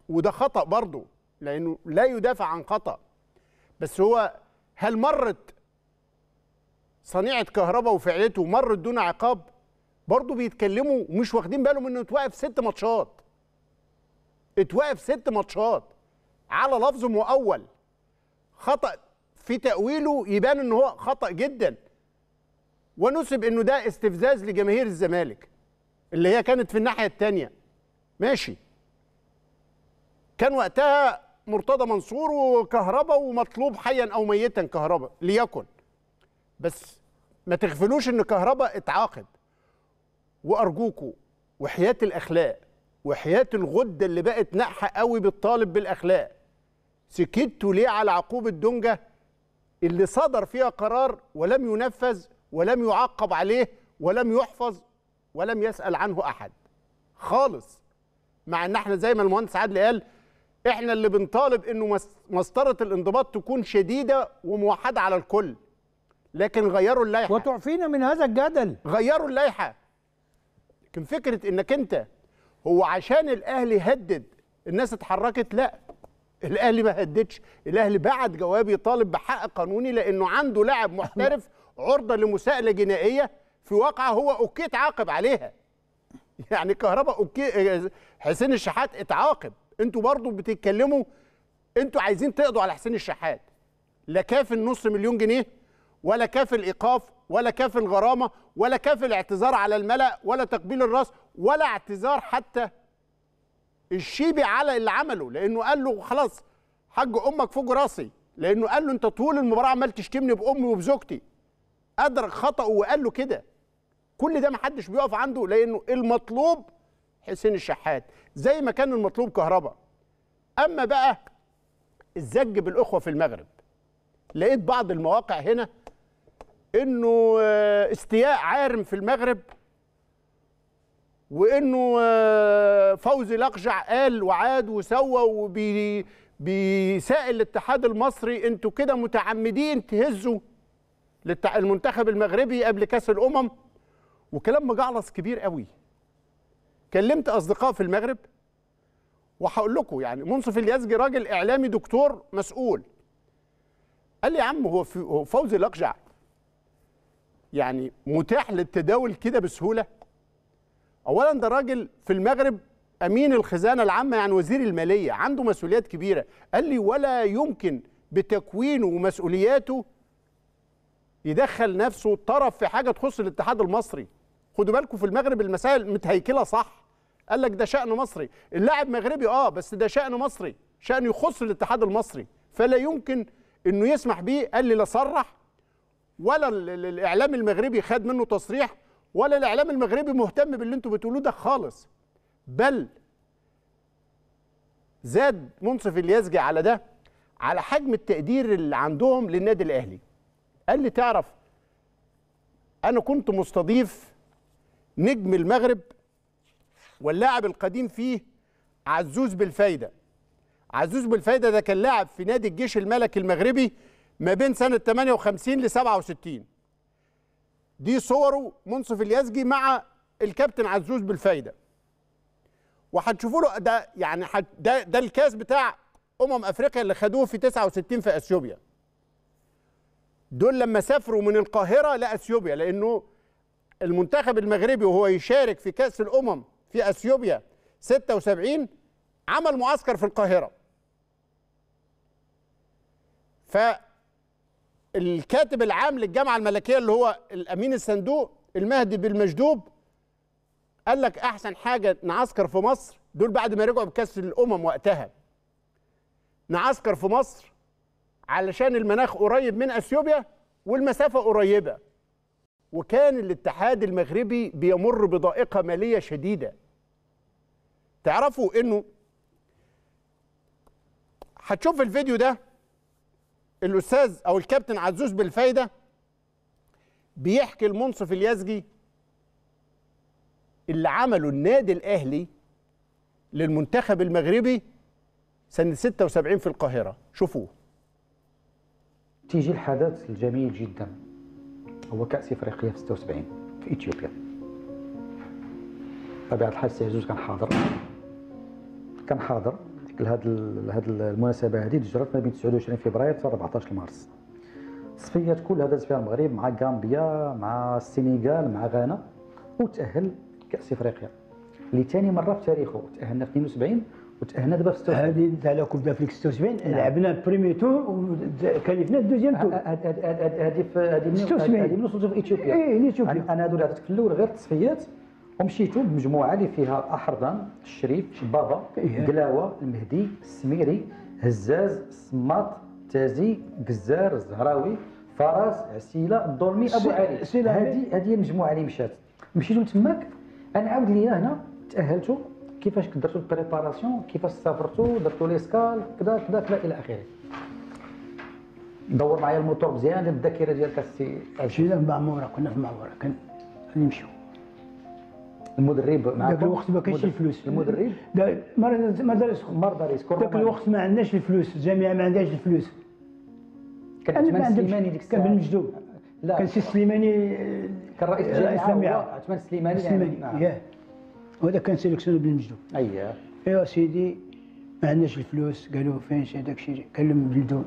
وده خطا برضه لانه لا يدافع عن خطا بس هو هل مرت صنيعه كهرباء وفعلته مرت دون عقاب برضه بيتكلموا ومش واخدين بالهم انه اتوقف ست ماتشات اتوقف ست ماتشات على لفظ مؤول خطا في تاويله يبان ان هو خطا جدا ونسب انه ده استفزاز لجماهير الزمالك اللي هي كانت في الناحيه الثانيه ماشي كان وقتها مرتضى منصور وكهربا ومطلوب حيا او ميتا كهربا ليكن بس ما تغفلوش ان كهربا اتعاقد وارجوكوا وحياه الاخلاق وحياه الغده اللي بقت ناحيه قوي بالطالب بالاخلاق سكتوا ليه على عقوبه دونجا اللي صدر فيها قرار ولم ينفذ ولم يعاقب عليه ولم يحفظ ولم يسال عنه احد خالص مع ان احنا زي ما المهندس عادل قال احنا اللي بنطالب انه مسطره الانضباط تكون شديده وموحده على الكل لكن غيروا اللائحه وتعفينا من هذا الجدل غيروا اللائحه لكن فكره انك انت هو عشان الاهلي هدد الناس اتحركت لا الاهلي ما هددش الاهلي بعت جواب يطالب بحق قانوني لانه عنده لاعب محترف عرضه لمساءله جنائيه في واقعه هو اوكي تعاقب عليها يعني كهرباء اوكي حسين الشحات اتعاقب انتوا برضو بتتكلموا انتوا عايزين تقضوا على حسين الشحات لا كافي النص مليون جنيه ولا كافي الايقاف ولا كافي الغرامه ولا كافي الاعتذار على الملا ولا تقبيل الراس ولا اعتذار حتى الشيبي على اللي عمله لانه قال له خلاص حج امك فوق راسي لانه قال له انت طول المباراه عمال تشتمني بامي وبزوجتي ادرك خطاه وقال له كده كل ده محدش بيقف عنده لانه المطلوب حسين الشحات زي ما كان المطلوب كهرباء اما بقى الزج بالاخوه في المغرب لقيت بعض المواقع هنا انه آه، استياء عارم في المغرب وانه آه، فوزي لقجع قال وعاد وسوى وبيسائل الاتحاد المصري انتوا كده متعمدين تهزوا المنتخب المغربي قبل كاس الامم وكلام مجعلص كبير قوي كلمت اصدقاء في المغرب وهقول لكم يعني منصف اليزجي راجل اعلامي دكتور مسؤول قال لي يا عم هو فوزي لقجع يعني متاح للتداول كده بسهوله اولا ده راجل في المغرب امين الخزانه العامه يعني وزير الماليه عنده مسؤوليات كبيره قال لي ولا يمكن بتكوينه ومسؤولياته يدخل نفسه طرف في حاجه تخص الاتحاد المصري خدوا بالكم في المغرب المسائل متهيكله صح قال لك ده شأن مصري اللاعب مغربي اه بس ده شأن مصري شأن يخص الاتحاد المصري فلا يمكن انه يسمح بيه قال لي لا صرح ولا الاعلام المغربي خد منه تصريح ولا الاعلام المغربي مهتم باللي انتم بتقولوه ده خالص بل زاد منصف اليازجي على ده على حجم التقدير اللي عندهم للنادي الاهلي قال لي تعرف انا كنت مستضيف نجم المغرب واللاعب القديم فيه عزوز بالفايدة عزوز بالفايدة ده كان لاعب في نادي الجيش الملكي المغربي ما بين سنة 58 ل 67 دي صوره منصف اليزجي مع الكابتن عزوز بالفايدة وهتشوفوا له ده يعني ده, ده الكاس بتاع أمم أفريقيا اللي خدوه في 69 في أثيوبيا دول لما سافروا من القاهرة لأثيوبيا لأنه المنتخب المغربي وهو يشارك في كأس الأمم في أثيوبيا 76 عمل معسكر في القاهرة فالكاتب العام للجامعة الملكية اللي هو الأمين الصندوق المهدي بالمجدوب قال لك أحسن حاجة نعسكر في مصر دول بعد ما رجعوا بكأس الأمم وقتها نعسكر في مصر علشان المناخ قريب من أثيوبيا والمسافة قريبة وكان الاتحاد المغربي بيمر بضائقة مالية شديدة تعرفوا انه هتشوف الفيديو ده الاستاذ او الكابتن عزوز بالفايده بيحكي المنصف اليزجي اللي عمله النادي الاهلي للمنتخب المغربي سنه 76 في القاهره شوفوه تيجي الحدث الجميل جدا هو كاس افريقيا في 76 في اثيوبيا طبيعه الحال السي عزوز كان حاضر كان حاضر لهذا لهاد المناسبه هذه تجرات ما بين 29 فبراير حتى 14 مارس التصفيات كلها هذا فيها المغرب مع غامبيا مع السنغال مع غانا وتاهل كاس افريقيا لثاني مره في تاريخه تاهلنا في 72 هنا دابا في 76 هذه انتهى لا كوب دافريك 76 نعم. لعبنا بريمي تور وكلفنا الدوزيام تور هذه هذه 76 هذه ملي في اثيوبيا اي اثيوبيا انا اللي عطيتك في الاول غير التصفيات ومشيتو بمجموعه اللي فيها احرضان الشريف بابا إيه. قلاوه المهدي السميري هزاز السماط تازي قزار الزهراوي فراس عسيله الظلمي ابو علي هذه هذه المجموعه اللي مشات مشيتو تماك انا عاود ليا هنا تاهلتو كيفاش درتوا البريباراسيون كيفاش سافرتوا درتوا سكال كذا كذا كذا الى اخره دور معايا الموتور مزيان الذاكره ديالك السي مشينا في معموره كنا في معموره كان نمشيو المدرب معكم ذاك الوقت ما كانش الفلوس المدرب لا ما دارش ما دارش ذاك الوقت ما عندناش الفلوس الجامعه ما عندهاش الفلوس كان عثمان سليماني ديك الساعه كان بن مجدوب لا كان سي سليماني كان رئيس الجامعه آه، عثمان سليماني سليماني يعني. نعم. وهذا كان سيليكسيون بن مجدو اييه ايوا سيدي ما عندناش الفلوس قالوا فين شي هذاك الشيء كلم بلدو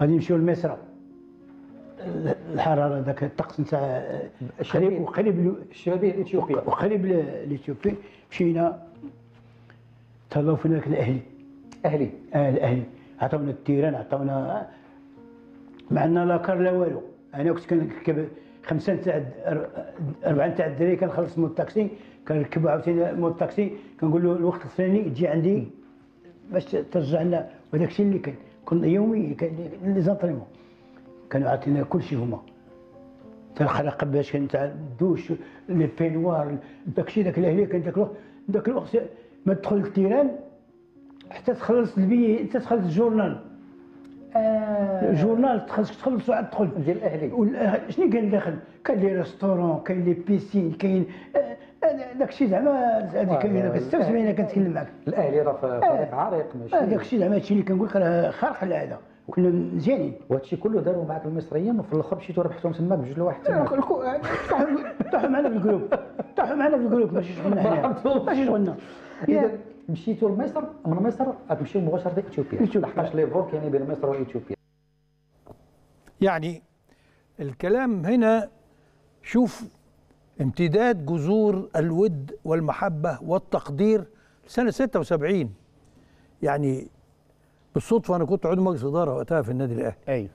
غادي نمشيو لمصر الحراره ذاك الطقس نتاع آه، قريب وقريب شبابيه الاثيوبيه وقريب الاثيوبي مشينا تهلاو فينا الاهلي اهلي اه الاهلي عطاونا التيران عطاونا آه، ما عندنا لا كار لا والو انا كنت كنكب خمسه تاع اربعه تاع الدراري كنخلص من الطاكسي كنركبو عاوتاني مود الطاكسي كنقول له الوقت الفلاني تجي عندي باش ترجع لنا وهذاك الشيء اللي كان كنا يومي لي زانطريمون كانوا عاطينا كلشي هما تنخرق الحلقه باش كان تاع الدوش لي بينوار داكشي داك الاهلي كان داك الوقت داك الوقت ما تدخل للتيران حتى تخلص البي حتى تخلص الجورنال آه. جورنال تخلصك تخلص عاد تدخل ديال الاهلي شنو كان داخل كاين لي ريستورون كاين لي بيسين كاين آه، داكشي زعما هذيك انا كنستوعب انا كنتكلم معك الاهلي راه في آه. فريق عريق ماشي آه، داكشي الشيء زعما هادشي اللي كنقول لك راه خارق العاده وكنا مزيانين وهادشي كله داروا معك المصريين وفي الاخر مشيتوا ربحتهم تما بجوج لواحد آه، طاحوا معنا في الجروب طاحوا معنا في الجروب ماشي شغلنا ماشي شغلنا اذا مشيتوا لمصر من مصر غتمشيو مباشره لاثيوبيا لحقاش لي فور كاينين بين مصر واثيوبيا يعني الكلام هنا شوف امتداد جذور الود والمحبة والتقدير سنة 76 يعني بالصدفة أنا كنت عضو مجلس إدارة وقتها في النادي الأهلي أيوه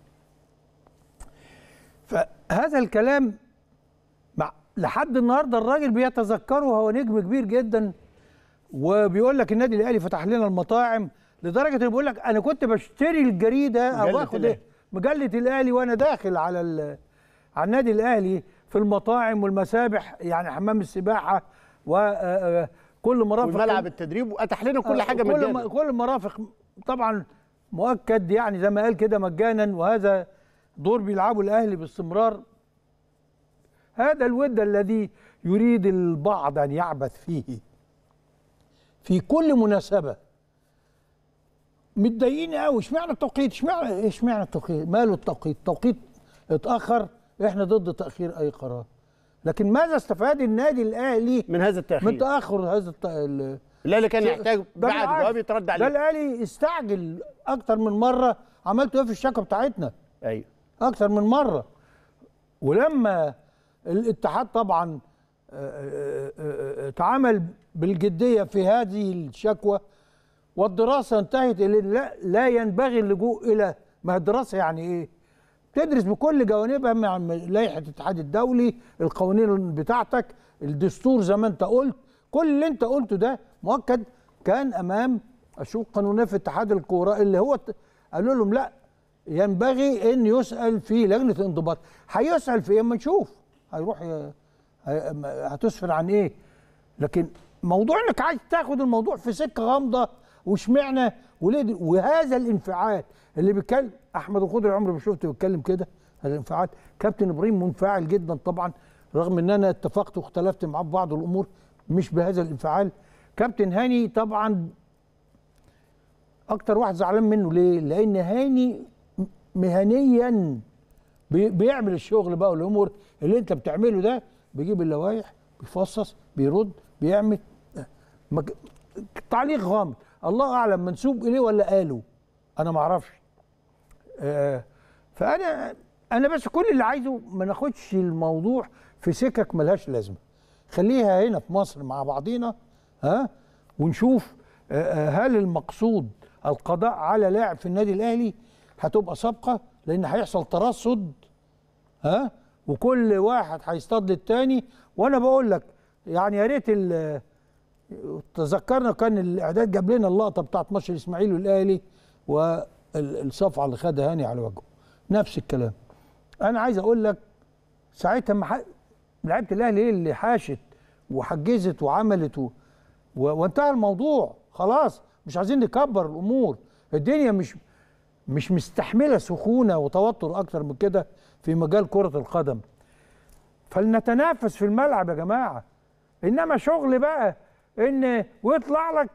فهذا الكلام مع لحد النهاردة الراجل بيتذكره هو نجم كبير جدا وبيقول لك النادي الأهلي فتح لنا المطاعم لدرجة أنه بيقول لك أنا كنت بشتري الجريدة أو آخد مجلة الأهلي وأنا داخل على على النادي الأهلي في المطاعم والمسابح يعني حمام السباحه وكل آه، آه، مرافق وملعب التدريب واتاح لنا كل آه، حاجه كل مجانا كل المرافق طبعا مؤكد يعني زي ما قال كده مجانا وهذا دور بيلعبه الاهلي باستمرار هذا الود الذي يريد البعض ان يعبث فيه في كل مناسبه متضايقين قوي اشمعنى التوقيت اشمعنى اشمعنى التوقيت ماله التوقيت التوقيت اتاخر احنا ضد تاخير اي قرار لكن ماذا استفاد النادي الاهلي من هذا التاخير من تاخر هذا الاهلي كان يحتاج بعد جواب يترد عليه ده الاهلي استعجل اكتر من مره عملت ايه في الشكوى بتاعتنا ايوه اكتر من مره ولما الاتحاد طبعا آه، آه، آه، تعامل بالجديه في هذه الشكوى والدراسه انتهت الى لا, لا ينبغي اللجوء الى ما الدراسه يعني ايه تدرس بكل جوانبها من لائحه الاتحاد الدولي القوانين بتاعتك الدستور زي ما انت قلت كل اللي انت قلته ده مؤكد كان امام اشوف قانونيه في اتحاد الكوره اللي هو قالوا لهم لا ينبغي ان يسال في لجنه انضباط هيسال في ايه اما نشوف هيروح هتسفر عن ايه لكن موضوع انك عايز تاخد الموضوع في سكه غامضه واشمعنى وليه وهذا الانفعال اللي بيتكلم احمد الخضري عمري ما شفته بيتكلم كده الانفعال كابتن ابراهيم منفعل جدا طبعا رغم ان انا اتفقت واختلفت معاه في بعض الامور مش بهذا الانفعال كابتن هاني طبعا اكتر واحد زعلان منه ليه لان هاني مهنيا بيعمل الشغل بقى والامور اللي انت بتعمله ده بيجيب اللوايح بيفصص بيرد بيعمل تعليق غامض الله اعلم منسوب اليه ولا قاله انا ما اعرفش فانا انا بس كل اللي عايزه ما ناخدش الموضوع في سكك ملهاش لازمه خليها هنا في مصر مع بعضينا ها ونشوف آه، آه، هل المقصود القضاء على لاعب في النادي الاهلي هتبقى سابقه لان هيحصل ترصد ها وكل واحد هيصطاد للتاني وانا بقول لك يعني يا ريت تذكرنا كان الاعداد جاب لنا اللقطه بتاعت ماتش الاسماعيلي والاهلي و الصفعه اللي خدها هاني على وجهه نفس الكلام انا عايز اقول لك ساعتها ما لعيبه الاهلي اللي حاشت وحجزت وعملت و... وانتهى الموضوع خلاص مش عايزين نكبر الامور الدنيا مش مش مستحمله سخونه وتوتر اكتر من كده في مجال كره القدم فلنتنافس في الملعب يا جماعه انما شغل بقى ان ويطلع لك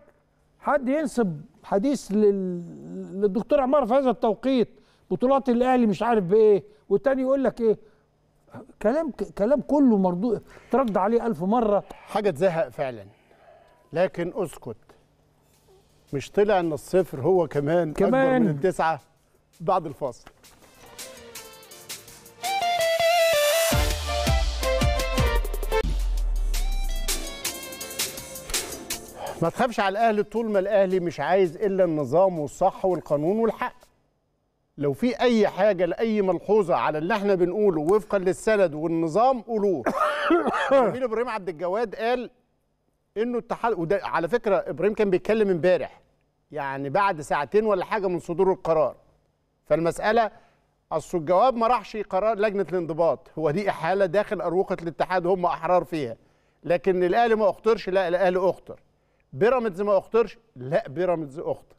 حد ينسب حديث للدكتور عمار في هذا التوقيت بطولات الاهلي مش عارف بايه والتاني يقول لك ايه كلام كلام كله مردود ترد عليه ألف مره حاجه تزهق فعلا لكن اسكت مش طلع ان الصفر هو كمان, كمان اكبر من التسعه بعد الفاصل ما تخافش على الاهلي طول ما الاهلي مش عايز الا النظام والصح والقانون والحق لو في اي حاجه لاي ملحوظه على اللي احنا بنقوله وفقا للسند والنظام قولوه جميل ابراهيم عبد الجواد قال انه التحال وده على فكره ابراهيم كان بيتكلم امبارح يعني بعد ساعتين ولا حاجه من صدور القرار فالمساله اصل الجواب ما راحش قرار لجنه الانضباط هو دي احاله داخل اروقه الاتحاد هم احرار فيها لكن الاهلي ما اخطرش لا الاهلي اخطر بيراميدز ما اخطرش لا بيراميدز اخطر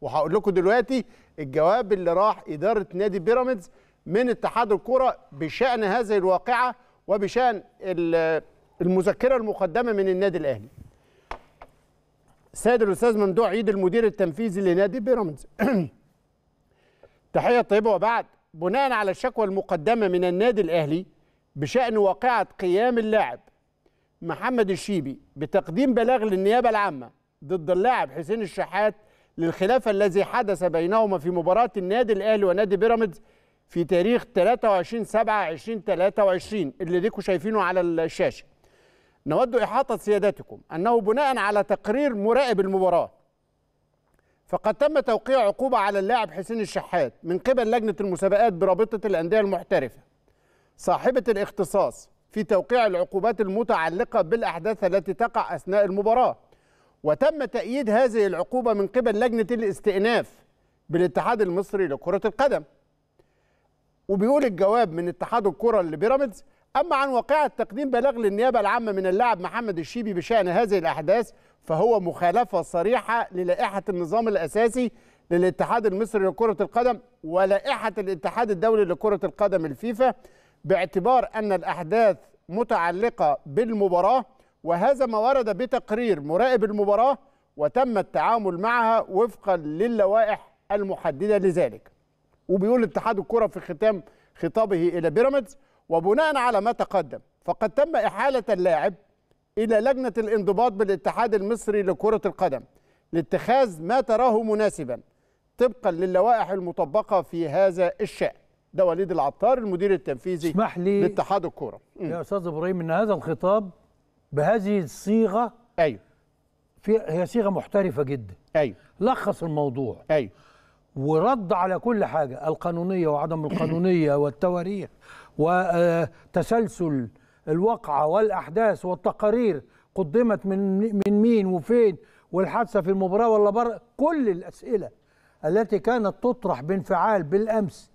وهقول لكم دلوقتي الجواب اللي راح اداره نادي بيراميدز من اتحاد الكره بشان هذه الواقعه وبشان المذكره المقدمه من النادي الاهلي السيد الاستاذ ممدوح عيد المدير التنفيذي لنادي بيراميدز تحيه طيبه وبعد بناء على الشكوى المقدمه من النادي الاهلي بشان واقعه قيام اللاعب محمد الشيبي بتقديم بلاغ للنيابه العامه ضد اللاعب حسين الشحات للخلاف الذي حدث بينهما في مباراه النادي الاهلي ونادي بيراميدز في تاريخ 23 7 2023 اللي ليكم شايفينه على الشاشه. نود احاطه سيادتكم انه بناء على تقرير مراقب المباراه فقد تم توقيع عقوبه على اللاعب حسين الشحات من قبل لجنه المسابقات برابطه الانديه المحترفه صاحبه الاختصاص في توقيع العقوبات المتعلقة بالأحداث التي تقع أثناء المباراة وتم تأييد هذه العقوبة من قبل لجنة الاستئناف بالاتحاد المصري لكرة القدم وبيقول الجواب من اتحاد الكرة لبيراميدز أما عن واقعة تقديم بلاغ للنيابة العامة من اللاعب محمد الشيبي بشأن هذه الأحداث فهو مخالفة صريحة للائحة النظام الأساسي للاتحاد المصري لكرة القدم ولائحة الاتحاد الدولي لكرة القدم الفيفا باعتبار أن الأحداث متعلقة بالمباراة وهذا ما ورد بتقرير مراقب المباراة وتم التعامل معها وفقا للوائح المحددة لذلك وبيقول اتحاد الكرة في ختام خطابه إلى بيراميدز وبناء على ما تقدم فقد تم إحالة اللاعب إلى لجنة الانضباط بالاتحاد المصري لكرة القدم لاتخاذ ما تراه مناسبا طبقا للوائح المطبقة في هذا الشأن ده وليد العطار المدير التنفيذي اسمح لي لاتحاد الكوره يا استاذ ابراهيم ان هذا الخطاب بهذه الصيغه ايوه في هي صيغه محترفه جدا ايوه لخص الموضوع ايوه ورد على كل حاجه القانونيه وعدم القانونيه والتواريخ وتسلسل الواقعه والاحداث والتقارير قدمت من من مين وفين والحادثه في المباراه ولا بره كل الاسئله التي كانت تطرح بانفعال بالامس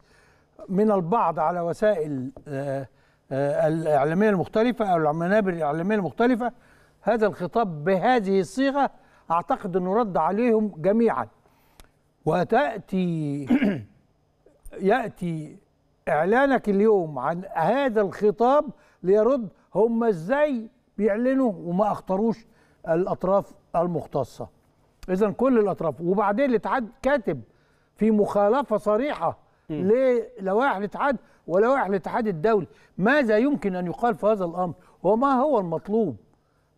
من البعض على وسائل آه، آه، الإعلامية المختلفة أو المنابر الإعلامية المختلفة هذا الخطاب بهذه الصيغة أعتقد أنه رد عليهم جميعا وتأتي يأتي إعلانك اليوم عن هذا الخطاب ليرد هم إزاي بيعلنوا وما أخطروش الأطراف المختصة إذا كل الأطراف وبعدين الاتحاد كاتب في مخالفة صريحة للوائح الاتحاد ولوائح الاتحاد الدولي ماذا يمكن ان يقال في هذا الامر وما هو المطلوب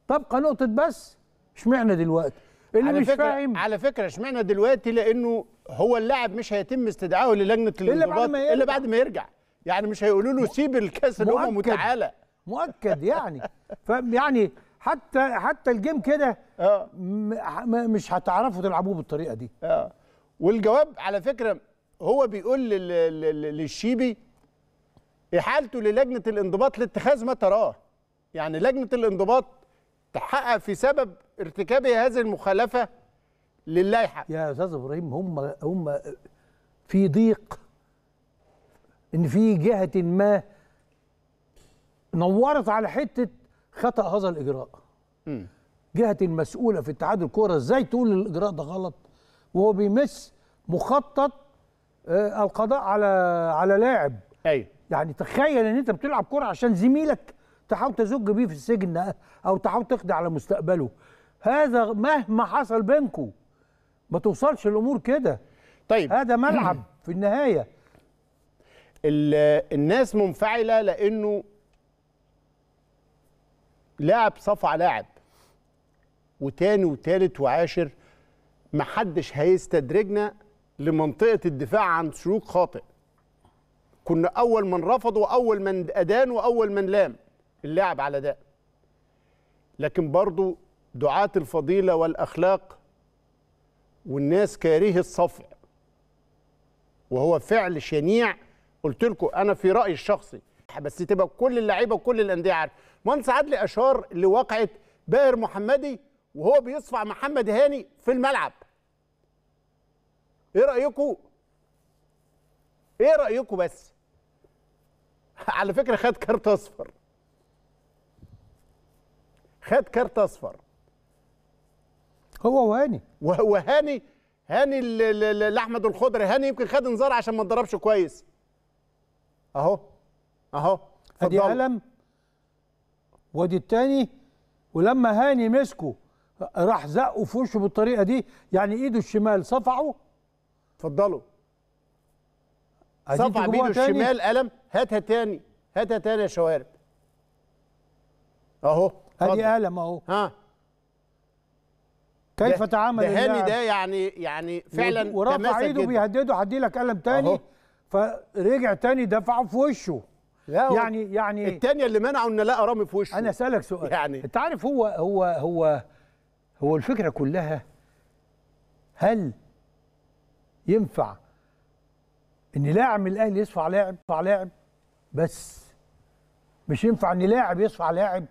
تبقى نقطه بس اشمعنى دلوقتي اللي على مش فكرة فاهم على فكره اشمعنى دلوقتي لانه هو اللاعب مش هيتم استدعائه للجنه الانضباط الا, إلا بعد ما يرجع يعني مش هيقولوا له سيب الكاس الامم وتعالى مؤكد يعني يعني حتى حتى الجيم كده آه. مش هتعرفوا تلعبوه بالطريقه دي اه والجواب على فكره هو بيقول للشيبي احالته للجنه الانضباط لاتخاذ ما تراه يعني لجنه الانضباط تحقق في سبب ارتكاب هذه المخالفه للائحه يا استاذ ابراهيم هم هم في ضيق ان في جهه ما نورت على حته خطا هذا الاجراء م. جهه مسؤوله في اتحاد الكوره ازاي تقول الاجراء ده غلط وهو بيمس مخطط آه، القضاء على على لاعب ايوه يعني تخيل ان انت بتلعب كوره عشان زميلك تحاول تزج بيه في السجن آه، او تحاول تقضي على مستقبله هذا مهما حصل بينكم ما توصلش الامور كده طيب هذا ملعب في النهايه الناس منفعله لانه لاعب صفع لاعب وتاني وتالت وعاشر محدش هيستدرجنا لمنطقه الدفاع عن سلوك خاطئ كنا اول من رفض واول من ادان واول من لام اللاعب على ده لكن برضو دعاة الفضيلة والأخلاق والناس كاره الصفع وهو فعل شنيع قلت لكم أنا في رأيي الشخصي بس تبقى كل اللعيبة وكل الأندية عارفة مهندس عدلي أشار لواقعة باهر محمدي وهو بيصفع محمد هاني في الملعب ايه رايكم ايه رايكم بس على فكره خد كارت اصفر خد كارت اصفر هو وهاني وهاني هاني لاحمد الخضري هاني يمكن خد انذار عشان ما اتضربش كويس اهو اهو ادي قلم وادي التاني ولما هاني مسكه راح زقه في وشه بالطريقه دي يعني ايده الشمال صفعه اتفضلوا صفع بايده الشمال قلم هاتها تاني هاتها تاني يا شوارب اهو ادي قلم اهو ها كيف تعامل ده هاني ده يعني يعني فعلا ورفع ايده بيهدده هدي لك قلم تاني فرجع تاني دفعه في وشه لا يعني يعني الثانيه اللي منعه ان لقى رامي في وشه انا اسالك سؤال يعني انت عارف هو هو هو هو الفكره كلها هل ينفع ان لاعب من الاهلي يصفع لاعب يصفع لاعب بس مش ينفع ان لاعب يصفع لاعب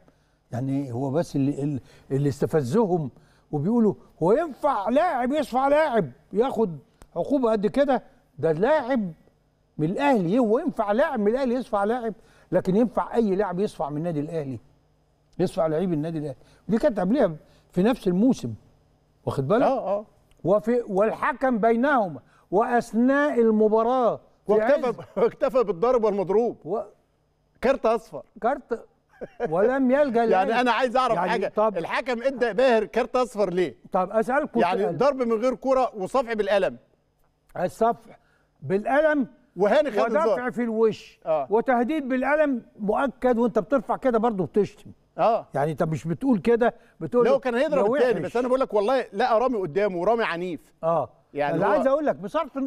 يعني هو بس اللي اللي استفزهم وبيقولوا هو ينفع لاعب يصفع لاعب ياخد عقوبه قد كده ده لاعب من الاهلي هو ينفع لاعب من الاهلي يصفع لاعب لكن ينفع اي لاعب يصفع من النادي الاهلي يصفع لعيب النادي الاهلي دي كانت قبلها في نفس الموسم واخد بالك اه اه وفي والحكم بينهما واثناء المباراه واكتفى واكتفى بالضرب والمضروب و... كارت اصفر كارت ولم يلجا يعني انا عايز اعرف يعني حاجه طب الحكم ادى باهر كارت اصفر ليه طب اسالكم يعني سؤال. ضرب من غير كره وصفع بالقلم الصفع بالقلم وهاني خد ودفع في الوش آه. وتهديد بالقلم مؤكد وانت بترفع كده برضه بتشتم اه يعني انت مش بتقول كده بتقول لو كان هيضرب الثاني بس انا بقول لك والله لقى رامي قدامه ورامي عنيف اه يعني انا عايز اقول لك بصرف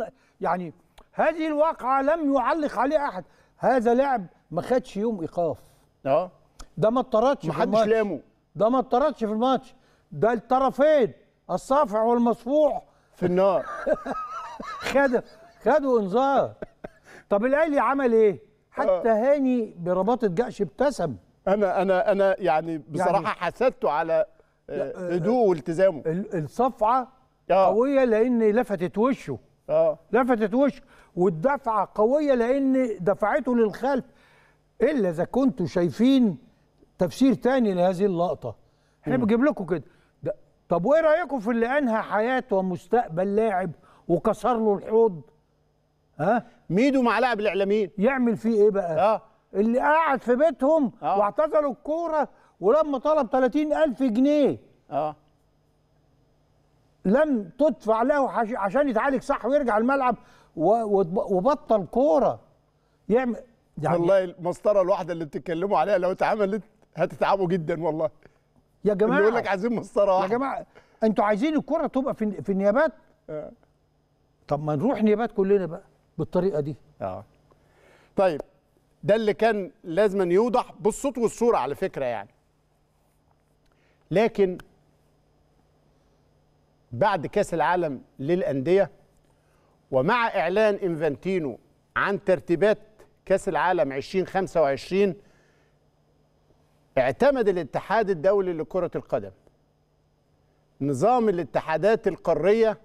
يعني هذه الواقعه لم يعلق عليه احد هذا لعب ما خدش يوم ايقاف اه ده ما اطردش ما حدش لامه ده ما اطردش في الماتش ده الطرفين الصافع والمصفوع في النار خدوا خدوا انذار طب الاهلي عمل ايه؟ حتى آه. هاني برباطه جأش ابتسم انا انا انا يعني بصراحه يعني حسدته على آه، آه، هدوءه والتزامه الصفعه آه. قويه لان لفتت وشه اه لفتت وشه والدفعه قويه لان دفعته للخلف الا اذا كنتوا شايفين تفسير تاني لهذه اللقطه احنا بنجيب لكم كده طب وايه رايكم في اللي انهى حياه ومستقبل لاعب وكسر له الحوض ها ميدو مع لاعب الاعلاميين يعمل فيه ايه بقى اه اللي قاعد في بيتهم آه. واعتزلوا الكوره ولما طلب 30000 جنيه اه لم تدفع له عشان يتعالج صح ويرجع الملعب وبطل كوره يعمل يعني والله المسطره الواحده اللي بتتكلموا عليها لو اتعملت هتتعبوا جدا والله يا جماعه اللي لك عايزين مسطره واحده يا جماعه انتوا عايزين الكوره تبقى في في النيابات آه. طب ما نروح نيابات كلنا بقى بالطريقه دي اه طيب ده اللي كان لازما يوضح بالصوت والصوره على فكره يعني لكن بعد كاس العالم للانديه ومع اعلان انفانتينو عن ترتيبات كاس العالم 2025 اعتمد الاتحاد الدولي لكره القدم نظام الاتحادات القاريه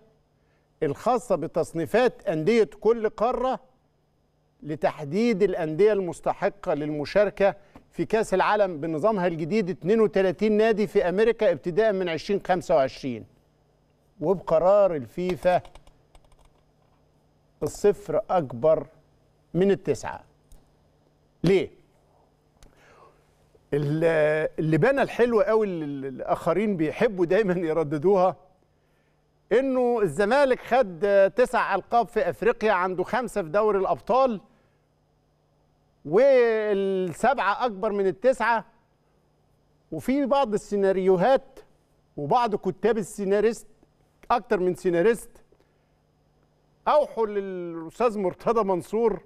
الخاصه بتصنيفات انديه كل قاره لتحديد الأندية المستحقة للمشاركة في كأس العالم بنظامها الجديد 32 نادي في أمريكا ابتداء من 2025 وبقرار الفيفا الصفر أكبر من التسعة ليه؟ اللي بنى الحلو قوي اللي الآخرين بيحبوا دايما يرددوها انه الزمالك خد تسع القاب في افريقيا عنده خمسه في دوري الابطال والسبعه اكبر من التسعه وفي بعض السيناريوهات وبعض كتاب السيناريست اكتر من سيناريست اوحوا للاستاذ مرتضى منصور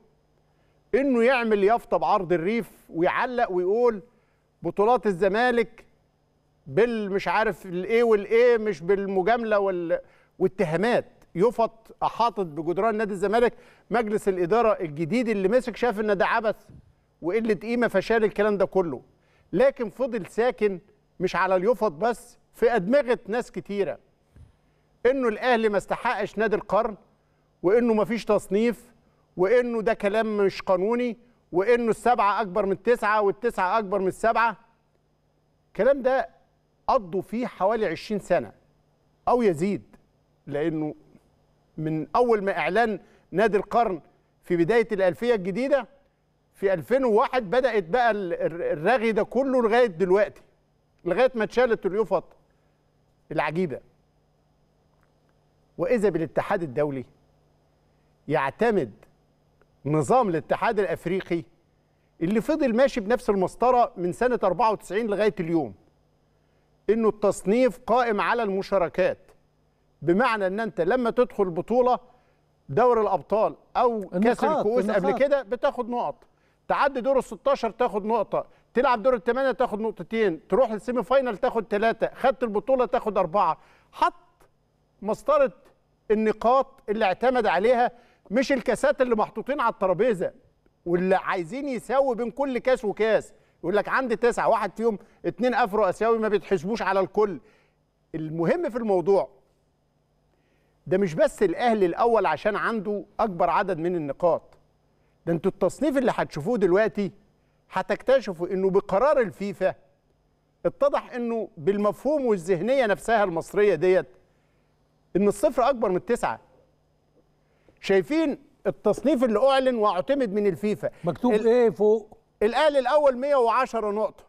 انه يعمل يافطه بعرض الريف ويعلق ويقول بطولات الزمالك بالمش عارف الايه والايه مش بالمجامله وال... واتهامات يفط احاطت بجدران نادي الزمالك مجلس الاداره الجديد اللي مسك شاف ان ده عبث وقله قيمه فشال الكلام ده كله لكن فضل ساكن مش على اليفط بس في ادمغه ناس كتيره انه الاهلي ما استحقش نادي القرن وانه ما فيش تصنيف وانه ده كلام مش قانوني وانه السبعه اكبر من التسعه والتسعه اكبر من السبعه الكلام ده قضوا فيه حوالي 20 سنه او يزيد لانه من اول ما اعلان نادي القرن في بدايه الالفيه الجديده في 2001 بدات بقى الرغي ده كله لغايه دلوقتي لغايه ما اتشالت اليوفط العجيبه واذا بالاتحاد الدولي يعتمد نظام الاتحاد الافريقي اللي فضل ماشي بنفس المسطره من سنه 94 لغايه اليوم انه التصنيف قائم على المشاركات بمعنى ان انت لما تدخل بطوله دوري الابطال او كاس الكؤوس قبل كده بتاخد نقط تعدي دور ال 16 تاخد نقطه تلعب دور الثمانيه تاخد نقطتين تروح للسيمي فاينل تاخد ثلاثه خدت البطوله تاخد اربعه حط مسطره النقاط اللي اعتمد عليها مش الكاسات اللي محطوطين على الترابيزه واللي عايزين يساوي بين كل كاس وكاس يقول لك عندي تسعه واحد فيهم اتنين افرو اسيوي ما بيتحسبوش على الكل المهم في الموضوع ده مش بس الاهلي الاول عشان عنده اكبر عدد من النقاط ده انتوا التصنيف اللي هتشوفوه دلوقتي هتكتشفوا انه بقرار الفيفا اتضح انه بالمفهوم والذهنيه نفسها المصريه ديت ان الصفر اكبر من التسعه شايفين التصنيف اللي اعلن واعتمد من الفيفا مكتوب ايه فوق الاهلي الاول 110 نقطه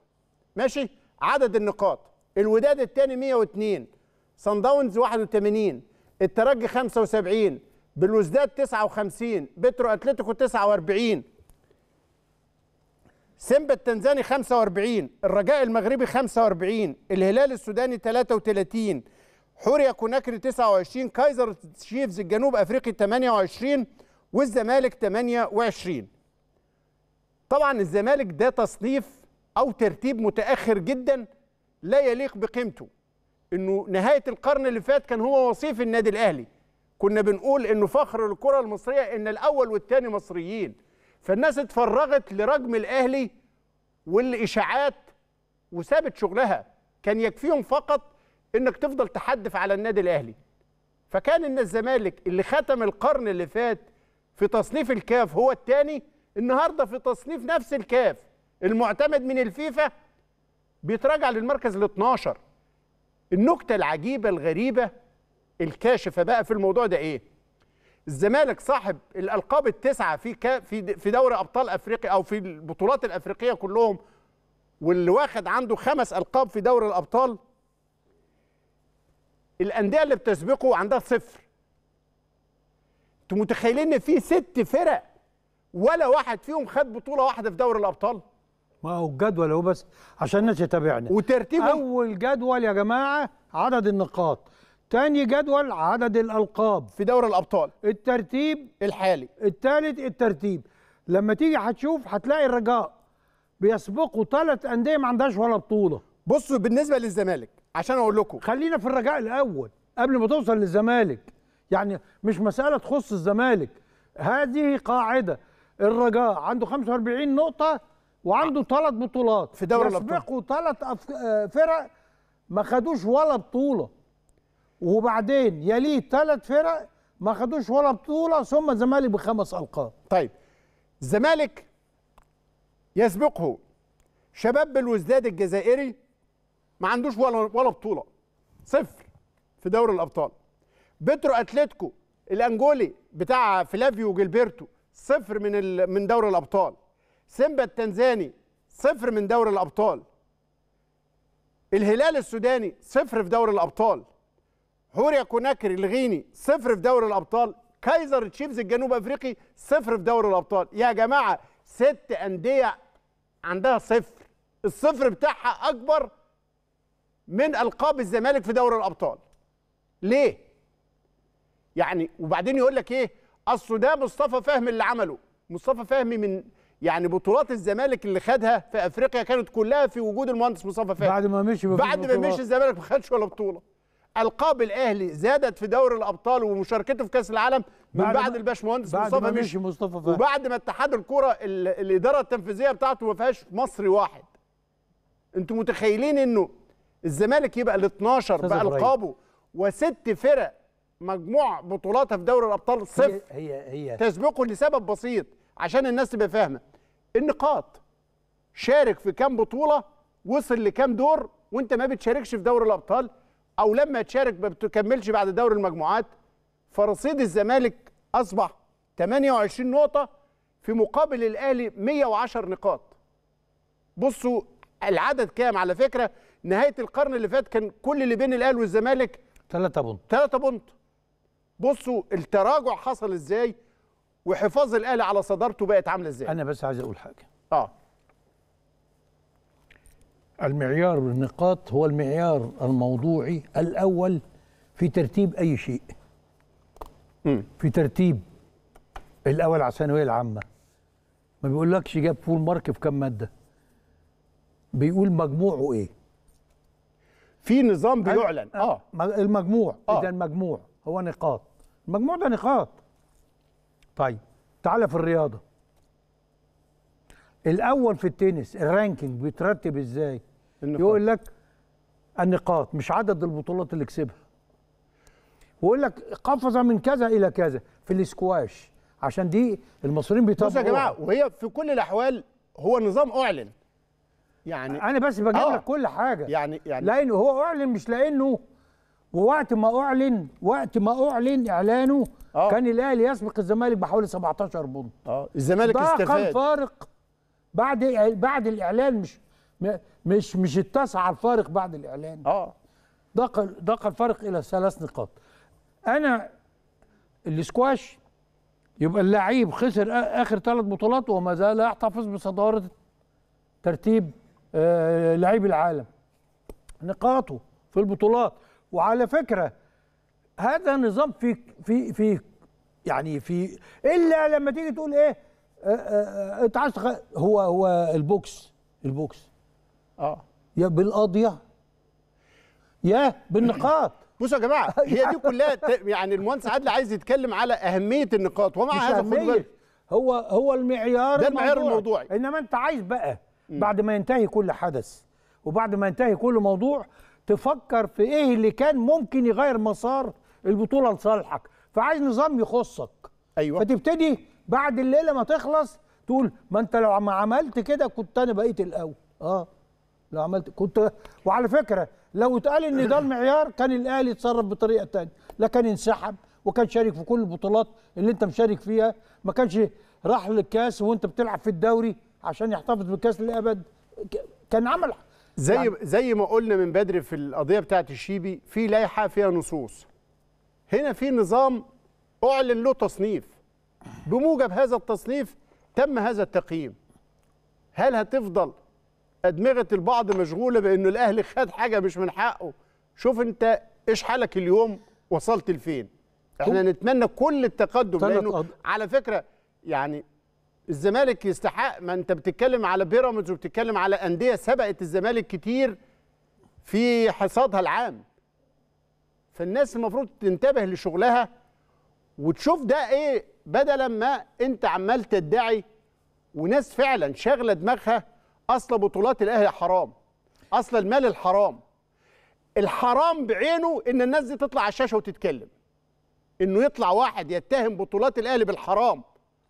ماشي عدد النقاط الوداد الثاني 102 صن داونز 81 الترجي 75 بالوزداد 59 بترو اتلتيكو 49 سيمبا التنزاني 45 الرجاء المغربي 45 الهلال السوداني 33 حوريا كوناكري 29 كايزر تشيفز الجنوب افريقي 28 والزمالك 28 طبعا الزمالك ده تصنيف او ترتيب متاخر جدا لا يليق بقيمته انه نهايه القرن اللي فات كان هو وصيف النادي الاهلي كنا بنقول انه فخر الكره المصريه ان الاول والثاني مصريين فالناس اتفرغت لرجم الاهلي والاشاعات وسابت شغلها كان يكفيهم فقط انك تفضل تحدف على النادي الاهلي فكان ان الزمالك اللي ختم القرن اللي فات في تصنيف الكاف هو الثاني النهارده في تصنيف نفس الكاف المعتمد من الفيفا بيتراجع للمركز ال 12 النكتة العجيبة الغريبة الكاشفة بقى في الموضوع ده إيه؟ الزمالك صاحب الألقاب التسعة في كا في في دوري أبطال أفريقيا أو في البطولات الأفريقية كلهم واللي واخد عنده خمس ألقاب في دوري الأبطال الأندية اللي بتسبقه عندها صفر انتوا متخيلين ان في ست فرق ولا واحد فيهم خد بطوله واحده في دوري الابطال ما هو الجدول اهو بس عشان الناس تتابعنا وترتيب اول جدول يا جماعه عدد النقاط تاني جدول عدد الالقاب في دوري الابطال الترتيب الحالي التالت الترتيب لما تيجي هتشوف هتلاقي الرجاء بيسبقوا ثلاث انديه ما عندهاش ولا بطوله بصوا بالنسبه للزمالك عشان اقول لكم خلينا في الرجاء الاول قبل ما توصل للزمالك يعني مش مساله تخص الزمالك هذه قاعده الرجاء عنده 45 نقطه وعنده آه. ثلاث بطولات في دوري الابطال يسبقوا ثلاث آه، فرق ما خدوش ولا بطوله وبعدين يليه ثلاث فرق ما خدوش ولا بطوله ثم الزمالك بخمس القاب طيب الزمالك يسبقه شباب بالوزداد الجزائري ما عندوش ولا ولا بطوله صفر في دوري الابطال بترو اتلتيكو الانجولي بتاع فلافيو جيلبرتو صفر من من دوري الابطال سيمبا التنزاني صفر من دوري الابطال الهلال السوداني صفر في دوري الابطال هوريا كوناكري الغيني صفر في دوري الابطال كايزر تشيفز الجنوب افريقي صفر في دوري الابطال يا جماعه ست انديه عندها صفر الصفر بتاعها اكبر من القاب الزمالك في دوري الابطال ليه يعني وبعدين يقول لك ايه اصل ده مصطفى فهمي اللي عمله مصطفى فهمي من يعني بطولات الزمالك اللي خدها في افريقيا كانت كلها في وجود المهندس مصطفى فهد بعد ما مشي بعد ما مشي الزمالك ما خدش ولا بطوله القاب الاهلي زادت في دوري الابطال ومشاركته في كاس العالم من بعد, بعد الباشمهندس مصطفى مشي مصطفى فهمي وبعد ما اتحاد الكره الاداره التنفيذيه بتاعته ما فيهاش مصري واحد انتوا متخيلين انه الزمالك يبقى ال 12 بقى القابه وست فرق مجموع بطولاتها في دوري الابطال صفر هي هي, هي. تسبقه لسبب بسيط عشان الناس تبقى فاهمه النقاط شارك في كام بطوله وصل لكام دور وانت ما بتشاركش في دوري الابطال او لما تشارك ما بتكملش بعد دوري المجموعات فرصيد الزمالك اصبح 28 نقطه في مقابل الاهلي 110 نقاط بصوا العدد كام على فكره نهايه القرن اللي فات كان كل اللي بين الاهلي والزمالك 3 بونت 3 بونت بصوا التراجع حصل ازاي وحفاظ الاهلي على صدارته بقت عامله ازاي انا بس عايز اقول حاجه اه المعيار النقاط هو المعيار الموضوعي الاول في ترتيب اي شيء م. في ترتيب الاول على الثانويه العامه ما بيقولكش جاب فول مارك في كام ماده بيقول مجموعه ايه في نظام بيعلن اه المجموع آه. اذا المجموع هو نقاط المجموع ده نقاط طيب تعالى في الرياضه الاول في التنس الرانكينج بيترتب ازاي النقاط. يقول لك النقاط مش عدد البطولات اللي كسبها ويقول لك قفز من كذا الى كذا في الاسكواش عشان دي المصريين بيطبقوا بصوا يا جماعه وهي في كل الاحوال هو نظام اعلن يعني انا بس بجيب آه. لك كل حاجه يعني يعني لانه هو اعلن مش لانه ووقت ما اعلن وقت ما اعلن اعلانه أوه. كان الاهلي يسبق الزمالك بحوالي 17 بونت اه الزمالك استفاد ده كان فارق بعد بعد الاعلان مش مش مش اتسع الفارق بعد الاعلان اه دق دق الفارق الى ثلاث نقاط انا السكواش يبقى اللعيب خسر اخر ثلاث بطولات وما زال يحتفظ بصداره ترتيب آه لعيب العالم نقاطه في البطولات وعلى فكره هذا نظام في في في يعني في الا لما تيجي تقول ايه انت آه، آه، آه، عايز هو هو البوكس البوكس اه يا بالقضيه يا بالنقاط بصوا يا جماعه هي دي كلها يعني المهندس عادل عايز يتكلم على اهميه النقاط ومع هذا خد هو هو المعيار ده المعيار الموضوعي انما انت عايز بقى بعد ما ينتهي كل حدث وبعد ما ينتهي كل موضوع تفكر في ايه اللي كان ممكن يغير مسار البطوله لصالحك فعايز نظام يخصك ايوه فتبتدي بعد الليله ما تخلص تقول ما انت لو ما عملت كده كنت انا بقيت الاول اه لو عملت كنت وعلى فكره لو اتقال ان ده المعيار كان الاهلي اتصرف بطريقه ثانيه لا كان انسحب وكان شارك في كل البطولات اللي انت مشارك فيها ما كانش راح للكاس وانت بتلعب في الدوري عشان يحتفظ بالكاس للابد كان عمل زي يعني زي ما قلنا من بدري في القضيه بتاعه الشيبي في لائحه فيها نصوص هنا في نظام أعلن له تصنيف بموجب هذا التصنيف تم هذا التقييم هل هتفضل أدمغة البعض مشغولة بأنه الأهلي خد حاجة مش من حقه شوف أنت إيش حالك اليوم وصلت لفين احنا نتمنى كل التقدم لأنه أض... على فكرة يعني الزمالك يستحق ما انت بتتكلم على بيراميدز وبتتكلم على انديه سبقت الزمالك كتير في حصادها العام فالناس المفروض تنتبه لشغلها وتشوف ده ايه بدلا ما انت عمال تدعي وناس فعلا شاغله دماغها اصل بطولات الاهلي حرام اصل المال الحرام الحرام بعينه ان الناس دي تطلع على الشاشه وتتكلم انه يطلع واحد يتهم بطولات الاهلي بالحرام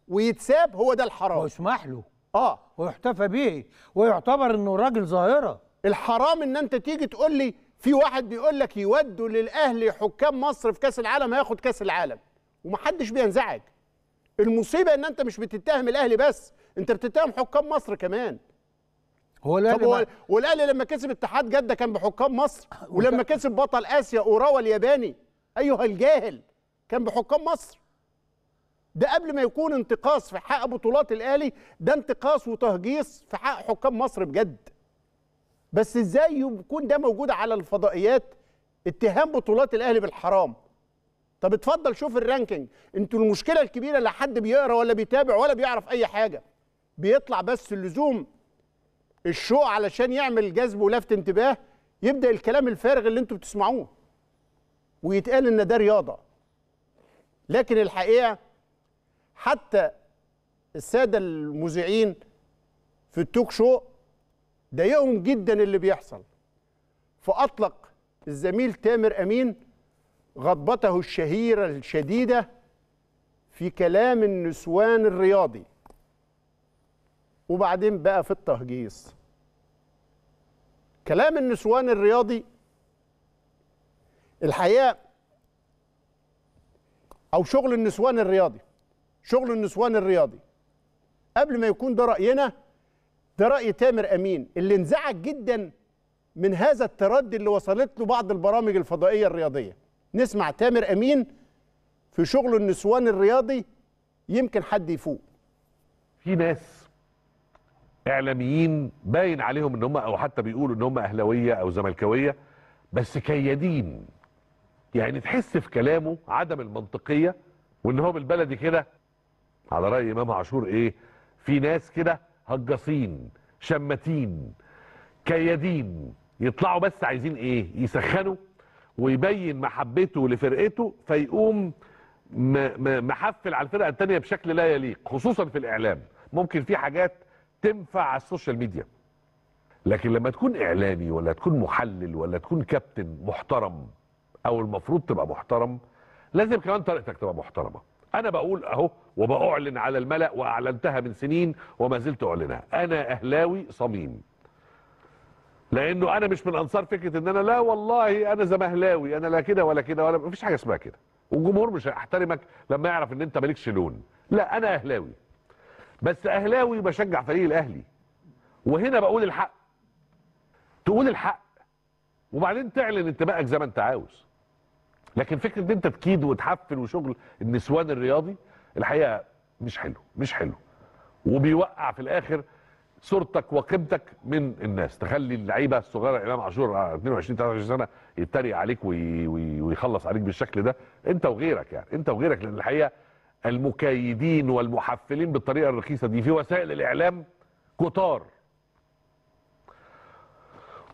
ويتساب هو ده الحرام ويسمح له اه ويحتفى به ويعتبر انه راجل ظاهره الحرام ان انت تيجي تقول لي في واحد بيقول لك يودوا للاهلي حكام مصر في كاس العالم هياخد كاس العالم ومحدش بينزعج المصيبه ان انت مش بتتهم الاهلي بس انت بتتهم حكام مصر كمان هو الاهلي ما... والاهلي لما كسب اتحاد جده كان بحكام مصر ولما كسب بطل اسيا اوراوا الياباني ايها الجاهل كان بحكام مصر ده قبل ما يكون انتقاص في حق بطولات الاهلي ده انتقاص وتهجيص في حق حكام مصر بجد بس ازاي يكون ده موجود على الفضائيات اتهام بطولات الاهلي بالحرام طب اتفضل شوف الرانكينج انتوا المشكله الكبيره لا حد بيقرا ولا بيتابع ولا بيعرف اي حاجه بيطلع بس اللزوم الشو علشان يعمل جذب ولفت انتباه يبدا الكلام الفارغ اللي انتوا بتسمعوه ويتقال ان ده رياضه لكن الحقيقه حتى الساده المذيعين في التوك شو ضايقهم جدا اللي بيحصل فأطلق الزميل تامر أمين غضبته الشهيرة الشديدة في كلام النسوان الرياضي وبعدين بقى في التهجيص كلام النسوان الرياضي الحقيقة أو شغل النسوان الرياضي شغل النسوان الرياضي قبل ما يكون ده رأينا ده راي تامر امين اللي انزعج جدا من هذا التردي اللي وصلت له بعض البرامج الفضائيه الرياضيه نسمع تامر امين في شغله النسوان الرياضي يمكن حد يفوق في ناس اعلاميين باين عليهم ان هم او حتى بيقولوا ان هم اهلاويه او زملكاويه بس كيادين يعني تحس في كلامه عدم المنطقيه وان هو بالبلدي كده على راي امام عاشور ايه في ناس كده هجاصين شماتين كيادين يطلعوا بس عايزين ايه يسخنوا ويبين محبته لفرقته فيقوم محفل على الفرقه الثانيه بشكل لا يليق خصوصا في الاعلام ممكن في حاجات تنفع على السوشيال ميديا لكن لما تكون اعلامي ولا تكون محلل ولا تكون كابتن محترم او المفروض تبقى محترم لازم كمان طريقتك تبقى محترمه انا بقول اهو وبأعلن على الملأ وأعلنتها من سنين وما زلت أعلنها أنا أهلاوي صميم لأنه أنا مش من أنصار فكرة إن أنا لا والله أنا زمهلاوي أنا لا كده ولا كده ولا مفيش حاجة اسمها كده والجمهور مش هيحترمك لما يعرف إن أنت مالكش لون لا أنا أهلاوي بس أهلاوي بشجع فريق الأهلي وهنا بقول الحق تقول الحق وبعدين تعلن انتمائك زي ما أنت عاوز لكن فكره ان انت تكيد وتحفل وشغل النسوان الرياضي الحقيقه مش حلو مش حلو وبيوقع في الاخر صورتك وقيمتك من الناس تخلي اللعيبه الصغيره امام عاشور 22 آه، 23 سنه يتريق عليك وي... وي... ويخلص عليك بالشكل ده انت وغيرك يعني انت وغيرك لان الحقيقه المكايدين والمحفلين بالطريقه الرخيصه دي في وسائل الاعلام كتار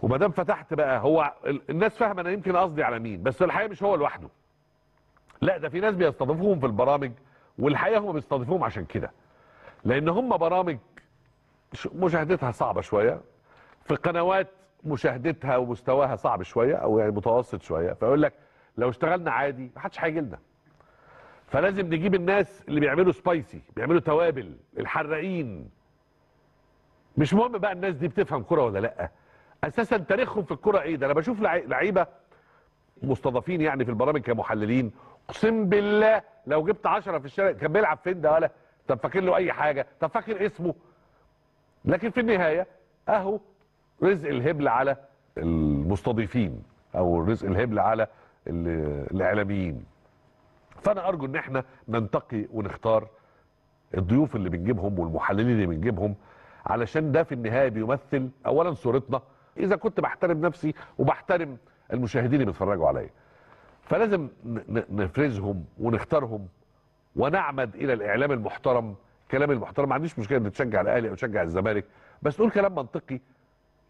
وما دام فتحت بقى هو الناس فاهمه انا يمكن قصدي على مين بس الحقيقه مش هو لوحده لا ده في ناس بيستضيفوهم في البرامج والحقيقه هم بيستضيفوهم عشان كده لان هم برامج مشاهدتها صعبه شويه في قنوات مشاهدتها ومستواها صعب شويه او يعني متوسط شويه فيقول لك لو اشتغلنا عادي محدش هيجي لنا فلازم نجيب الناس اللي بيعملوا سبايسي بيعملوا توابل الحراقين مش مهم بقى الناس دي بتفهم كوره ولا لا اساسا تاريخهم في الكوره ايه ده انا بشوف لعيبه مستضافين يعني في البرامج كمحللين اقسم بالله لو جبت 10 في الشارع كان بيلعب فين ده ولا طب فاكر له اي حاجه طب فاكر اسمه لكن في النهايه اهو رزق الهبل على المستضيفين او رزق الهبل على الاعلاميين فانا ارجو ان احنا ننتقي ونختار الضيوف اللي بنجيبهم والمحللين اللي بنجيبهم علشان ده في النهايه بيمثل اولا صورتنا اذا كنت بحترم نفسي وبحترم المشاهدين اللي بيتفرجوا عليا فلازم نفرزهم ونختارهم ونعمد الى الاعلام المحترم كلام المحترم ما عنديش مشكله ان تشجع الاهلي او تشجع الزمالك بس تقول كلام منطقي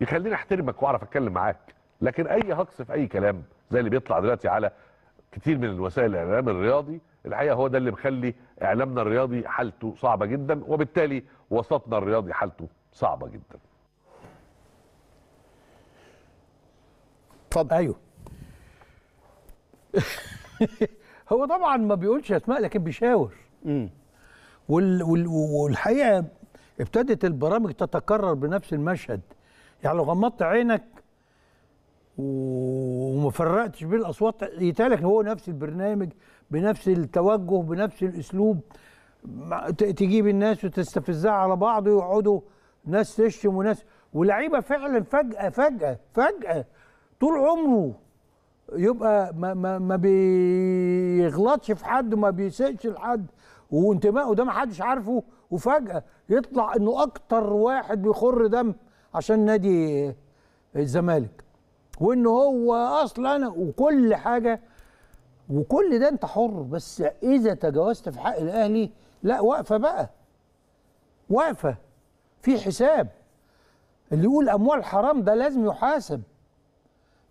يخليني احترمك واعرف اتكلم معاك لكن اي هقص في اي كلام زي اللي بيطلع دلوقتي على كتير من الوسائل الاعلام الرياضي الحقيقه هو ده اللي مخلي اعلامنا الرياضي حالته صعبه جدا وبالتالي وسطنا الرياضي حالته صعبه جدا اتفضل ايوه هو طبعا ما بيقولش اسماء لكن بيشاور وال وال والحقيقه ابتدت البرامج تتكرر بنفس المشهد يعني لو غمضت عينك وما فرقتش بين الاصوات يتالك هو نفس البرنامج بنفس التوجه بنفس الاسلوب تجيب الناس وتستفزها على بعض ويقعدوا ناس تشتم وناس ولعيبه فعلا فجاه فجاه فجاه طول عمره يبقى ما, ما, ما بيغلطش في حد وما بيسقش لحد وانتمائه ده ما حدش عارفه وفجاه يطلع انه اكتر واحد بيخر دم عشان نادي الزمالك وان هو اصلا وكل حاجه وكل ده انت حر بس اذا تجاوزت في حق الاهلي لا واقفه بقى واقفه في حساب اللي يقول اموال حرام ده لازم يحاسب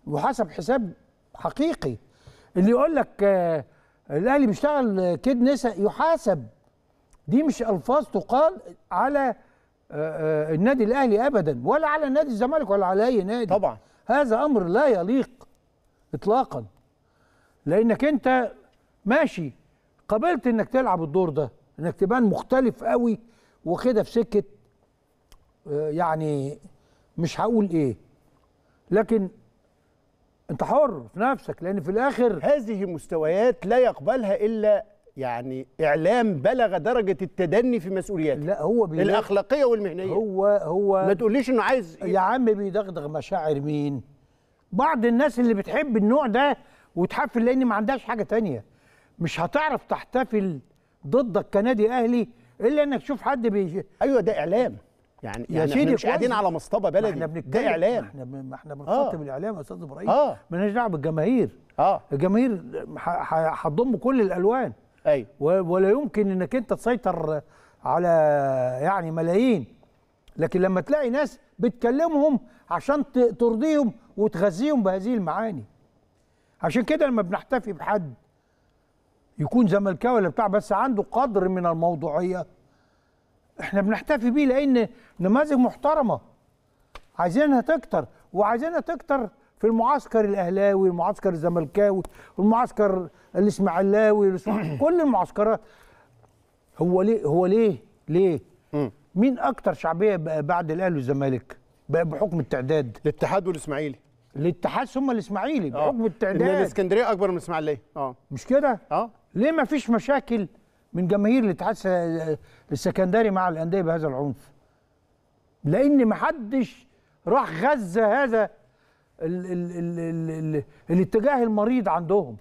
وحسب حساب حقيقي اللي يقول لك آه، الاهلي بيشتغل آه، كيد نسا يحاسب دي مش الفاظ تقال على آه، النادي الاهلي ابدا ولا على نادي الزمالك ولا على اي نادي طبعا هذا امر لا يليق اطلاقا لانك انت ماشي قبلت انك تلعب الدور ده انك تبان مختلف قوي وكده في سكه يعني مش هقول ايه لكن انت حر في نفسك لان في الاخر هذه مستويات لا يقبلها الا يعني اعلام بلغ درجه التدني في مسؤولياته لا هو الاخلاقيه والمهنيه هو هو ما تقوليش انه عايز يا عم بيدغدغ مشاعر مين بعض الناس اللي بتحب النوع ده وتحفل لان ما عندهاش حاجه تانية مش هتعرف تحتفل ضدك كنادي اهلي الا انك تشوف حد بي ايوه ده اعلام يعني يا يعني سيدي مش قاعدين على مصطبه بلدي احنا بنتكلم ده اعلام احنا ما احنا بنخاطب آه. الاعلام يا استاذ ابراهيم آه. مالناش دعوه بالجماهير اه الجماهير هتضم كل الالوان ايوه ولا يمكن انك انت تسيطر على يعني ملايين لكن لما تلاقي ناس بتكلمهم عشان ترضيهم وتغذيهم بهذه المعاني عشان كده لما بنحتفي بحد يكون زملكاوي ولا بتاع بس عنده قدر من الموضوعيه احنا بنحتفي بيه لان نماذج محترمه عايزينها تكتر وعايزينها تكتر في المعسكر الاهلاوي المعسكر الزملكاوي والمعسكر الاسماعيلاوي كل المعسكرات هو ليه هو ليه ليه مين اكتر شعبيه بعد الاهلي والزمالك بحكم التعداد الاتحاد والاسماعيلي الاتحاد ثم الاسماعيلي آه. بحكم التعداد الاسكندريه اكبر من الاسماعيليه اه مش كده اه ليه ما فيش مشاكل من جماهير الاتحاد السكندري مع الانديه بهذا العنف لان محدش راح غذى هذا الـ الـ الـ الـ الـ الاتجاه المريض عندهم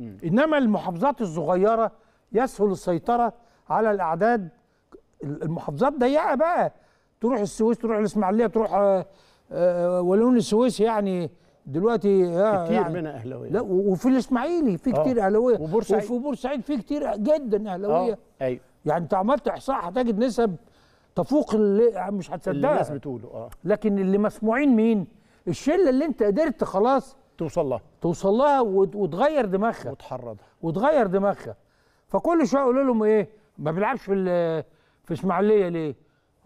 انما المحافظات الصغيره يسهل السيطره على الاعداد المحافظات ضيقه بقى تروح السويس تروح الاسماعيليه تروح آه، آه، ولون السويس يعني دلوقتي آه كتير يعني منها اهلاويه لا وفي الاسماعيلي في آه. كتير اهلاويه وبورسعيد وفي بورسعيد في كتير جدا اهلاويه آه، ايوه يعني انت عملت احصاء هتجد نسب تفوق اللي مش هتصدقها اللي الناس بتقوله اه لكن اللي مسموعين مين؟ الشله اللي انت قدرت خلاص توصل لها توصل لها وتغير دماغها وتحرضها وتغير دماغها فكل شويه اقول لهم ايه؟ ما بيلعبش في في اسماعيليه ليه؟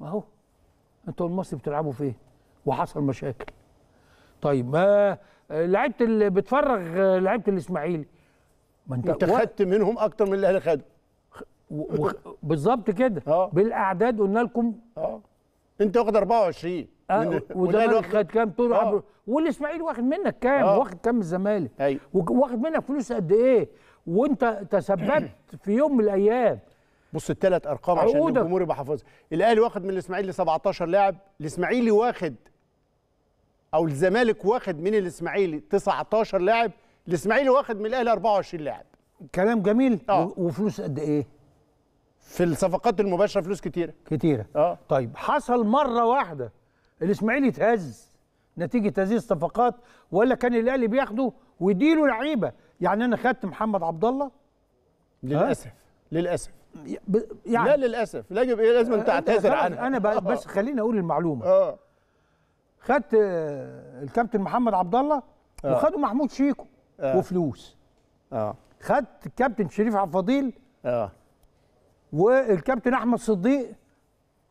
اهو انتوا المصري بتلعبوا فين؟ وحصل مشاكل طيب ما لعيبه اللي بتفرغ لعيبه الاسماعيلي ما انت انت خدت منهم اكتر من اللي الاهلي خده بالظبط كده أوه. بالاعداد قلنا لكم اه انت واخد 24 اه والزمالك خد كام طول عمره آه. والاسماعيلي واخد منك كام أوه. واخد كام الزمالك ايوه واخد منك فلوس قد ايه وانت تسببت في يوم من الايام بص الثلاث ارقام عشان الجمهور يبقى حافظها الاهلي واخد من الاسماعيلي 17 لاعب الاسماعيلي واخد او الزمالك واخد من الاسماعيلي 19 لاعب الاسماعيلي واخد من الاهلي 24 لاعب كلام جميل أوه. وفلوس قد ايه في الصفقات المباشره فلوس كتيره كتيره اه طيب حصل مره واحده الاسماعيلي اتهز نتيجه هذه الصفقات ولا كان الاهلي بياخده ويديله لعيبه يعني انا خدت محمد عبد الله للاسف آه. للاسف يعني لا للاسف يجب لازم تعتذر عنها انا آه. بس خليني اقول المعلومه اه خدت آه، الكابتن محمد عبد الله آه. وخدوا محمود شيكو آه. وفلوس اه خدت الكابتن شريف عبد الفضيل اه والكابتن احمد صديق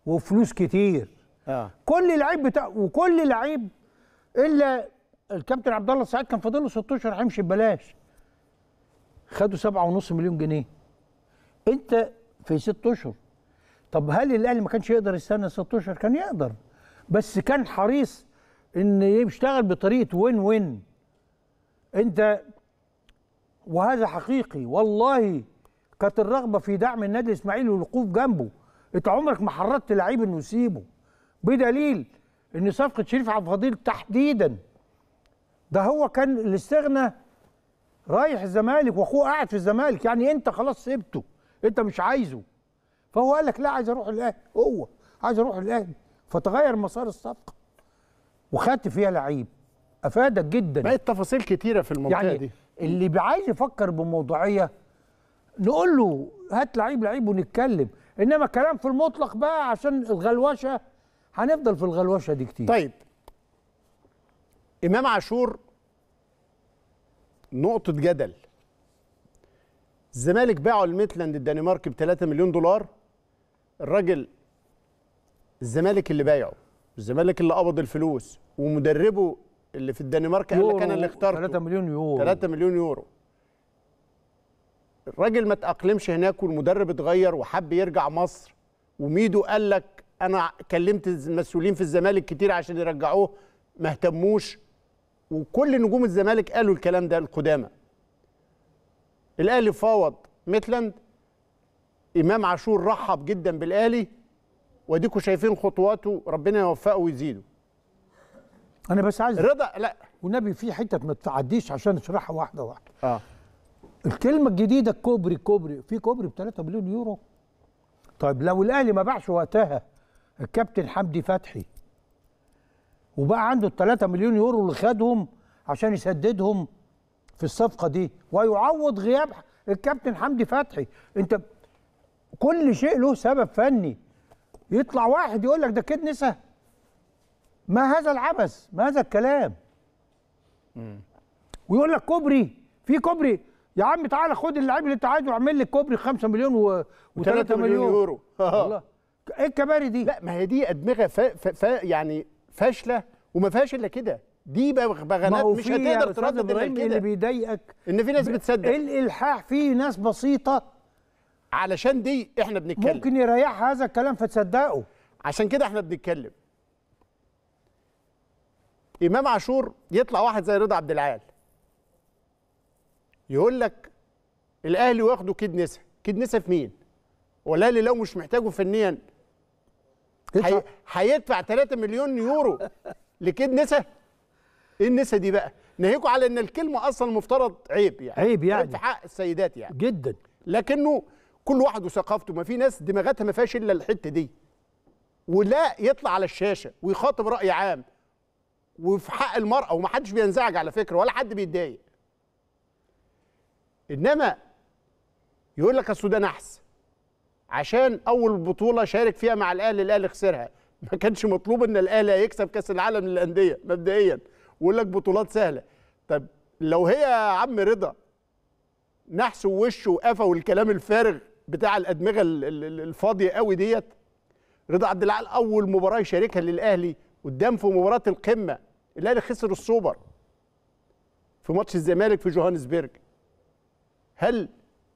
وفلوس كتير آه. كل لعيب بتاع وكل لعيب الا الكابتن عبد الله سعيد كان فاضل له 16 هيمشي ببلاش خدوا 7.5 مليون جنيه انت في 6 اشهر طب هل الاهلي ما كانش يقدر يستنى 6 اشهر كان يقدر بس كان حريص ان يشتغل بطريقه وين وين انت وهذا حقيقي والله كانت الرغبه في دعم النادي الاسماعيلي والوقوف جنبه انت عمرك ما حرضت لعيب انه يسيبه بدليل ان صفقه شريف عبد الفضيل تحديدا ده هو كان الاستغنى رايح الزمالك واخوه قاعد في الزمالك يعني انت خلاص سيبته انت مش عايزه فهو قال لك لا عايز اروح الاهلي هو عايز اروح الاهلي فتغير مسار الصفقه وخدت فيها لعيب افادك جدا بقت تفاصيل كتيره في المنطقه يعني دي اللي عايز يفكر بموضوعيه نقول له هات لعيب لعيب ونتكلم انما كلام في المطلق بقى عشان الغلوشه هنفضل في الغلوشه دي كتير طيب امام عاشور نقطه جدل الزمالك باعه لميتلاند الدنماركي ب 3 مليون دولار الراجل الزمالك اللي بايعه الزمالك اللي قبض الفلوس ومدربه اللي في الدنمارك قال لك انا اللي اخترته 3 مليون يورو 3 مليون يورو الراجل ما تأقلمش هناك والمدرب اتغير وحب يرجع مصر وميدو قال لك انا كلمت المسؤولين في الزمالك كتير عشان يرجعوه ما اهتموش وكل نجوم الزمالك قالوا الكلام ده القدامى الاهلي فاوض ميتلاند امام عاشور رحب جدا بالاهلي واديكم شايفين خطواته ربنا يوفقه ويزيده انا بس عايز رضا لا والنبي في حتت ما تعديش عشان اشرحها واحده واحده اه الكلمه الجديده كوبري كوبري في كوبري ب 3 مليون يورو طيب لو الاهلي ما باعش وقتها الكابتن حمدي فتحي وبقى عنده ال 3 مليون يورو اللي خدهم عشان يسددهم في الصفقه دي ويعوض غياب الكابتن حمدي فتحي انت كل شيء له سبب فني يطلع واحد يقول لك ده كدنسة ما هذا العبث ما هذا الكلام ويقول لك كوبري في كوبري يا عم تعالى خد اللعيب اللي انت عايزه واعمل لي كوبري 5 مليون و, و 3, مليون, مليون يورو والله ايه الكباري دي لا ما هي دي ادمغه فا فا فا يعني فاشله وما فيهاش الا كده دي بغبغانات مش هتقدر تردد اللي بيضايقك ان في ناس بتصدق الالحاح فيه ناس بسيطه علشان دي احنا بنتكلم ممكن يريح هذا الكلام فتصدقه عشان كده احنا بنتكلم امام عاشور يطلع واحد زي رضا عبد العال يقول لك الاهلي واخده كيد نسا كيد نسا في مين والاهلي لو مش محتاجه فنيا هيدفع 3 مليون يورو لكيد نسا ايه النسا دي بقى ناهيكوا على ان الكلمه اصلا مفترض عيب يعني عيب يعني في حق السيدات يعني جدا لكنه كل واحد وثقافته ما في ناس دماغاتها ما فيهاش الا الحته دي ولا يطلع على الشاشه ويخاطب راي عام وفي حق المراه ومحدش بينزعج على فكره ولا حد بيتضايق انما يقول لك السودان احسن عشان اول بطوله شارك فيها مع الاهلي الاهلي خسرها ما كانش مطلوب ان الاهلي هيكسب كاس العالم للانديه مبدئيا ويقول لك بطولات سهله طب لو هي يا عم رضا نحس ووشه وقفه والكلام الفارغ بتاع الادمغه الفاضيه قوي ديت رضا عبد العال اول مباراه يشاركها للاهلي قدام في مباراه القمه الاهلي خسر السوبر في ماتش الزمالك في جوهانسبرج هل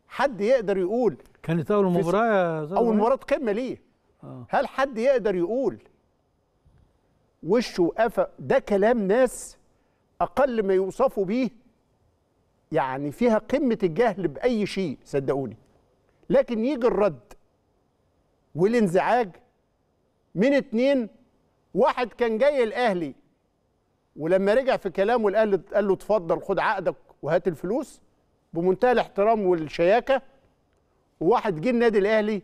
حد يقدر يقول كانت اول مباراه يا اول مباراه قمه ليه آه. هل حد يقدر يقول وشه قفا ده كلام ناس اقل ما يوصفوا بيه يعني فيها قمه الجهل باي شيء صدقوني لكن يجي الرد والانزعاج من اتنين واحد كان جاي الاهلي ولما رجع في كلامه الاهلي قال له اتفضل خد عقدك وهات الفلوس بمنتهى الاحترام والشياكه وواحد جه النادي الاهلي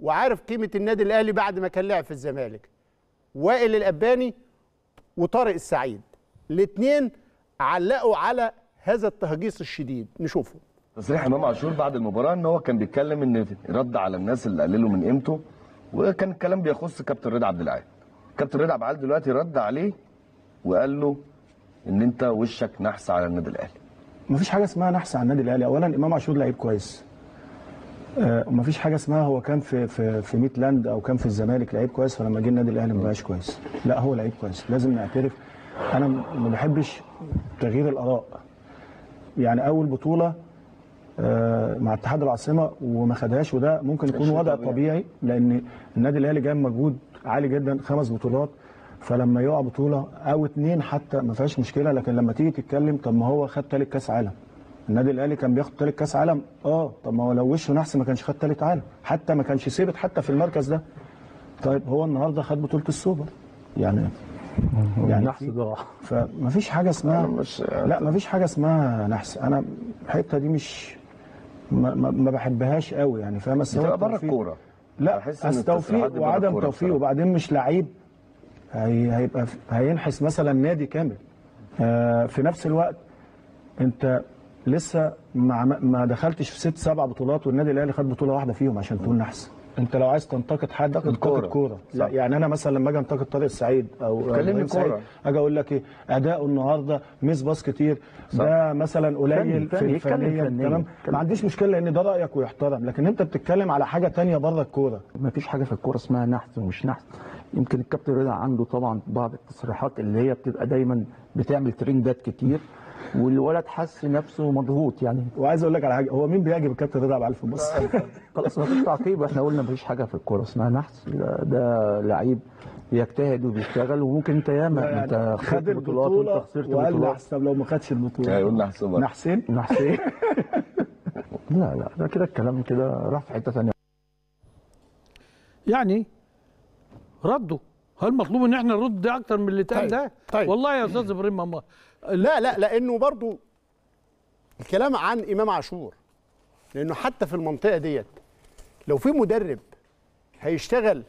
وعارف قيمه النادي الاهلي بعد ما كان لعب في الزمالك وائل الاباني وطارق السعيد الاثنين علقوا على هذا التهجيص الشديد نشوفه تصريح امام عاشور بعد المباراه ان هو كان بيتكلم ان رد على الناس اللي قللوا من قيمته وكان الكلام بيخص كابتن رضا عبد العال كابتن رضا عبد العال دلوقتي رد عليه وقال له ان انت وشك نحس على النادي الاهلي مفيش حاجه اسمها نحس على النادي الاهلي اولا امام عاشور لعيب كويس آه مفيش حاجه اسمها هو كان في في في ميت لاند او كان في الزمالك لعيب كويس فلما جه النادي الاهلي ما بقاش كويس لا هو لعيب كويس لازم نعترف انا ما بحبش تغيير الاراء يعني اول بطوله آه، مع اتحاد العاصمه وما خدهاش وده ممكن يكون وضع طبيعي, طبيعي لان النادي الاهلي جاب مجهود عالي جدا خمس بطولات فلما يقع بطوله او اثنين حتى ما فيهاش مشكله لكن لما تيجي تتكلم طب ما هو خد ثالث كاس عالم النادي الاهلي كان بياخد ثالث كاس عالم اه طب ما هو لو وشه نحس ما كانش خد ثالث عالم حتى ما كانش ثابت حتى في المركز ده طيب هو النهارده خد بطوله السوبر يعني يعني نحس فما فمفيش حاجه اسمها لا مفيش حاجه اسمها نحس انا الحته دي مش ما, ما بحبهاش قوي يعني فاهم بس هو بره الكوره لا توفيق وعدم توفيق وبعدين مش لعيب هي هيبقى هينحس مثلا نادي كامل آه في نفس الوقت انت لسه ما ما دخلتش في ست سبع بطولات والنادي الاهلي خد بطوله واحده فيهم عشان تقول نحس انت لو عايز تنتقد حد انتقد كوره لا يعني انا مثلا لما اجي انتقد طارق سعيد او كلمني كوره اجي اقول لك ايه اداؤه النهارده ميس باص كتير صح. ده مثلا قليل في الفنيه تمام ما عنديش مشكله لان ده رايك ويحترم لكن انت بتتكلم على حاجه تانية بره الكوره ما فيش حاجه في الكوره اسمها نحت ومش نحت يمكن الكابتن رضا عنده طبعا بعض التصريحات اللي هي بتبقى دايما بتعمل ترندات كتير والولد حس نفسه مضغوط يعني وعايز اقول لك على حاجه هو مين بيعجب الكابتن رضا عبد في مصر؟ خلاص ما فيش تعقيب احنا قلنا ما فيش حاجه في الكوره اسمها نحس ده لعيب بيجتهد وبيشتغل وممكن انت ياما يعني انت خد البطولات وانت خسرت وقال بطولات طب لو ما خدش البطوله هيقول يعني نحسن نحسين نحسين لا لا ده كده الكلام كده راح في حته ثانيه يعني رده هل مطلوب ان احنا نرد اكتر من اللي اتقال طيب. ده؟ طيب. والله يا استاذ ابراهيم لا لا لانه برضو الكلام عن امام عاشور لانه حتى في المنطقه ديت لو في مدرب هيشتغل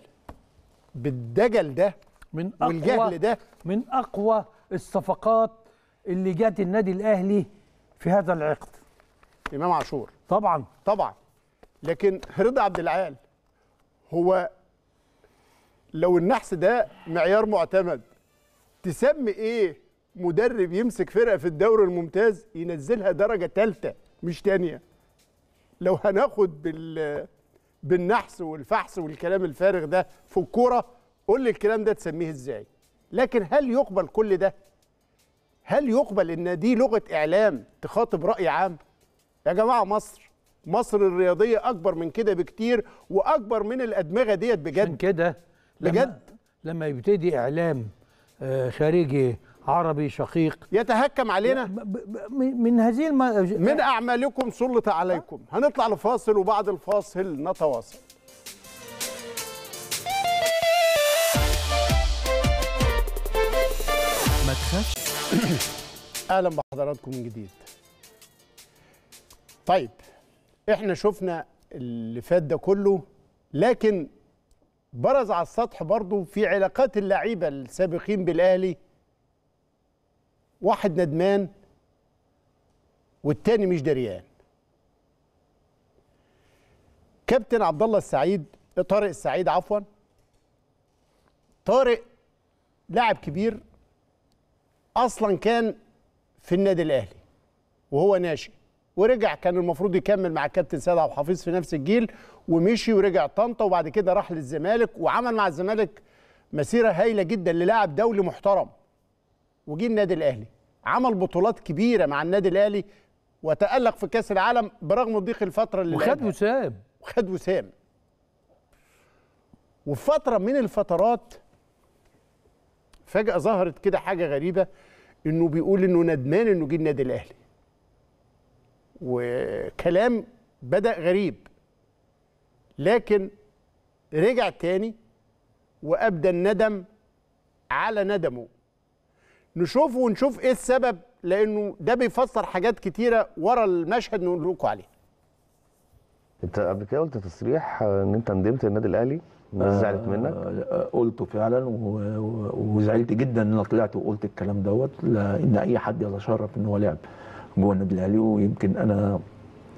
بالدجل ده من أقوى والجهل ده من اقوى الصفقات اللي جت النادي الاهلي في هذا العقد امام عاشور طبعا طبعا لكن رضا عبد العال هو لو النحس ده معيار معتمد تسمي ايه مدرب يمسك فرقه في الدوري الممتاز ينزلها درجه ثالثه مش ثانيه لو هناخد بال بالنحس والفحص والكلام الفارغ ده في الكوره قول لي الكلام ده تسميه ازاي لكن هل يقبل كل ده هل يقبل ان دي لغه اعلام تخاطب راي عام يا جماعه مصر مصر الرياضيه اكبر من كده بكتير واكبر من الادمغه ديت بجد كده بجد لما, لما يبتدي اعلام آه، خارجي عربي شقيق يتهكم علينا من هذه الم... من أعمالكم سلط عليكم هنطلع لفاصل وبعد الفاصل نتواصل ما تخافش أهلا بحضراتكم من جديد طيب احنا شفنا اللي فات ده كله لكن برز على السطح برضه في علاقات اللعيبه السابقين بالاهلي واحد ندمان والتاني مش دريان كابتن عبد الله السعيد طارق السعيد عفوا طارق لاعب كبير اصلا كان في النادي الاهلي وهو ناشئ ورجع كان المفروض يكمل مع كابتن سيد عبد الحفيظ في نفس الجيل ومشي ورجع طنطا وبعد كده راح للزمالك وعمل مع الزمالك مسيره هايله جدا للاعب دولي محترم وجه النادي الاهلي عمل بطولات كبيره مع النادي الاهلي وتالق في كاس العالم برغم ضيق الفتره اللي وخد وسام وخد وسام وفي فتره من الفترات فجاه ظهرت كده حاجه غريبه انه بيقول انه ندمان انه جه النادي الاهلي وكلام بدا غريب لكن رجع تاني وابدى الندم على ندمه نشوفه ونشوف ايه السبب لانه ده بيفسر حاجات كتيره ورا المشهد نقول لكم عليه انت قبل كده قلت تصريح ان انت ندمت النادي الاهلي الناس آه، زعلت منك آه، قلته فعلا وزعلت جدا ان انا طلعت وقلت الكلام دوت لان اي حد يتشرف ان هو لعب جوه النادي الاهلي ويمكن انا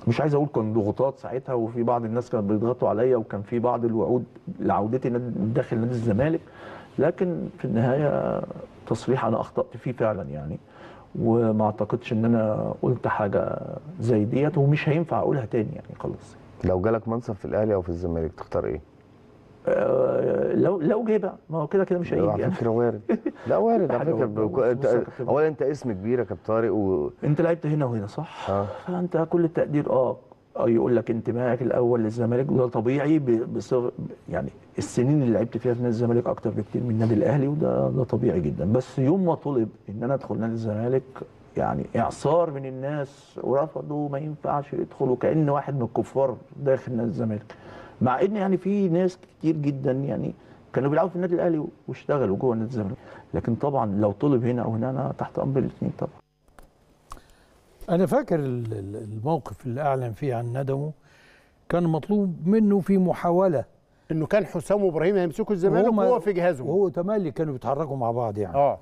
مش عايز اقول كان ضغوطات ساعتها وفي بعض الناس كانوا بيضغطوا عليا وكان في بعض الوعود لعودتي داخل نادي الزمالك لكن في النهايه تصريح انا اخطات فيه فعلا يعني وما اعتقدش ان انا قلت حاجه زي ديت ومش هينفع اقولها تاني يعني خلاص لو جالك منصب في الاهلي او في الزمالك تختار ايه؟ آه، لو لو جه بقى ما هو كده كده مش هيجي على يعني. فكره وارد لا وارد على فكره اولا انت اسم كبير يا كابتن طارق و... انت لعبت هنا وهنا صح؟ آه. فانت كل التقدير اه يقول لك انتمائك الاول للزمالك وده طبيعي بصغر يعني السنين اللي لعبت فيها في نادي الزمالك اكتر بكتير من النادي الاهلي وده ده طبيعي جدا بس يوم ما طلب ان انا ادخل نادي الزمالك يعني اعصار من الناس ورفضوا ما ينفعش يدخلوا كان واحد من الكفار داخل نادي الزمالك مع ان يعني في ناس كتير جدا يعني كانوا بيلعبوا في النادي الاهلي واشتغلوا جوه نادي الزمالك لكن طبعا لو طلب هنا او هنا انا تحت امر الاثنين طبعا انا فاكر الموقف اللي اعلن فيه عن ندمه كان مطلوب منه في محاوله انه كان حسام وابراهيم هيمسكوا الزمالك وهو في جهازه وهو تملي كانوا بيتحركوا مع بعض يعني اه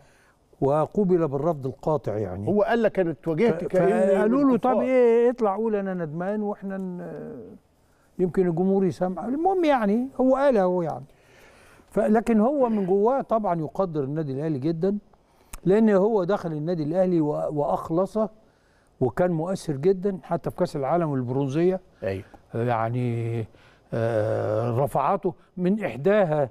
وقوبل بالرفض القاطع يعني هو قال لك انا اتواجهت فقالوا له طب ايه اطلع قول انا ندمان واحنا يمكن الجمهور يسمع المهم يعني هو قال هو يعني لكن هو من جواه طبعا يقدر النادي الاهلي جدا لان هو دخل النادي الاهلي واخلصه وكان مؤثر جدا حتى في كاس العالم البرونزيه ايوه يعني آه، رفعاته من إحداها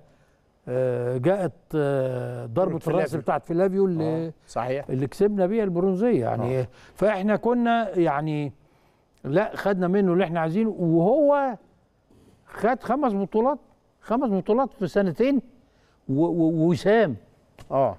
آه، جاءت آه، ضربة الراس بتاعت فلافيو اللي صحيح اللي كسبنا بيها البرونزية يعني أوه. فإحنا كنا يعني لا خدنا منه اللي احنا عايزينه وهو خد خمس بطولات خمس بطولات في سنتين ووسام اه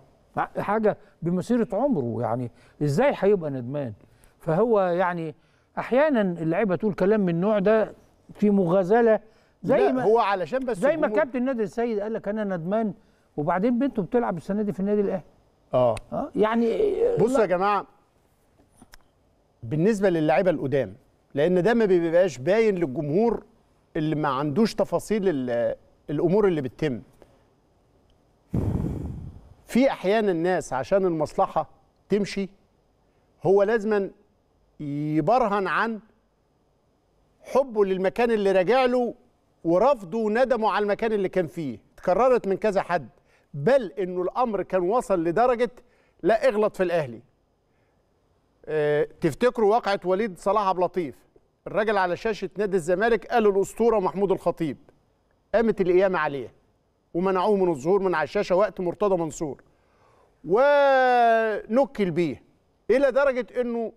حاجه بمسيره عمره يعني ازاي هيبقى ندمان فهو يعني احيانا اللعيبه تقول كلام من النوع ده في مغازله زي ما هو علشان بس زي ما كابتن نادر السيد قال لك انا ندمان وبعدين بنته بتلعب السنه دي في النادي الاهلي اه اه يعني آه، بصوا يا جماعه بالنسبه للاعيبه القدام لان ده ما بيبقاش باين للجمهور اللي ما عندوش تفاصيل الامور اللي بتتم في احيانا الناس عشان المصلحه تمشي هو لازما يبرهن عن حبه للمكان اللي راجع له ورفضوا وندموا على المكان اللي كان فيه اتكررت من كذا حد بل انه الامر كان وصل لدرجه لا اغلط في الاهلي اه تفتكروا واقعه وليد صلاح عبد اللطيف الراجل على شاشه نادي الزمالك قال الاسطوره محمود الخطيب قامت القيامه عليه ومنعوه من الظهور من على الشاشه وقت مرتضى منصور ونكل بيه الى درجه انه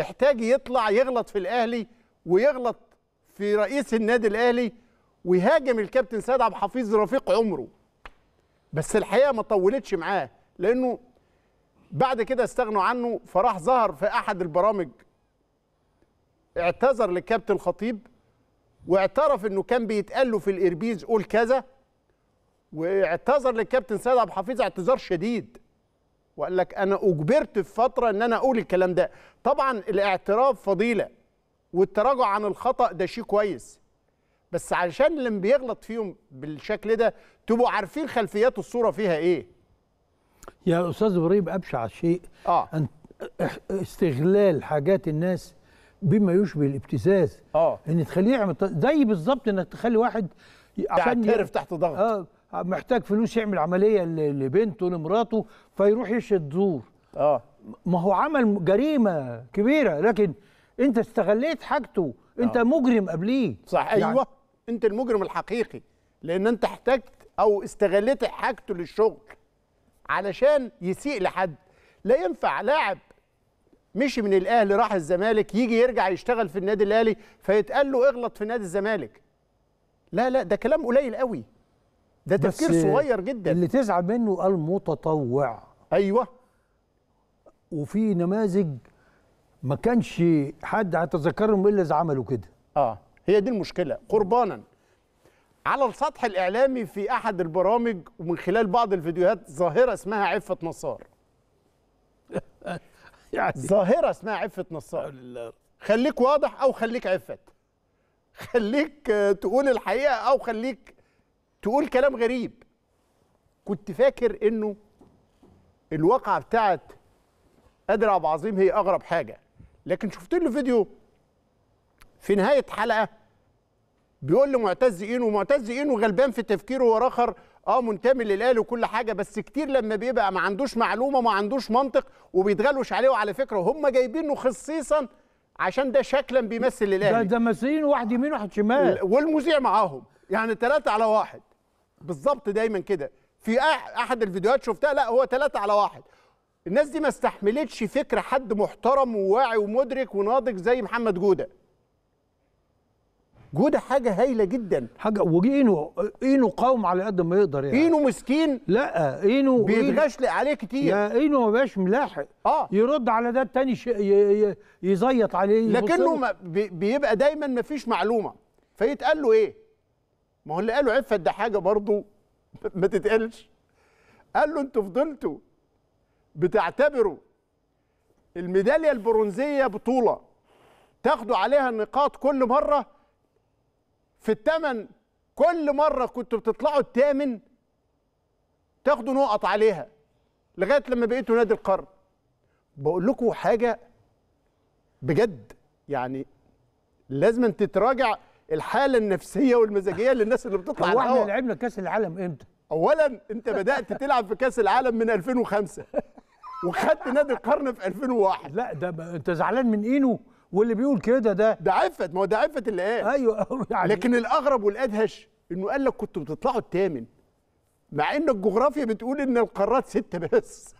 احتاج يطلع يغلط في الاهلي ويغلط في رئيس النادي الاهلي ويهاجم الكابتن سيد عبد الحفيظ رفيق عمره بس الحقيقه ما طولتش معاه لانه بعد كده استغنوا عنه فراح ظهر في احد البرامج اعتذر للكابتن خطيب واعترف انه كان بيتقال له في الاربيز قول كذا واعتذر للكابتن سيد عبد الحفيظ اعتذار شديد وقال لك انا اجبرت في فتره ان انا اقول الكلام ده طبعا الاعتراف فضيله والتراجع عن الخطا ده شيء كويس بس علشان اللي بيغلط فيهم بالشكل ده تبقوا عارفين خلفيات الصوره فيها ايه يا استاذ ابراهيم ابشع شيء آه. أن استغلال حاجات الناس بما يشبه الابتزاز اه ان تخليه يعمل زي بالظبط انك تخلي واحد عشان يعرف تحت ضغط اه محتاج فلوس يعمل عمليه لبنته لمراته فيروح يشد زور اه ما هو عمل جريمه كبيره لكن انت استغليت حاجته انت آه. مجرم قبليه صح يعني ايوه انت المجرم الحقيقي لان انت احتجت او استغلت حاجته للشغل علشان يسيء لحد لا ينفع لاعب مشي من الاهلي راح الزمالك يجي يرجع يشتغل في النادي الاهلي فيتقال له اغلط في نادي الزمالك لا لا ده كلام قليل قوي ده تفكير صغير جدا اللي تزعل منه المتطوع ايوه وفي نماذج ما كانش حد هيتذكرهم الا اذا عملوا كده اه هي دي المشكله قربانا على السطح الاعلامي في احد البرامج ومن خلال بعض الفيديوهات ظاهره اسمها عفه نصار يعني ظاهره اسمها عفه نصار خليك واضح او خليك عفت خليك تقول الحقيقه او خليك تقول كلام غريب كنت فاكر انه الواقعه بتاعت قادر عبد العظيم هي اغرب حاجه لكن شفت له فيديو في نهايه حلقه بيقول لمعتز اينو معتز اينو غلبان في تفكيره وراخر اه منتمي للاهلي وكل حاجه بس كتير لما بيبقى ما عندوش معلومه ما عندوش منطق وبيتغلوش عليه وعلى فكره هم جايبينه خصيصا عشان ده شكلا بيمثل الاهلي ده مسيين ممثلين واحد يمين واحد شمال والمذيع معاهم يعني ثلاثه على واحد بالظبط دايما كده في احد الفيديوهات شفتها لا هو ثلاثه على واحد الناس دي ما استحملتش فكره حد محترم وواعي ومدرك وناضج زي محمد جوده جوده حاجه هايله جدا حاجه واينو اينو قاوم على قد ما يقدر يعني اينو مسكين لا اينو بيتغشلق عليه كتير يا اينو ما بقاش ملاحق اه يرد على ده التاني ش... ي... يزيط عليه لكنه ما بيبقى دايما ما فيش معلومه فيتقال له ايه ما هو اللي قاله عفت ده حاجه برضه ما تتقالش قال له انتوا فضلتوا بتعتبروا الميداليه البرونزيه بطوله تاخدوا عليها النقاط كل مره في الثمن كل مره كنتوا بتطلعوا الثامن تاخدوا نقط عليها لغايه لما بقيتوا نادي القرن بقول لكم حاجه بجد يعني لازم تتراجع الحاله النفسيه والمزاجيه للناس اللي بتطلع هو احنا لعبنا كاس العالم امتى اولا انت بدات تلعب في كاس العالم من 2005 وخدت نادي القرن في 2001 لا ده انت زعلان من اينو واللي بيقول كده ده ده عفت ما هو ده عفت اللي قال ايوه يعني لكن الاغرب والادهش انه قال لك كنتوا بتطلعوا الثامن مع ان الجغرافيا بتقول ان القارات سته بس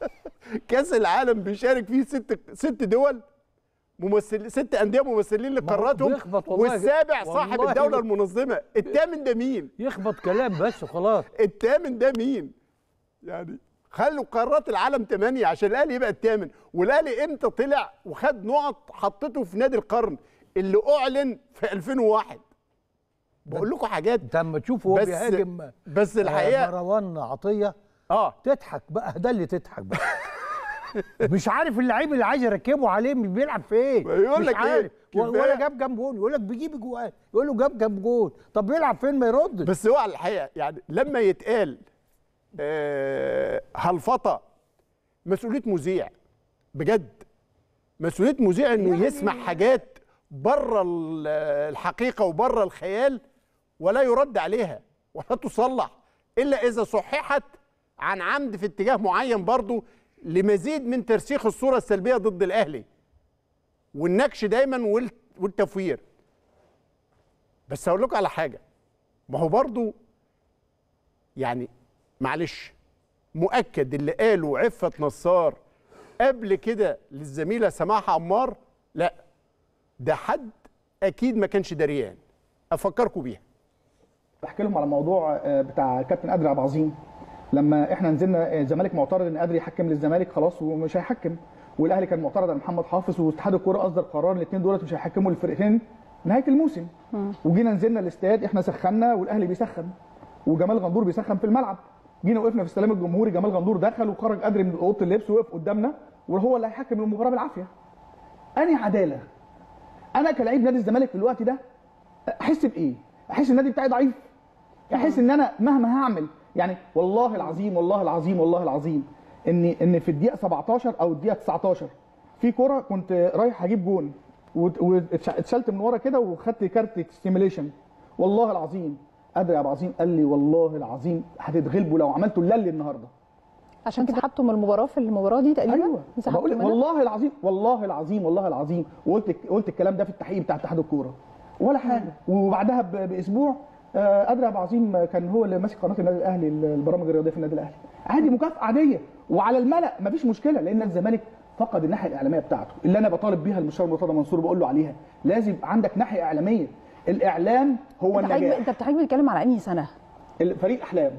كاس العالم بيشارك فيه ست ست دول ممثل ست انديه ممثلين لقاراتهم والسابع صاحب الدوله المنظمه الثامن ده مين يخبط كلام بس وخلاص الثامن ده مين يعني خلوا قارات العالم تمانية عشان الاهلي يبقى الثامن والاهلي امتى طلع وخد نقط حطته في نادي القرن اللي اعلن في 2001 بقول لكم حاجات ده لما تشوفوا هو بيهاجم بس آه، الحقيقه مروان عطيه اه تضحك بقى ده اللي تضحك بقى مش عارف اللعيب اللي عايز يركبه عليه بيلعب في ايه يقول لك إيه؟ عارف إيه؟ ولا جاب جنب جون يقول لك بيجيب جوان يقول له جاب جنب جون طب بيلعب فين ما يردش بس هو على الحقيقه يعني لما يتقال آه، هلفطه مسؤوليه مذيع بجد مسؤوليه مذيع انه يعني يسمع حاجات بره الحقيقه وبره الخيال ولا يرد عليها ولا تصلح الا اذا صححت عن عمد في اتجاه معين برضه لمزيد من ترسيخ الصوره السلبيه ضد الاهلي والنكش دايما والتفوير بس اقول لكم على حاجه ما هو برضه يعني معلش مؤكد اللي قاله عفة نصار قبل كده للزميلة سماحة عمار لا ده حد أكيد ما كانش دريان أفكركم بيها بحكي لهم على موضوع آه، بتاع كابتن ادري عبد العظيم لما احنا نزلنا الزمالك آه، معترض ان ادري يحكم للزمالك خلاص ومش هيحكم والاهلي كان معترض على محمد حافظ واتحاد الكوره اصدر قرار الاثنين دولت مش هيحكموا للفرقتين نهايه الموسم وجينا نزلنا الاستاد احنا سخنا والاهلي بيسخن وجمال غندور بيسخن في الملعب جينا وقفنا في السلام الجمهوري جمال غندور دخل وخرج ادري من اوضه اللبس وقف قدامنا وهو اللي هيحكم المباراه بالعافيه انهي عداله انا كلاعب نادي الزمالك في الوقت ده احس بايه احس النادي بتاعي ضعيف احس ان انا مهما هعمل يعني والله العظيم والله العظيم والله العظيم ان ان في الدقيقه 17 او الدقيقه 19 في كوره كنت رايح اجيب جون واتشلت من ورا كده وخدت كارت ستيميليشن والله العظيم قادر يا ابو عظيم قال لي والله العظيم هتتغلبوا لو عملتوا اللي النهارده عشان سحبته من المباراه في المباراه دي تقريبا ايوه بقول والله العظيم والله العظيم والله العظيم وقلت قلت الكلام ده في التحقيق بتاع اتحاد الكوره ولا حاجه وبعدها باسبوع قادر آه، ابو عظيم كان هو اللي ماسك قناه النادي الاهلي البرامج الرياضيه في النادي الاهلي عادي مكافاه عاديه وعلى الملا مفيش مشكله لان الزمالك فقد الناحيه الاعلاميه بتاعته اللي انا بطالب بيها المستشار مرتضى منصور بقول له عليها لازم عندك ناحيه اعلاميه الاعلام هو انت النجاح انت بتحب بتتكلم على انهي سنه؟ فريق احلام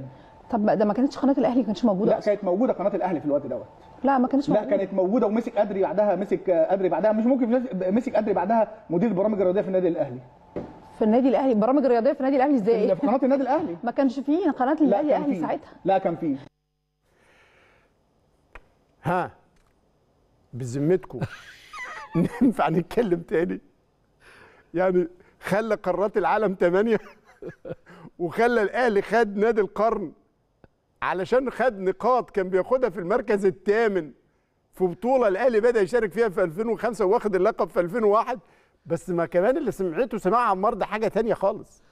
طب ده ما كانتش قناه الاهلي ما كانتش موجوده لا أصلاً. كانت موجوده قناه الاهلي في الوقت دوت لا ما كانتش موجوده لا كانت موجوده ومسك قدري بعدها مسك قدري بعدها مش ممكن مسك قدري بعدها مدير البرامج الرياضيه في النادي الاهلي في النادي الاهلي البرامج الرياضيه في النادي الاهلي ازاي؟ في قناه النادي الاهلي ما كانش فيه قناه النادي الاهلي ساعتها لا كان فيه ها بذمتكم ننفع نتكلم تاني يعني خلى قارات العالم ثمانية وخلى الاهلي خد نادي القرن علشان خد نقاط كان بياخدها في المركز الثامن في بطوله الاهلي بدا يشارك فيها في 2005 واخد اللقب في 2001 بس ما كمان اللي سمعته سماع عمار ده حاجه ثانيه خالص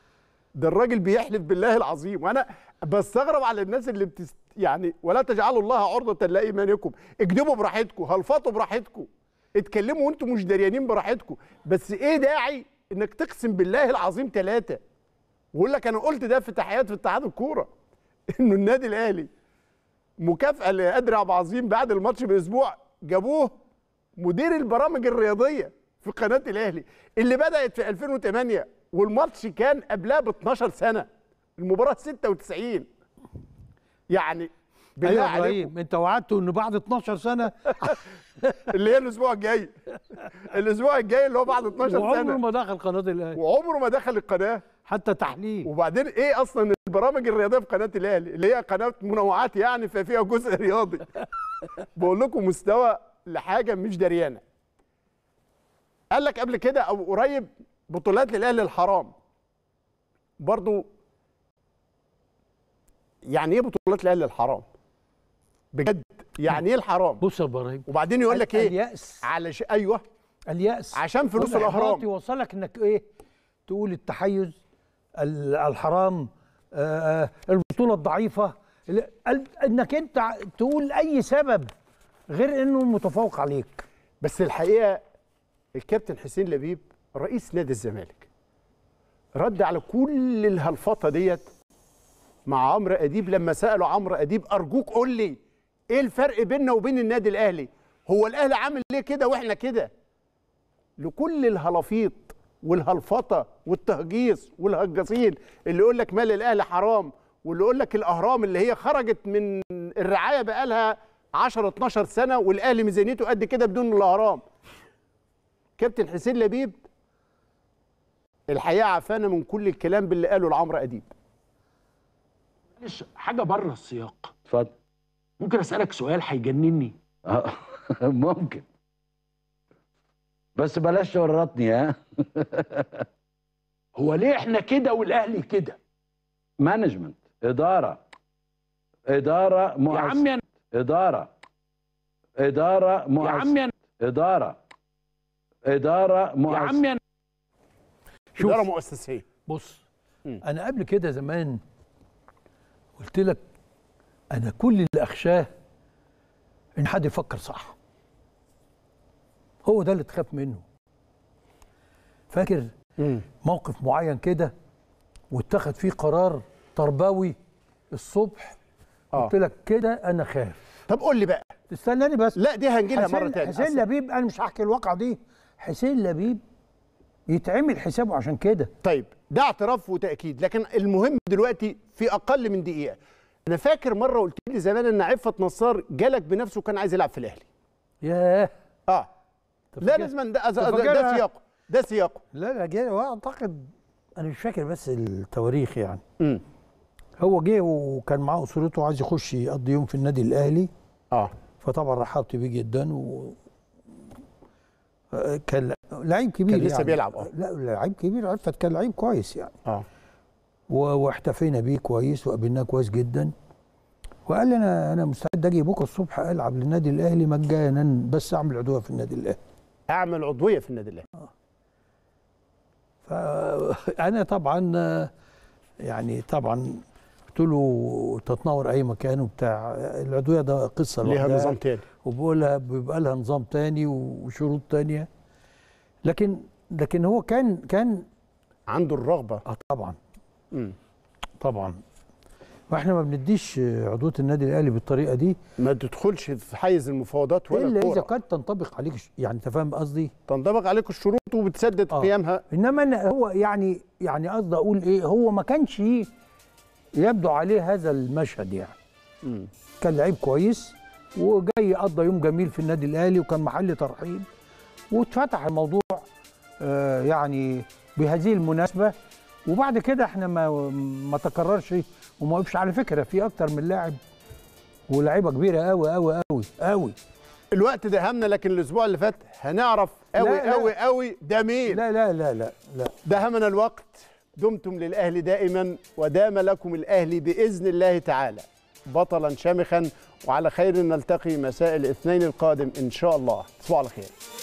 ده الراجل بيحلف بالله العظيم وانا بستغرب على الناس اللي بتست يعني ولا تجعلوا الله عرضه لايمانكم اكذبوا براحتكم هلفطوا براحتكم اتكلموا وانتم مش دريانين براحتكم بس ايه داعي انك تقسم بالله العظيم ثلاثه ويقول لك انا قلت ده في تحيات في اتحاد الكوره انه النادي الاهلي مكافاه لادري عبد العظيم بعد الماتش باسبوع جابوه مدير البرامج الرياضيه في قناه الاهلي اللي بدات في 2008 والماتش كان قبلها ب 12 سنه المباراه 96 يعني بالله أيوة عليكم انت وعدته ان بعد 12 سنه اللي هي الاسبوع الجاي الاسبوع الجاي اللي هو بعد 12 سنه وعمره ما دخل قناه الاهلي وعمره ما دخل القناه حتى تحليل وبعدين ايه اصلا البرامج الرياضيه في قناه الاهلي اللي هي قناه منوعات يعني ففيها جزء رياضي بقول لكم مستوى لحاجه مش دريانه قال لك قبل كده او قريب بطولات للاهلي الحرام برضو يعني ايه بطولات الاهلي الحرام بجد يعني ايه الحرام بص يا ابراهيم وبعدين يقول لك ايه اليأس علش ايوه اليأس عشان فلوس الاهرام يوصلك انك ايه تقول التحيز الحرام آه،, آه البطوله الضعيفه انك انت تقول اي سبب غير انه متفوق عليك بس الحقيقه الكابتن حسين لبيب رئيس نادي الزمالك رد على كل الهلفطه ديت مع عمرو اديب لما سالوا عمرو اديب ارجوك قول لي ايه الفرق بيننا وبين النادي الاهلي هو الاهلي عامل ليه كده واحنا كده لكل الهلافيط والهلفطه والتهجيص والهجاصين اللي يقول لك مال الاهلي حرام واللي يقول لك الاهرام اللي هي خرجت من الرعايه بقالها 10 12 سنه والاهلي ميزانيته قد كده بدون الاهرام كابتن حسين لبيب الحقيقه عفانا من كل الكلام باللي قاله لعمرو اديب معلش حاجه بره السياق اتفضل ممكن اسالك سؤال هيجنني اه ممكن بس بلاش تورطني ها هو ليه احنا كده والاهلي كده مانجمنت اداره اداره مؤسسه يا عمي أنا... اداره اداره مؤسسه يا عمي أنا... اداره اداره مؤسسه يا عمي أنا... شوف. اداره مؤسسيه بص م. انا قبل كده زمان قلت لك انا كل اللي أخشاه إن حد يفكر صح هو ده اللي تخاف منه فاكر مم. موقف معين كده واتخذ فيه قرار تربوي الصبح آه. قلت لك كده انا خايف طب قول لي بقى استناني بس لا دي هنجي لها مره تانية حسين لبيب انا مش هحكي الواقعه دي حسين لبيب يتعمل حسابه عشان كده طيب ده اعتراف وتاكيد لكن المهم دلوقتي في اقل من دقيقه انا فاكر مره قلت لي زمان ان عفه نصار جالك بنفسه وكان عايز يلعب في الاهلي ياه اه لا لازم ده, ده سياقه ده سياقه لا لا جاي واعتقد انا مش فاكر بس التواريخ يعني م. هو جه وكان معاه اسرته وعايز يخش يقضي يوم في النادي الاهلي اه فطبعا رحبت بيه جدا و آه، كان لعيب كبير كان لسه يعني. بيلعب اه لا لعيب كبير عرفت كان لعيب كويس يعني اه واحتفينا بيه كويس وقابلناه كويس جدا وقال لي انا انا مستعد اجي بكره الصبح العب للنادي الاهلي مجانا بس اعمل عضويه في النادي الاهلي اعمل عضويه في النادي الاهلي آه. فانا طبعا يعني طبعا قلت له تتنور اي مكان وبتاع العضويه ده قصه ليها نظام تاني وبقولها بيبقى لها نظام تاني وشروط تانيه لكن لكن هو كان كان عنده الرغبه اه طبعا مم. طبعا واحنا ما بنديش عضويه النادي الاهلي بالطريقه دي ما تدخلش في حيز المفاوضات ولا الا اذا كانت تنطبق عليك يعني انت فاهم قصدي تنطبق عليك الشروط وبتسدد آه. قيامها انما هو يعني يعني قصدي اقول ايه هو ما كانش يبدو عليه هذا المشهد يعني مم. كان لعيب كويس وجاي قضى يوم جميل في النادي الاهلي وكان محل ترحيب واتفتح الموضوع آه يعني بهذه المناسبه وبعد كده احنا ما ما تكررش ايه، وما وقفش على فكره في اكتر من لاعب ولاعيبه كبيره قوي قوي قوي قوي الوقت ده همنا لكن الاسبوع اللي فات هنعرف قوي قوي قوي ده مين لا لا لا لا لا ده همنا الوقت دمتم للاهلي دائما ودام لكم الاهلي باذن الله تعالى بطلا شامخا وعلى خير نلتقي مساء الاثنين القادم ان شاء الله تصبحوا على خير